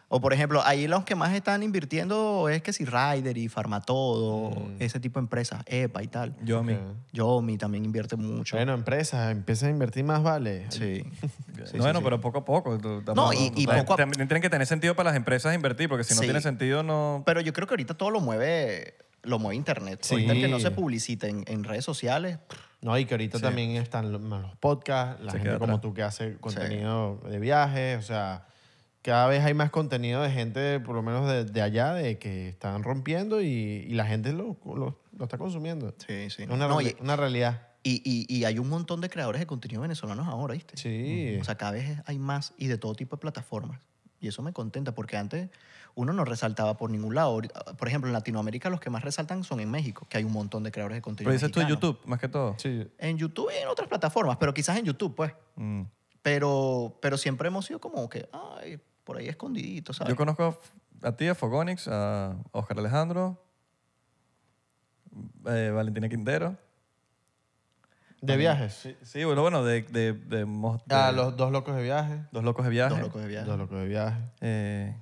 [SPEAKER 1] O por ejemplo, ahí los que más están invirtiendo es que si Ryder y Farmatodo, todo mm. ese tipo de empresas, EPA
[SPEAKER 3] y tal. Yomi. Yomi también invierte mucho. Bueno, empresas, empiezan a invertir más, vale. Sí. bueno, pero poco a poco. no, y, poco a... poco.
[SPEAKER 2] Tienen que tener sentido para las empresas invertir,
[SPEAKER 3] porque si no tiene
[SPEAKER 1] sentido, no... Pero yo creo que ahorita todo lo mueve, lo mueve Internet. Ahorita que no se publicita en, redes sociales...
[SPEAKER 3] No, y que ahorita también están los, podcasts, la gente como tú que hace contenido de viajes, o sea, cada vez hay más contenido de gente, por lo menos de, allá, de que están rompiendo y, la gente lo, lo, está consumiendo. Sí, sí. Es una, realidad. Y, y, y, hay un montón de creadores de contenido venezolanos ahora, ¿viste?
[SPEAKER 1] Sí. O sea, cada vez hay más y de todo tipo de plataformas. Y eso me contenta porque antes uno no resaltaba por ningún lado. Ah, por ejemplo, en Latinoamérica los que más resaltan son en México, que hay un montón de creadores de contenido. Pero dices tú en YouTube, más que todo. En YouTube y en otras plataformas, pero quizás en YouTube, pues. Mm. Pero, pero siempre hemos sido como que, ay, por ahí escondiditos ¿sabes? Yo conozco
[SPEAKER 2] a ti, a Fogonix, a Oscar Alejandro, eh, Valentina Quintero.
[SPEAKER 3] ¿De viajes? Sí, bueno,
[SPEAKER 2] bueno, de, de,
[SPEAKER 3] ah, los dos locos de viaje. Dos locos de viaje. Dos locos de viaje. Dos locos
[SPEAKER 2] de
[SPEAKER 1] Eh,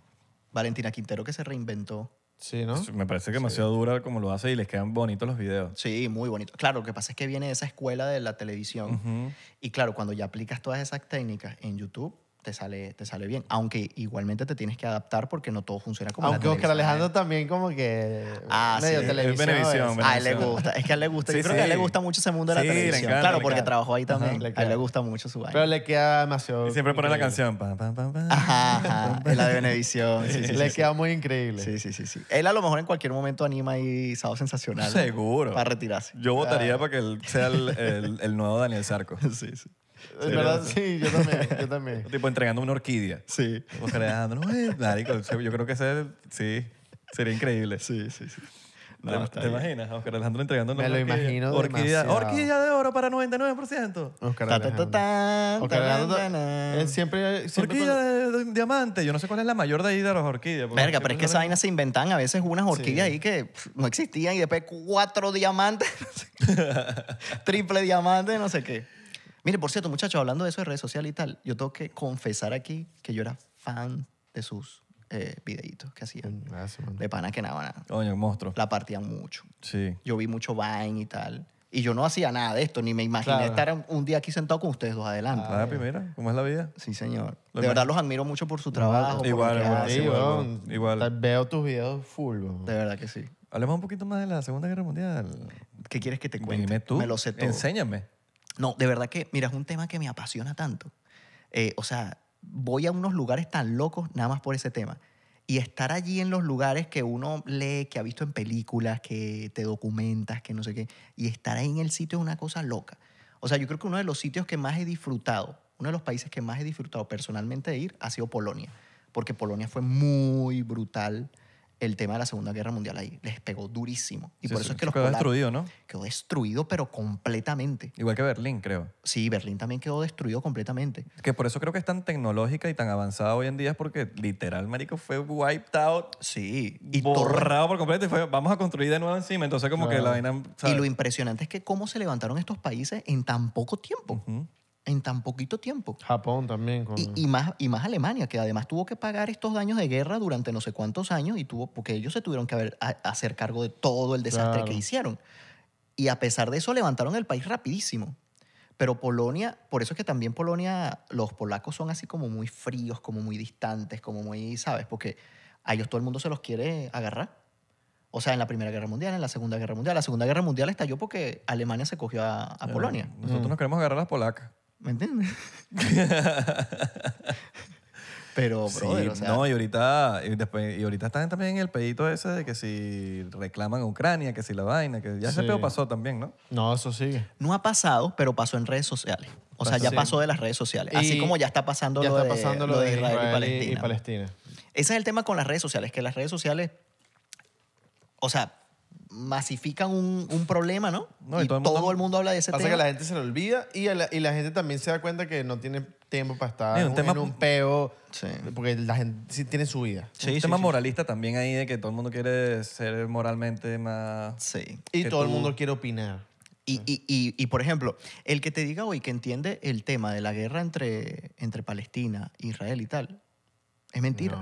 [SPEAKER 1] Valentina Quintero que se reinventó. Sí, ¿no? Me parece que demasiado dura como lo hace y les quedan bonitos los videos. Sí, muy bonito. Claro, lo que pasa es que viene de esa escuela de la televisión. Y claro, cuando ya aplicas todas esas técnicas en YouTube, te sale, te sale bien. Aunque igualmente te tienes que adaptar porque no todo funciona como Aunque la Oscar Alejandro
[SPEAKER 3] también como que ah, medio sí. a ah, él le gusta. Es que a él le gusta. Yo creo que a él le gusta mucho ese mundo de la televisión. claro, porque trabajó ahí también.
[SPEAKER 1] a él le gusta mucho su baile.
[SPEAKER 3] Pero le queda demasiado... Y siempre pone la canción. ajá, ajá. Es la de
[SPEAKER 1] Benevisión. le queda muy increíble. Sí, sí, sí, sí. Él a lo mejor en cualquier momento anima y sabe sensacional. Seguro. Para retirarse.
[SPEAKER 2] Yo votaría para que él sea el, nuevo Daniel Sarco. Sí, sí. En verdad,
[SPEAKER 3] sí, yo también, yo también.
[SPEAKER 2] Tipo entregando una orquídea. Sí. Oscar eh, Alejandro yo creo que ese, sí, sería increíble. Sí, sí, sí. ¿Te, imaginas? Oscar Alejandro entregando Me lo orquídea. imagino orquídea, orquídea de oro para 99%. Oscar Alejandro. Ta, Oscar
[SPEAKER 1] Alejandro. Él siempre, siempre orquídea de, diamante. Yo no sé cuál es la mayor de ahí de las orquídeas. Verga, pero es que esas vainas se inventan a veces unas orquídeas ahí que no existían y después cuatro diamantes, triple diamante, no sé qué. Mire, por cierto, muchachos, hablando de eso de redes sociales y tal, yo tengo que confesar aquí que yo era fan de sus eh, videitos que hacían. Mm, ah, de pana que nada, nada. Coño, monstruo. La partían mucho. Sí. Yo vi mucho Vine y tal. Y yo no hacía nada de esto, ni me imaginé estar un- día aquí sentado con ustedes dos adelante. Ah, primera, ¿cómo es la vida? Sí, señor. de verdad los admiro mucho por su trabajo. Igual, igual. Igual. Veo tus videos full, De verdad que sí. Hablemos un poquito más de la Segunda Guerra Mundial. ¿Qué quieres que te cuente? Dime tú. Me lo sé todo. Enséñame. No, de verdad que, mira, es un tema que me apasiona tanto. Eh, o sea, voy a unos lugares tan locos nada más por ese tema. Y estar allí en los lugares que uno lee, que ha visto en películas, que te documentas, que no sé qué, y estar ahí en el sitio es una cosa loca. O sea, yo creo que uno de los sitios que más he disfrutado, uno de los países que más he disfrutado personalmente de ir, ha sido Polonia, porque Polonia fue muy brutal el tema de la Segunda Guerra Mundial ahí. Les pegó durísimo. Y por eso es que los quedó destruido, ¿no? Quedó destruido, pero completamente. Igual que Berlín, creo. Sí, Berlín también quedó destruido completamente. Que por eso creo que es tan tecnológica y tan avanzada
[SPEAKER 2] hoy en día, es porque literal, marico, fue wiped out. Sí. Y borrado por completo y fue, vamos a construir de nuevo encima. Entonces como que la vaina... Y lo
[SPEAKER 1] impresionante es que cómo se levantaron estos países en tan poco tiempo en tan poquito tiempo.
[SPEAKER 3] Japón también. Y,
[SPEAKER 1] más, y más Alemania, que además tuvo que pagar estos daños de guerra durante no sé cuántos años y tuvo, porque ellos se tuvieron que hacer cargo de todo el desastre que hicieron. Y a pesar de eso, levantaron el país rapidísimo. Pero Polonia, por eso es que también Polonia, los polacos son así como muy fríos, como muy distantes, como muy, ¿sabes? Porque a ellos todo el mundo se los quiere agarrar. O sea, en la Primera Guerra Mundial, en la Segunda Guerra Mundial. La Segunda Guerra Mundial estalló porque Alemania se cogió a, Polonia. Nosotros no nos queremos agarrar a las polacas. ¿Me entiendes? Pero,
[SPEAKER 2] No, y ahorita, y, después, y ahorita están también en el pedito ese de que si reclaman a Ucrania, que si la vaina, que ya ese pedo pasó
[SPEAKER 1] también, ¿no?
[SPEAKER 3] No, eso sigue.
[SPEAKER 1] No ha pasado, pero pasó en redes sociales.
[SPEAKER 3] O sea, ya pasó de las
[SPEAKER 1] redes sociales. así como ya está pasando, lo, de- pasando lo de Israel, y, Palestina. Ese es el tema con las redes sociales,
[SPEAKER 3] que las redes sociales, o sea, masifican un, un problema, ¿no? y, todo, el mundo, habla de ese tema. Pasa que la gente se lo olvida y, la, y la gente también se da cuenta que no tiene tiempo para estar un en tema, un peo. Porque la gente sí tiene su vida. Sí, un tema
[SPEAKER 2] moralista también ahí de que todo el mundo quiere ser moralmente más. Sí. Y todo el mundo quiere
[SPEAKER 1] opinar. Y, y, y, por ejemplo, el que te diga hoy que entiende el tema de la guerra entre, entre Palestina, Israel y tal, es mentira.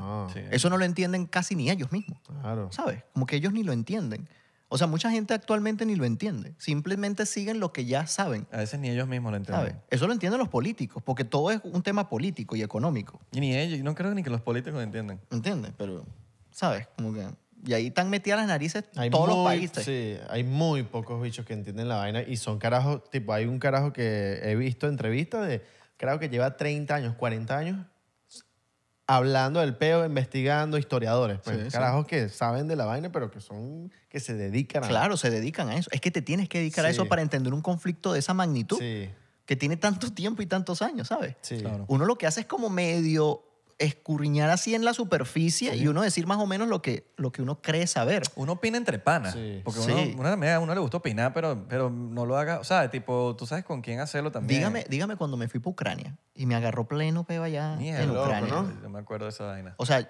[SPEAKER 1] Eso no lo entienden casi ni ellos mismos. Claro. ¿Sabes? Como que ellos ni lo entienden. O sea, mucha gente actualmente ni lo entiende. Simplemente siguen lo que ya saben. A veces ni ellos mismos lo entienden. Eso lo entienden los políticos, porque todo es un tema político y económico. Y ni ellos, no creo ni que los políticos lo entiendan. Entienden, Pero, ¿sabes? Como que... Y ahí están metidas las narices todos los países.
[SPEAKER 3] Sí, hay muy pocos bichos que entienden la vaina y son carajos, tipo, hay un carajo que he visto entrevistas de, creo que lleva 30 años, 40 años hablando del peo, investigando, historiadores. Pues, carajos que saben de la vaina, pero que son, que se dedican a Claro, se dedican a eso. Es que te tienes
[SPEAKER 1] que dedicar a eso para entender un conflicto de esa magnitud.
[SPEAKER 3] Que
[SPEAKER 1] tiene tanto tiempo y tantos años, ¿sabes? Claro. Uno lo que hace es como medio escurriñar así en la superficie y uno decir más o menos lo que, lo que uno cree saber. Uno opina entre panas. Porque uno,
[SPEAKER 2] a uno le gusta opinar, pero, pero no lo haga. O sea, tipo, tú sabes con quién hacerlo también. Dígame,
[SPEAKER 1] dígame cuando me fui para Ucrania y me agarró pleno peo allá en Ucrania. ¿no?
[SPEAKER 2] Yo me acuerdo de esa vaina.
[SPEAKER 1] O sea,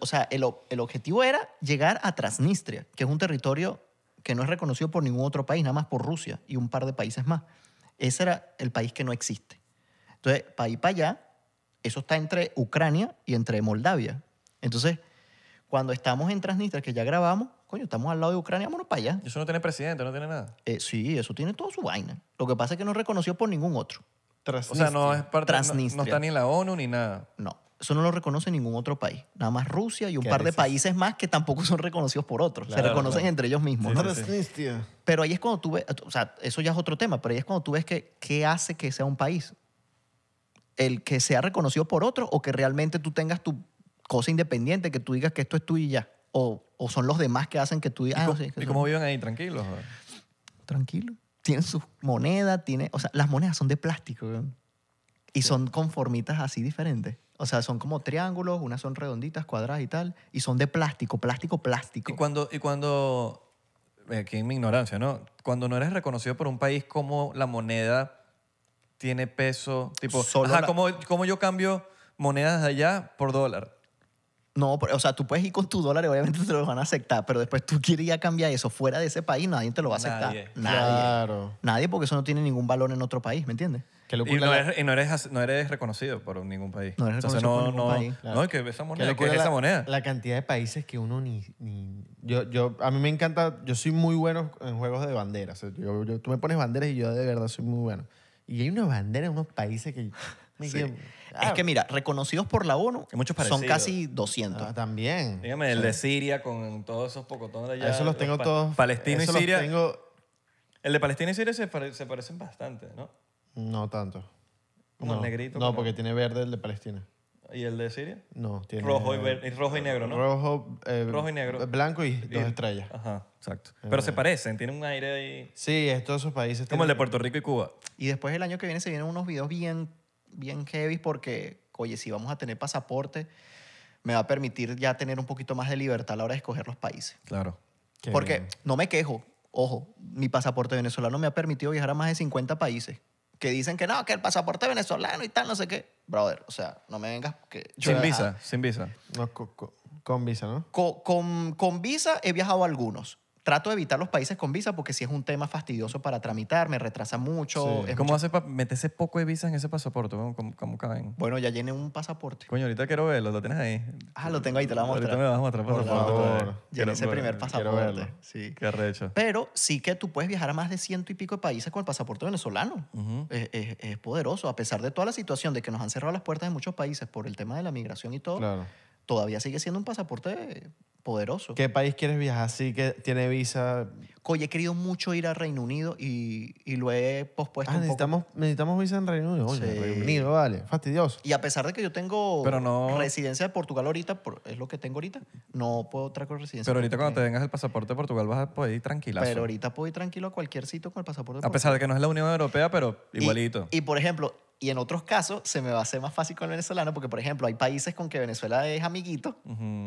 [SPEAKER 1] o sea el, el objetivo era llegar a Transnistria, que es un territorio que no es reconocido por ningún otro país, nada más por Rusia y un par de países más. Ese era el país que no existe. Entonces, para ir para allá, eso está entre Ucrania y entre Moldavia. Entonces, cuando estamos en Transnistria, que ya grabamos, coño, estamos al lado de Ucrania, vámonos para allá. Eso no tiene presidente, no tiene nada. Eh, sí, eso tiene toda su vaina. Lo que pasa es que no es reconocido por ningún otro.
[SPEAKER 3] O sea, no es parte, Transnistria. No, está ni
[SPEAKER 1] la ONU ni nada. No, eso no lo reconoce ningún otro país. Nada más Rusia y un par de países más que tampoco son reconocidos por otros. Se reconocen entre ellos mismos. ¿no?
[SPEAKER 3] Transnistria.
[SPEAKER 1] Pero ahí es cuando tú ves, o sea, eso ya es otro tema, pero ahí es cuando tú ves que qué hace que sea un país el que sea reconocido por otro o que realmente tú tengas tu cosa independiente, que tú digas que esto es tuyo y ya? O, son los demás que hacen que tú digas... ¿Y, ah, ¿y cómo
[SPEAKER 2] viven ahí? ¿Tranquilos?
[SPEAKER 1] Tranquilos. Tienen sus monedas, tiene O sea, las monedas son de plástico. Y son son conformitas así diferentes. O sea, son como triángulos, unas son redonditas, cuadradas y tal, y son de plástico, plástico, plástico.
[SPEAKER 2] Y cuando, y cuando eh, aquí en mi ignorancia, ¿no? Cuando no eres reconocido por un país, como la moneda tiene peso. Tipo, Solo ajá, ¿cómo, cómo yo cambio monedas de allá por dólar?
[SPEAKER 1] No, o sea, tú puedes ir con tu dólar y obviamente te lo van a aceptar, pero después tú quieres ir a cambiar eso fuera de ese país, nadie te lo va a aceptar. Nadie. Nadie. Nadie, porque eso no tiene ningún valor en otro país, ¿me entiendes? Y no
[SPEAKER 2] eres, no eres, reconocido por ningún país. No eres reconocido por ningún no, país. No, no, es que esa moneda,
[SPEAKER 3] la- cantidad de países que uno ni... yo, yo, a mí me encanta... Yo soy muy bueno en juegos de banderas. tú me pones banderas y yo de verdad soy muy bueno. Y hay una bandera en unos países que... es que
[SPEAKER 1] ah. mira, reconocidos por la ONU muchos son casi
[SPEAKER 3] 200. Ah, también. Dígame, el de
[SPEAKER 1] Siria con todos esos pocotones de allá. Eso los tengo todos. Palestina y Siria.
[SPEAKER 2] El de Palestina y Siria se, parecen bastante, ¿no?
[SPEAKER 3] No tanto. Como el negrito. No, porque tiene verde el de Palestina.
[SPEAKER 2] ¿Y el de Siria? No, tiene. Rojo y, rojo y negro,
[SPEAKER 3] ¿no? Rojo, eh, rojo y negro. Blanco y, dos estrellas. Ajá, exacto. Eh, Pero eh. se parecen, tienen un aire ahí. Sí, es todos esos países. Como el de Puerto Rico y Cuba.
[SPEAKER 1] Y después el año que viene se vienen unos videos bien, bien heavy porque, oye, si vamos a tener pasaporte, me va a permitir ya tener un poquito más de libertad a la hora de escoger los países. Claro. porque no me quejo. Ojo, mi pasaporte venezolano me ha permitido viajar a más de 50 países que dicen que no, que el pasaporte venezolano y tal, no sé qué.
[SPEAKER 3] Brother, o sea,
[SPEAKER 1] no me vengas que yo Sin visa,
[SPEAKER 3] sin visa. No, con
[SPEAKER 1] visa, ¿no? Con, con visa he viajado algunos trato de evitar los países con visa porque si sí es un tema fastidioso para tramitar, me retrasa mucho. Sí. ¿Cómo
[SPEAKER 2] hace para meterse poco de visa en ese pasaporte? ¿Cómo, caben?
[SPEAKER 1] Bueno, ya llené un pasaporte. Coño, ahorita quiero verlo, lo tienes ahí. Ah, lo tengo ahí, te lo vamos a mostrar. Ahorita me vas a mostrar por favor. Llené ese primer pasaporte. Sí. Qué recho. Pero sí que tú puedes viajar a más de ciento y pico de países con el pasaporte venezolano. es, es, poderoso, a pesar de toda la situación de que nos han cerrado las puertas de muchos países por el tema de la migración y todo. Claro todavía sigue siendo un pasaporte
[SPEAKER 3] poderoso. ¿Qué país quieres viajar así que tiene visa? Oye, he querido mucho ir a Reino Unido y, y lo he pospuesto ah, necesitamos, necesitamos visa en Reino Unido. Reino Unido, vale, fastidioso.
[SPEAKER 1] Y a pesar de que yo tengo residencia de Portugal ahorita, es lo que tengo ahorita, no puedo traer con residencia. Pero ahorita cuando te
[SPEAKER 2] tengas el pasaporte de Portugal vas a poder ir tranquila. Pero ahorita
[SPEAKER 1] puedo ir tranquilo a cualquier sitio con el pasaporte de Portugal. A pesar de que
[SPEAKER 2] no es la Unión Europea, pero igualito.
[SPEAKER 1] y por ejemplo, y en otros casos se me va a hacer más fácil con el venezolano porque, por ejemplo, hay países con que Venezuela es amiguito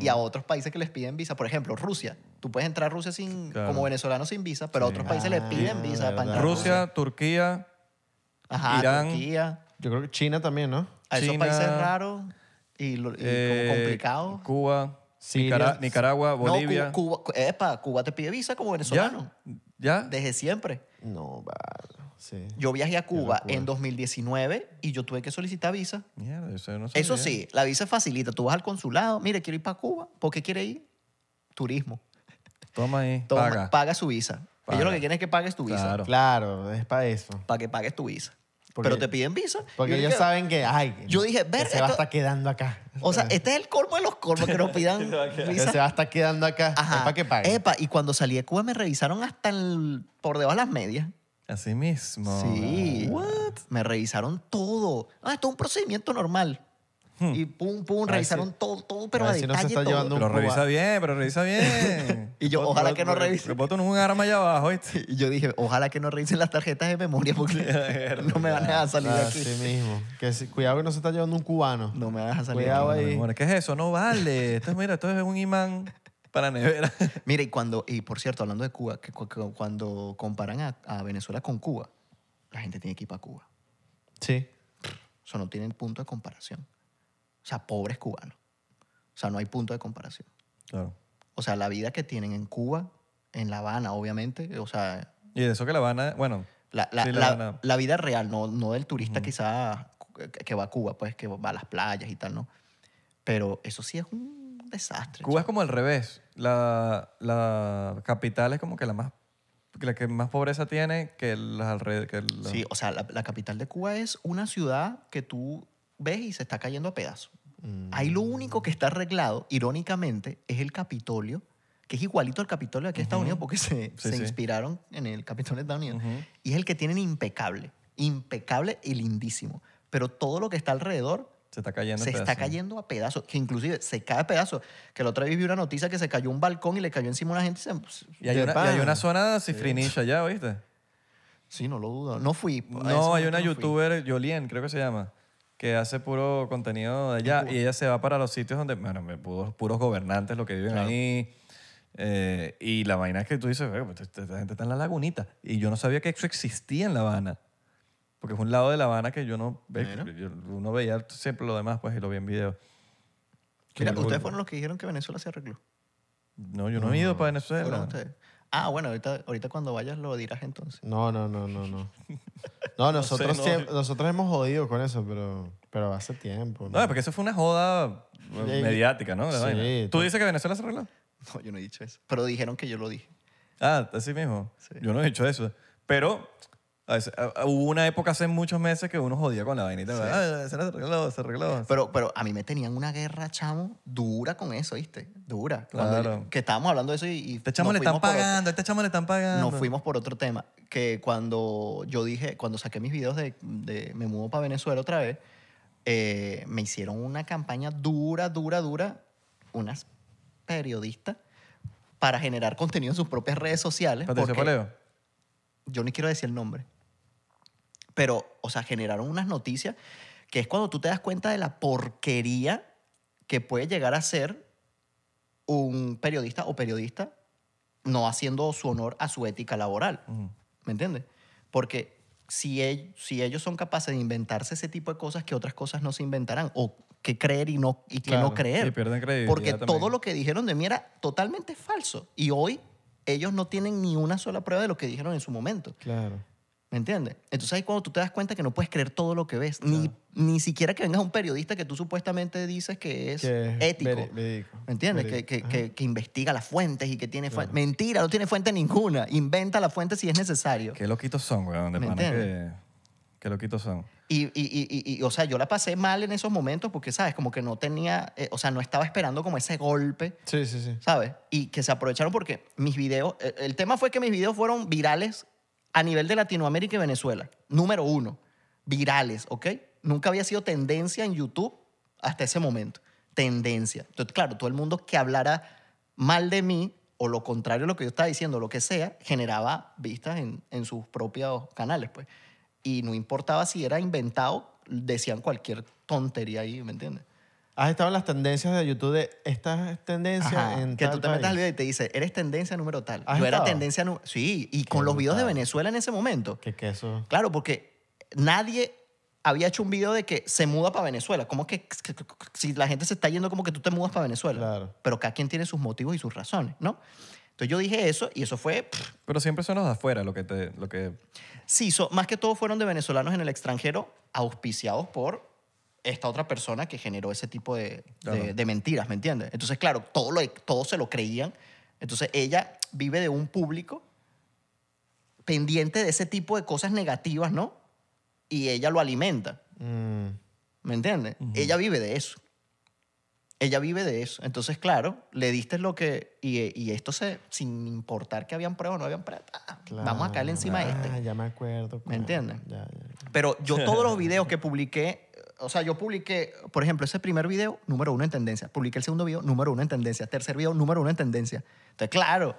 [SPEAKER 1] y a otros países que les piden visa. Por ejemplo, Rusia. Tú puedes entrar a Rusia sin, como venezolano sin visa, pero a otros países le ah, piden visa. Para
[SPEAKER 3] Rusia, Turquía, Irán. Turquía. Yo creo que China también, ¿no? A esos países raros y, eh, complicados. Cuba. Nicaragua, Bolivia. No,
[SPEAKER 1] Cuba, Cuba te pide visa como venezolano. ¿Ya? ¿Ya? Desde siempre. No, va... Yo viajé a Cuba en 2019 y yo tuve que solicitar visa. eso, sí, la visa facilita. Tú vas al consulado, mire, quiero ir para Cuba. ¿Por qué quiere ir? Turismo. Toma ahí, paga. paga. su visa. Ellos lo que quieren es que pagues tu visa. Claro, es para eso. Para que pagues tu visa. pero te piden visa. Porque ellos saben
[SPEAKER 3] que, ay, yo dije, ver, se va a estar quedando acá. O sea, este es el colmo de los colmos, que nos pidan
[SPEAKER 1] visa. se va a estar quedando acá. para que pague. Epa, y cuando salí de Cuba me revisaron hasta el, por debajo de las medias. Así mismo. Sí. What? Me revisaron todo. Ah, esto es un procedimiento normal. Hmm. Y pum, pum, revisaron todo, todo, pero a, detalle está Llevando un pero revisa bien, pero revisa bien. y yo, ojalá que no revisen. es un arma allá abajo. ¿viste? Y yo dije, ojalá que no revisen las tarjetas de memoria porque
[SPEAKER 3] no me van a dejar salir de aquí. Así mismo. Que cuidado que no se está llevando un cubano. No me van a salir. Cuidado ahí. Bueno, ¿qué es eso? No vale. Esto mira, esto
[SPEAKER 1] es un imán la nevera. Mira, y cuando, y por cierto, hablando de Cuba, que cuando comparan a, Venezuela con Cuba, la gente tiene que ir para Cuba. Sí. eso no tienen punto de comparación. O sea, pobres cubanos. O sea, no hay punto de comparación. Claro. O sea, la vida que tienen en Cuba, en La Habana, obviamente, o sea, Y eso que La Habana, bueno, la, vida real, no, no del turista quizá que- que va a Cuba, pues, que va a las playas y tal, ¿no? Pero eso sí es un desastre. Cuba es como al revés la, capital es como que la más la que más pobreza tiene que las alrededores. Sí, o sea, la, capital de Cuba es una ciudad que tú ves y se está cayendo a pedazos. Mm. Ahí lo único que está arreglado, irónicamente, es el Capitolio, que es igualito al Capitolio de aquí en Estados Unidos porque se, inspiraron en el Capitolio de Estados Unidos. Y es el que tienen impecable, impecable y lindísimo. Pero todo lo que está alrededor se está cayendo Se a está cayendo a pedazos. Que inclusive se cae a pedazos. Que la otra vez vi una noticia que se cayó un balcón y le cayó encima a una gente. Y, hay, una,
[SPEAKER 2] zona hay, una, allá, ¿oíste?
[SPEAKER 1] Sí, no lo dudo. No fui. No, hay una youtuber,
[SPEAKER 2] jolien Yolien, creo que se llama, que hace puro contenido de allá y ella se va para los sitios donde, bueno, puros, puros gobernantes, lo que viven ahí. Eh, y la vaina es que tú dices, pues, esta gente está en la lagunita. Y yo no sabía que eso existía en La Habana. Porque es un lado de La Habana que yo no veía. uno veía siempre lo demás, pues, y lo vi en video.
[SPEAKER 1] Mira, ustedes fueron los que dijeron que Venezuela se arregló. No, yo no, he ido para Venezuela. Ah, bueno, ahorita, ahorita cuando vayas lo dirás entonces.
[SPEAKER 3] No, no, no, no, no. No, nosotros, nosotros hemos jodido con eso, pero, pero hace tiempo. No, porque eso
[SPEAKER 1] fue una joda eh, mediática, ¿no? sí, ¿Tú dices que Venezuela se arregló? No, yo no he dicho eso. Pero dijeron que yo lo dije.
[SPEAKER 3] Ah, así mismo. Yo
[SPEAKER 1] no
[SPEAKER 2] he dicho eso. Pero hubo una época hace muchos meses que uno jodía con la vainita.
[SPEAKER 1] Se se arregló, se arregló. Pero, pero a mí me tenían una guerra, chamo, dura con eso, ¿viste? Dura. que estábamos hablando de eso y... este chamo le están pagando, este chamo le están pagando. Nos fuimos por otro tema, que cuando yo dije, cuando saqué mis videos de, Me Mudo para Venezuela otra vez, eh, me hicieron una campaña dura, dura, dura, unas periodistas, para generar contenido en sus propias redes sociales. porque yo ni quiero decir el nombre pero, o sea, generaron unas noticias que es cuando tú te das cuenta de la porquería que puede llegar a ser un periodista o periodista no haciendo su honor a su ética laboral. ¿Me entiendes? Porque e, si, ellos son capaces de inventarse ese tipo de cosas que otras cosas no se inventarán o que creer y no y que no creer porque todo lo que dijeron de mí era totalmente falso y hoy ellos no tienen ni una sola prueba de lo que dijeron en su momento claro ¿Me entiendes? Entonces ahí cuando tú te das cuenta que no puedes creer todo lo que ves, ni, ni siquiera que vengas un periodista que tú supuestamente dices que es ético. ¿Me entiendes? Que, que- que- investiga las fuentes y que tiene fuentes. Mentira, no tiene fuente ninguna. Inventa la fuente si es necesario.
[SPEAKER 2] Qué loquitos son, weón. ¿Me que, entiendes? qué loquitos son.
[SPEAKER 1] Y, y- y- y- o sea, yo la pasé mal en esos momentos porque, ¿sabes? Como que no tenía, eh, o sea, no estaba esperando como ese golpe, Sí, sí, sí. ¿sabes? Y que se aprovecharon porque mis videos, e, el tema fue que mis videos fueron virales a nivel de Latinoamérica y Venezuela. Número uno, virales, ¿ok? Nunca había sido tendencia en YouTube hasta ese momento. Tendencia. Entonces, claro, todo el mundo que hablara mal de mí o lo contrario a lo que yo estaba diciendo, lo que sea, generaba vistas en, en sus propios canales, pues. Y no importaba si era inventado, decían cualquier tontería ahí, ¿me entiendes? Has estado en las tendencias de YouTube de estas tendencias Que tú te metas al video y te dice, eres tendencia número tal. Yo era tendencia número... Sí, y con los videos de Venezuela en ese momento. ¿Qué queso? Claro, porque nadie había hecho un video de que se muda para Venezuela. Como que, si la gente se está yendo como que tú te mudas para Venezuela? Claro. Pero cada quien tiene sus motivos y sus razones, ¿no? Entonces yo dije eso y eso fue... Pero siempre son los de afuera lo que... Te, lo que... Sí, más que todo fueron de venezolanos en el extranjero auspiciados por esta otra persona que generó ese tipo de, mentiras, ¿me entiendes? Entonces, claro, todo todos se lo creían. Entonces, ella vive de un público pendiente de ese tipo de cosas negativas, ¿no? Y ella lo alimenta. Mm. ¿Me entiendes? Ella vive de eso. Ella vive de eso. Entonces, claro, le diste lo que... Y, esto se... Sin importar que habían pruebas o no habían pruebas. Ah, vamos a caerle encima este. Ah, ya me acuerdo. ¿Me entiendes? Pero yo todos los videos que publiqué o sea, yo publiqué, por ejemplo, ese primer video, número uno en tendencia. Publiqué el segundo video, número uno en tendencia. Tercer video, número uno en tendencia. Entonces, claro,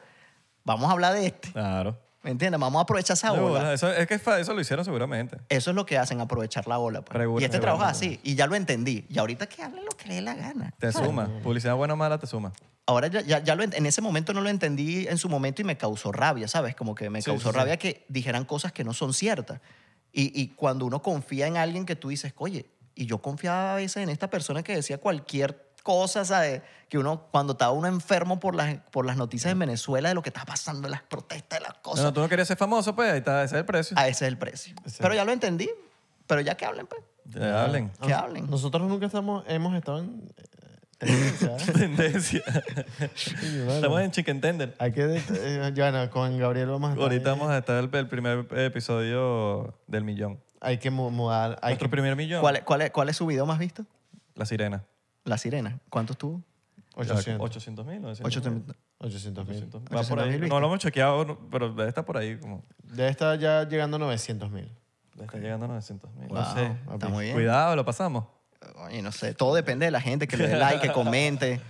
[SPEAKER 1] vamos a hablar de este. Claro. ¿Me entiendes? Vamos a aprovechar esa no, ola.
[SPEAKER 2] Eso, es que eso lo hicieron seguramente.
[SPEAKER 1] Eso es lo que hacen, aprovechar la ola. Pues. y este trabajo es así, y ya lo entendí. Y ahorita que hable lo que le dé la gana. Te suma. Publicidad buena o mala te suma. Ahora ya, ya, lo en, ese momento no lo entendí en su momento y me causó rabia, ¿sabes? Como que me causó rabia que dijeran cosas que no son ciertas. Y, y, cuando uno confía en alguien que tú dices, oye, y yo confiaba a veces en esta persona que decía cualquier cosa, ¿sabes? Que uno, cuando estaba uno enfermo por las, por las noticias en Venezuela de lo que estaba pasando, las protestas,
[SPEAKER 2] las cosas. No, tú no querías ser
[SPEAKER 1] famoso, pues, ahí está, ese es el precio. A ah, ese es el precio. Pero ya lo entendí. Pero ya que hablen, pues.
[SPEAKER 3] Ya hablen. Que hablen. Nosotros nunca estamos, hemos estado en eh, tendencia. ¿eh? Estamos en Chicken Tender. Hay que, eh, con Gabriel vamos Ahorita vamos a
[SPEAKER 2] estar el primer episodio del millón.
[SPEAKER 3] Hay que mudar. Nuestro primer millón. ¿Cuál, es-
[SPEAKER 1] cuál, es- su video más visto? La sirena. La Sirena. ¿Cuánto estuvo? 800. 800 mil. 800. mil.
[SPEAKER 2] No lo hemos chequeado, pero debe estar por ahí. Como,
[SPEAKER 3] Debe estar ya llegando a 900 mil. debe estar llegando a 900 mil. No sé. está muy bien. Cuidado, lo pasamos. Oye, no sé, todo depende de la gente, que le dé like, que comente.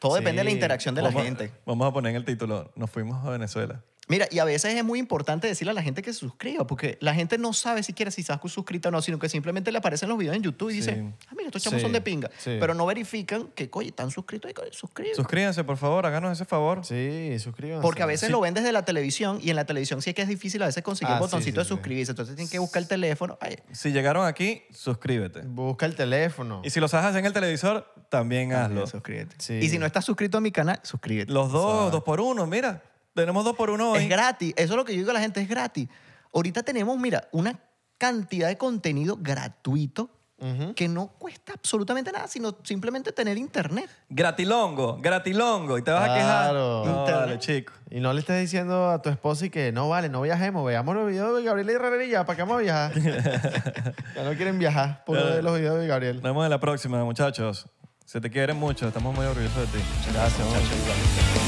[SPEAKER 3] Todo depende de la
[SPEAKER 1] interacción de la gente. Vamos
[SPEAKER 2] a poner en el título, nos fuimos a Venezuela.
[SPEAKER 1] Mira, y a veces es muy importante decirle a la gente que se suscriba, porque la gente no sabe si siquiera si estás suscrita o no, sino que simplemente le aparecen los videos en YouTube y dice, ah, mira, estos chamos son de pinga. Pero no verifican que, oye, están suscritos y suscríbanse.
[SPEAKER 2] Suscríbanse, por favor, háganos ese favor. Sí, suscríbanse. Porque a veces lo
[SPEAKER 1] ven desde la televisión y en la televisión sí es que es difícil a veces conseguir ah, el botoncito de suscribirse. Entonces tienen que buscar el teléfono.
[SPEAKER 2] Si llegaron aquí, suscríbete.
[SPEAKER 1] Busca el teléfono. Y si
[SPEAKER 2] lo haces en el televisor, también, hazlo. Suscríbete. Y si no
[SPEAKER 1] estás suscrito a mi canal, suscríbete. Los dos, dos por uno, mira. Tenemos dos por uno hoy. Es gratis. Eso es lo que yo digo a la gente, es gratis. Ahorita tenemos, mira, una cantidad de contenido gratuito que no cuesta absolutamente nada, sino simplemente tener internet.
[SPEAKER 2] Gratilongo, gratilongo. Y te vas a quejar.
[SPEAKER 3] No, chico. Y no le estés diciendo a tu esposa y que no vale, no viajemos, veamos los videos de Gabriel y Riverilla ¿para qué vamos a viajar? ya no quieren viajar por los videos de Gabriel.
[SPEAKER 2] Nos vemos en la próxima, muchachos. Se te quieren mucho, estamos muy orgullosos de ti. Gracias,
[SPEAKER 4] muchachos.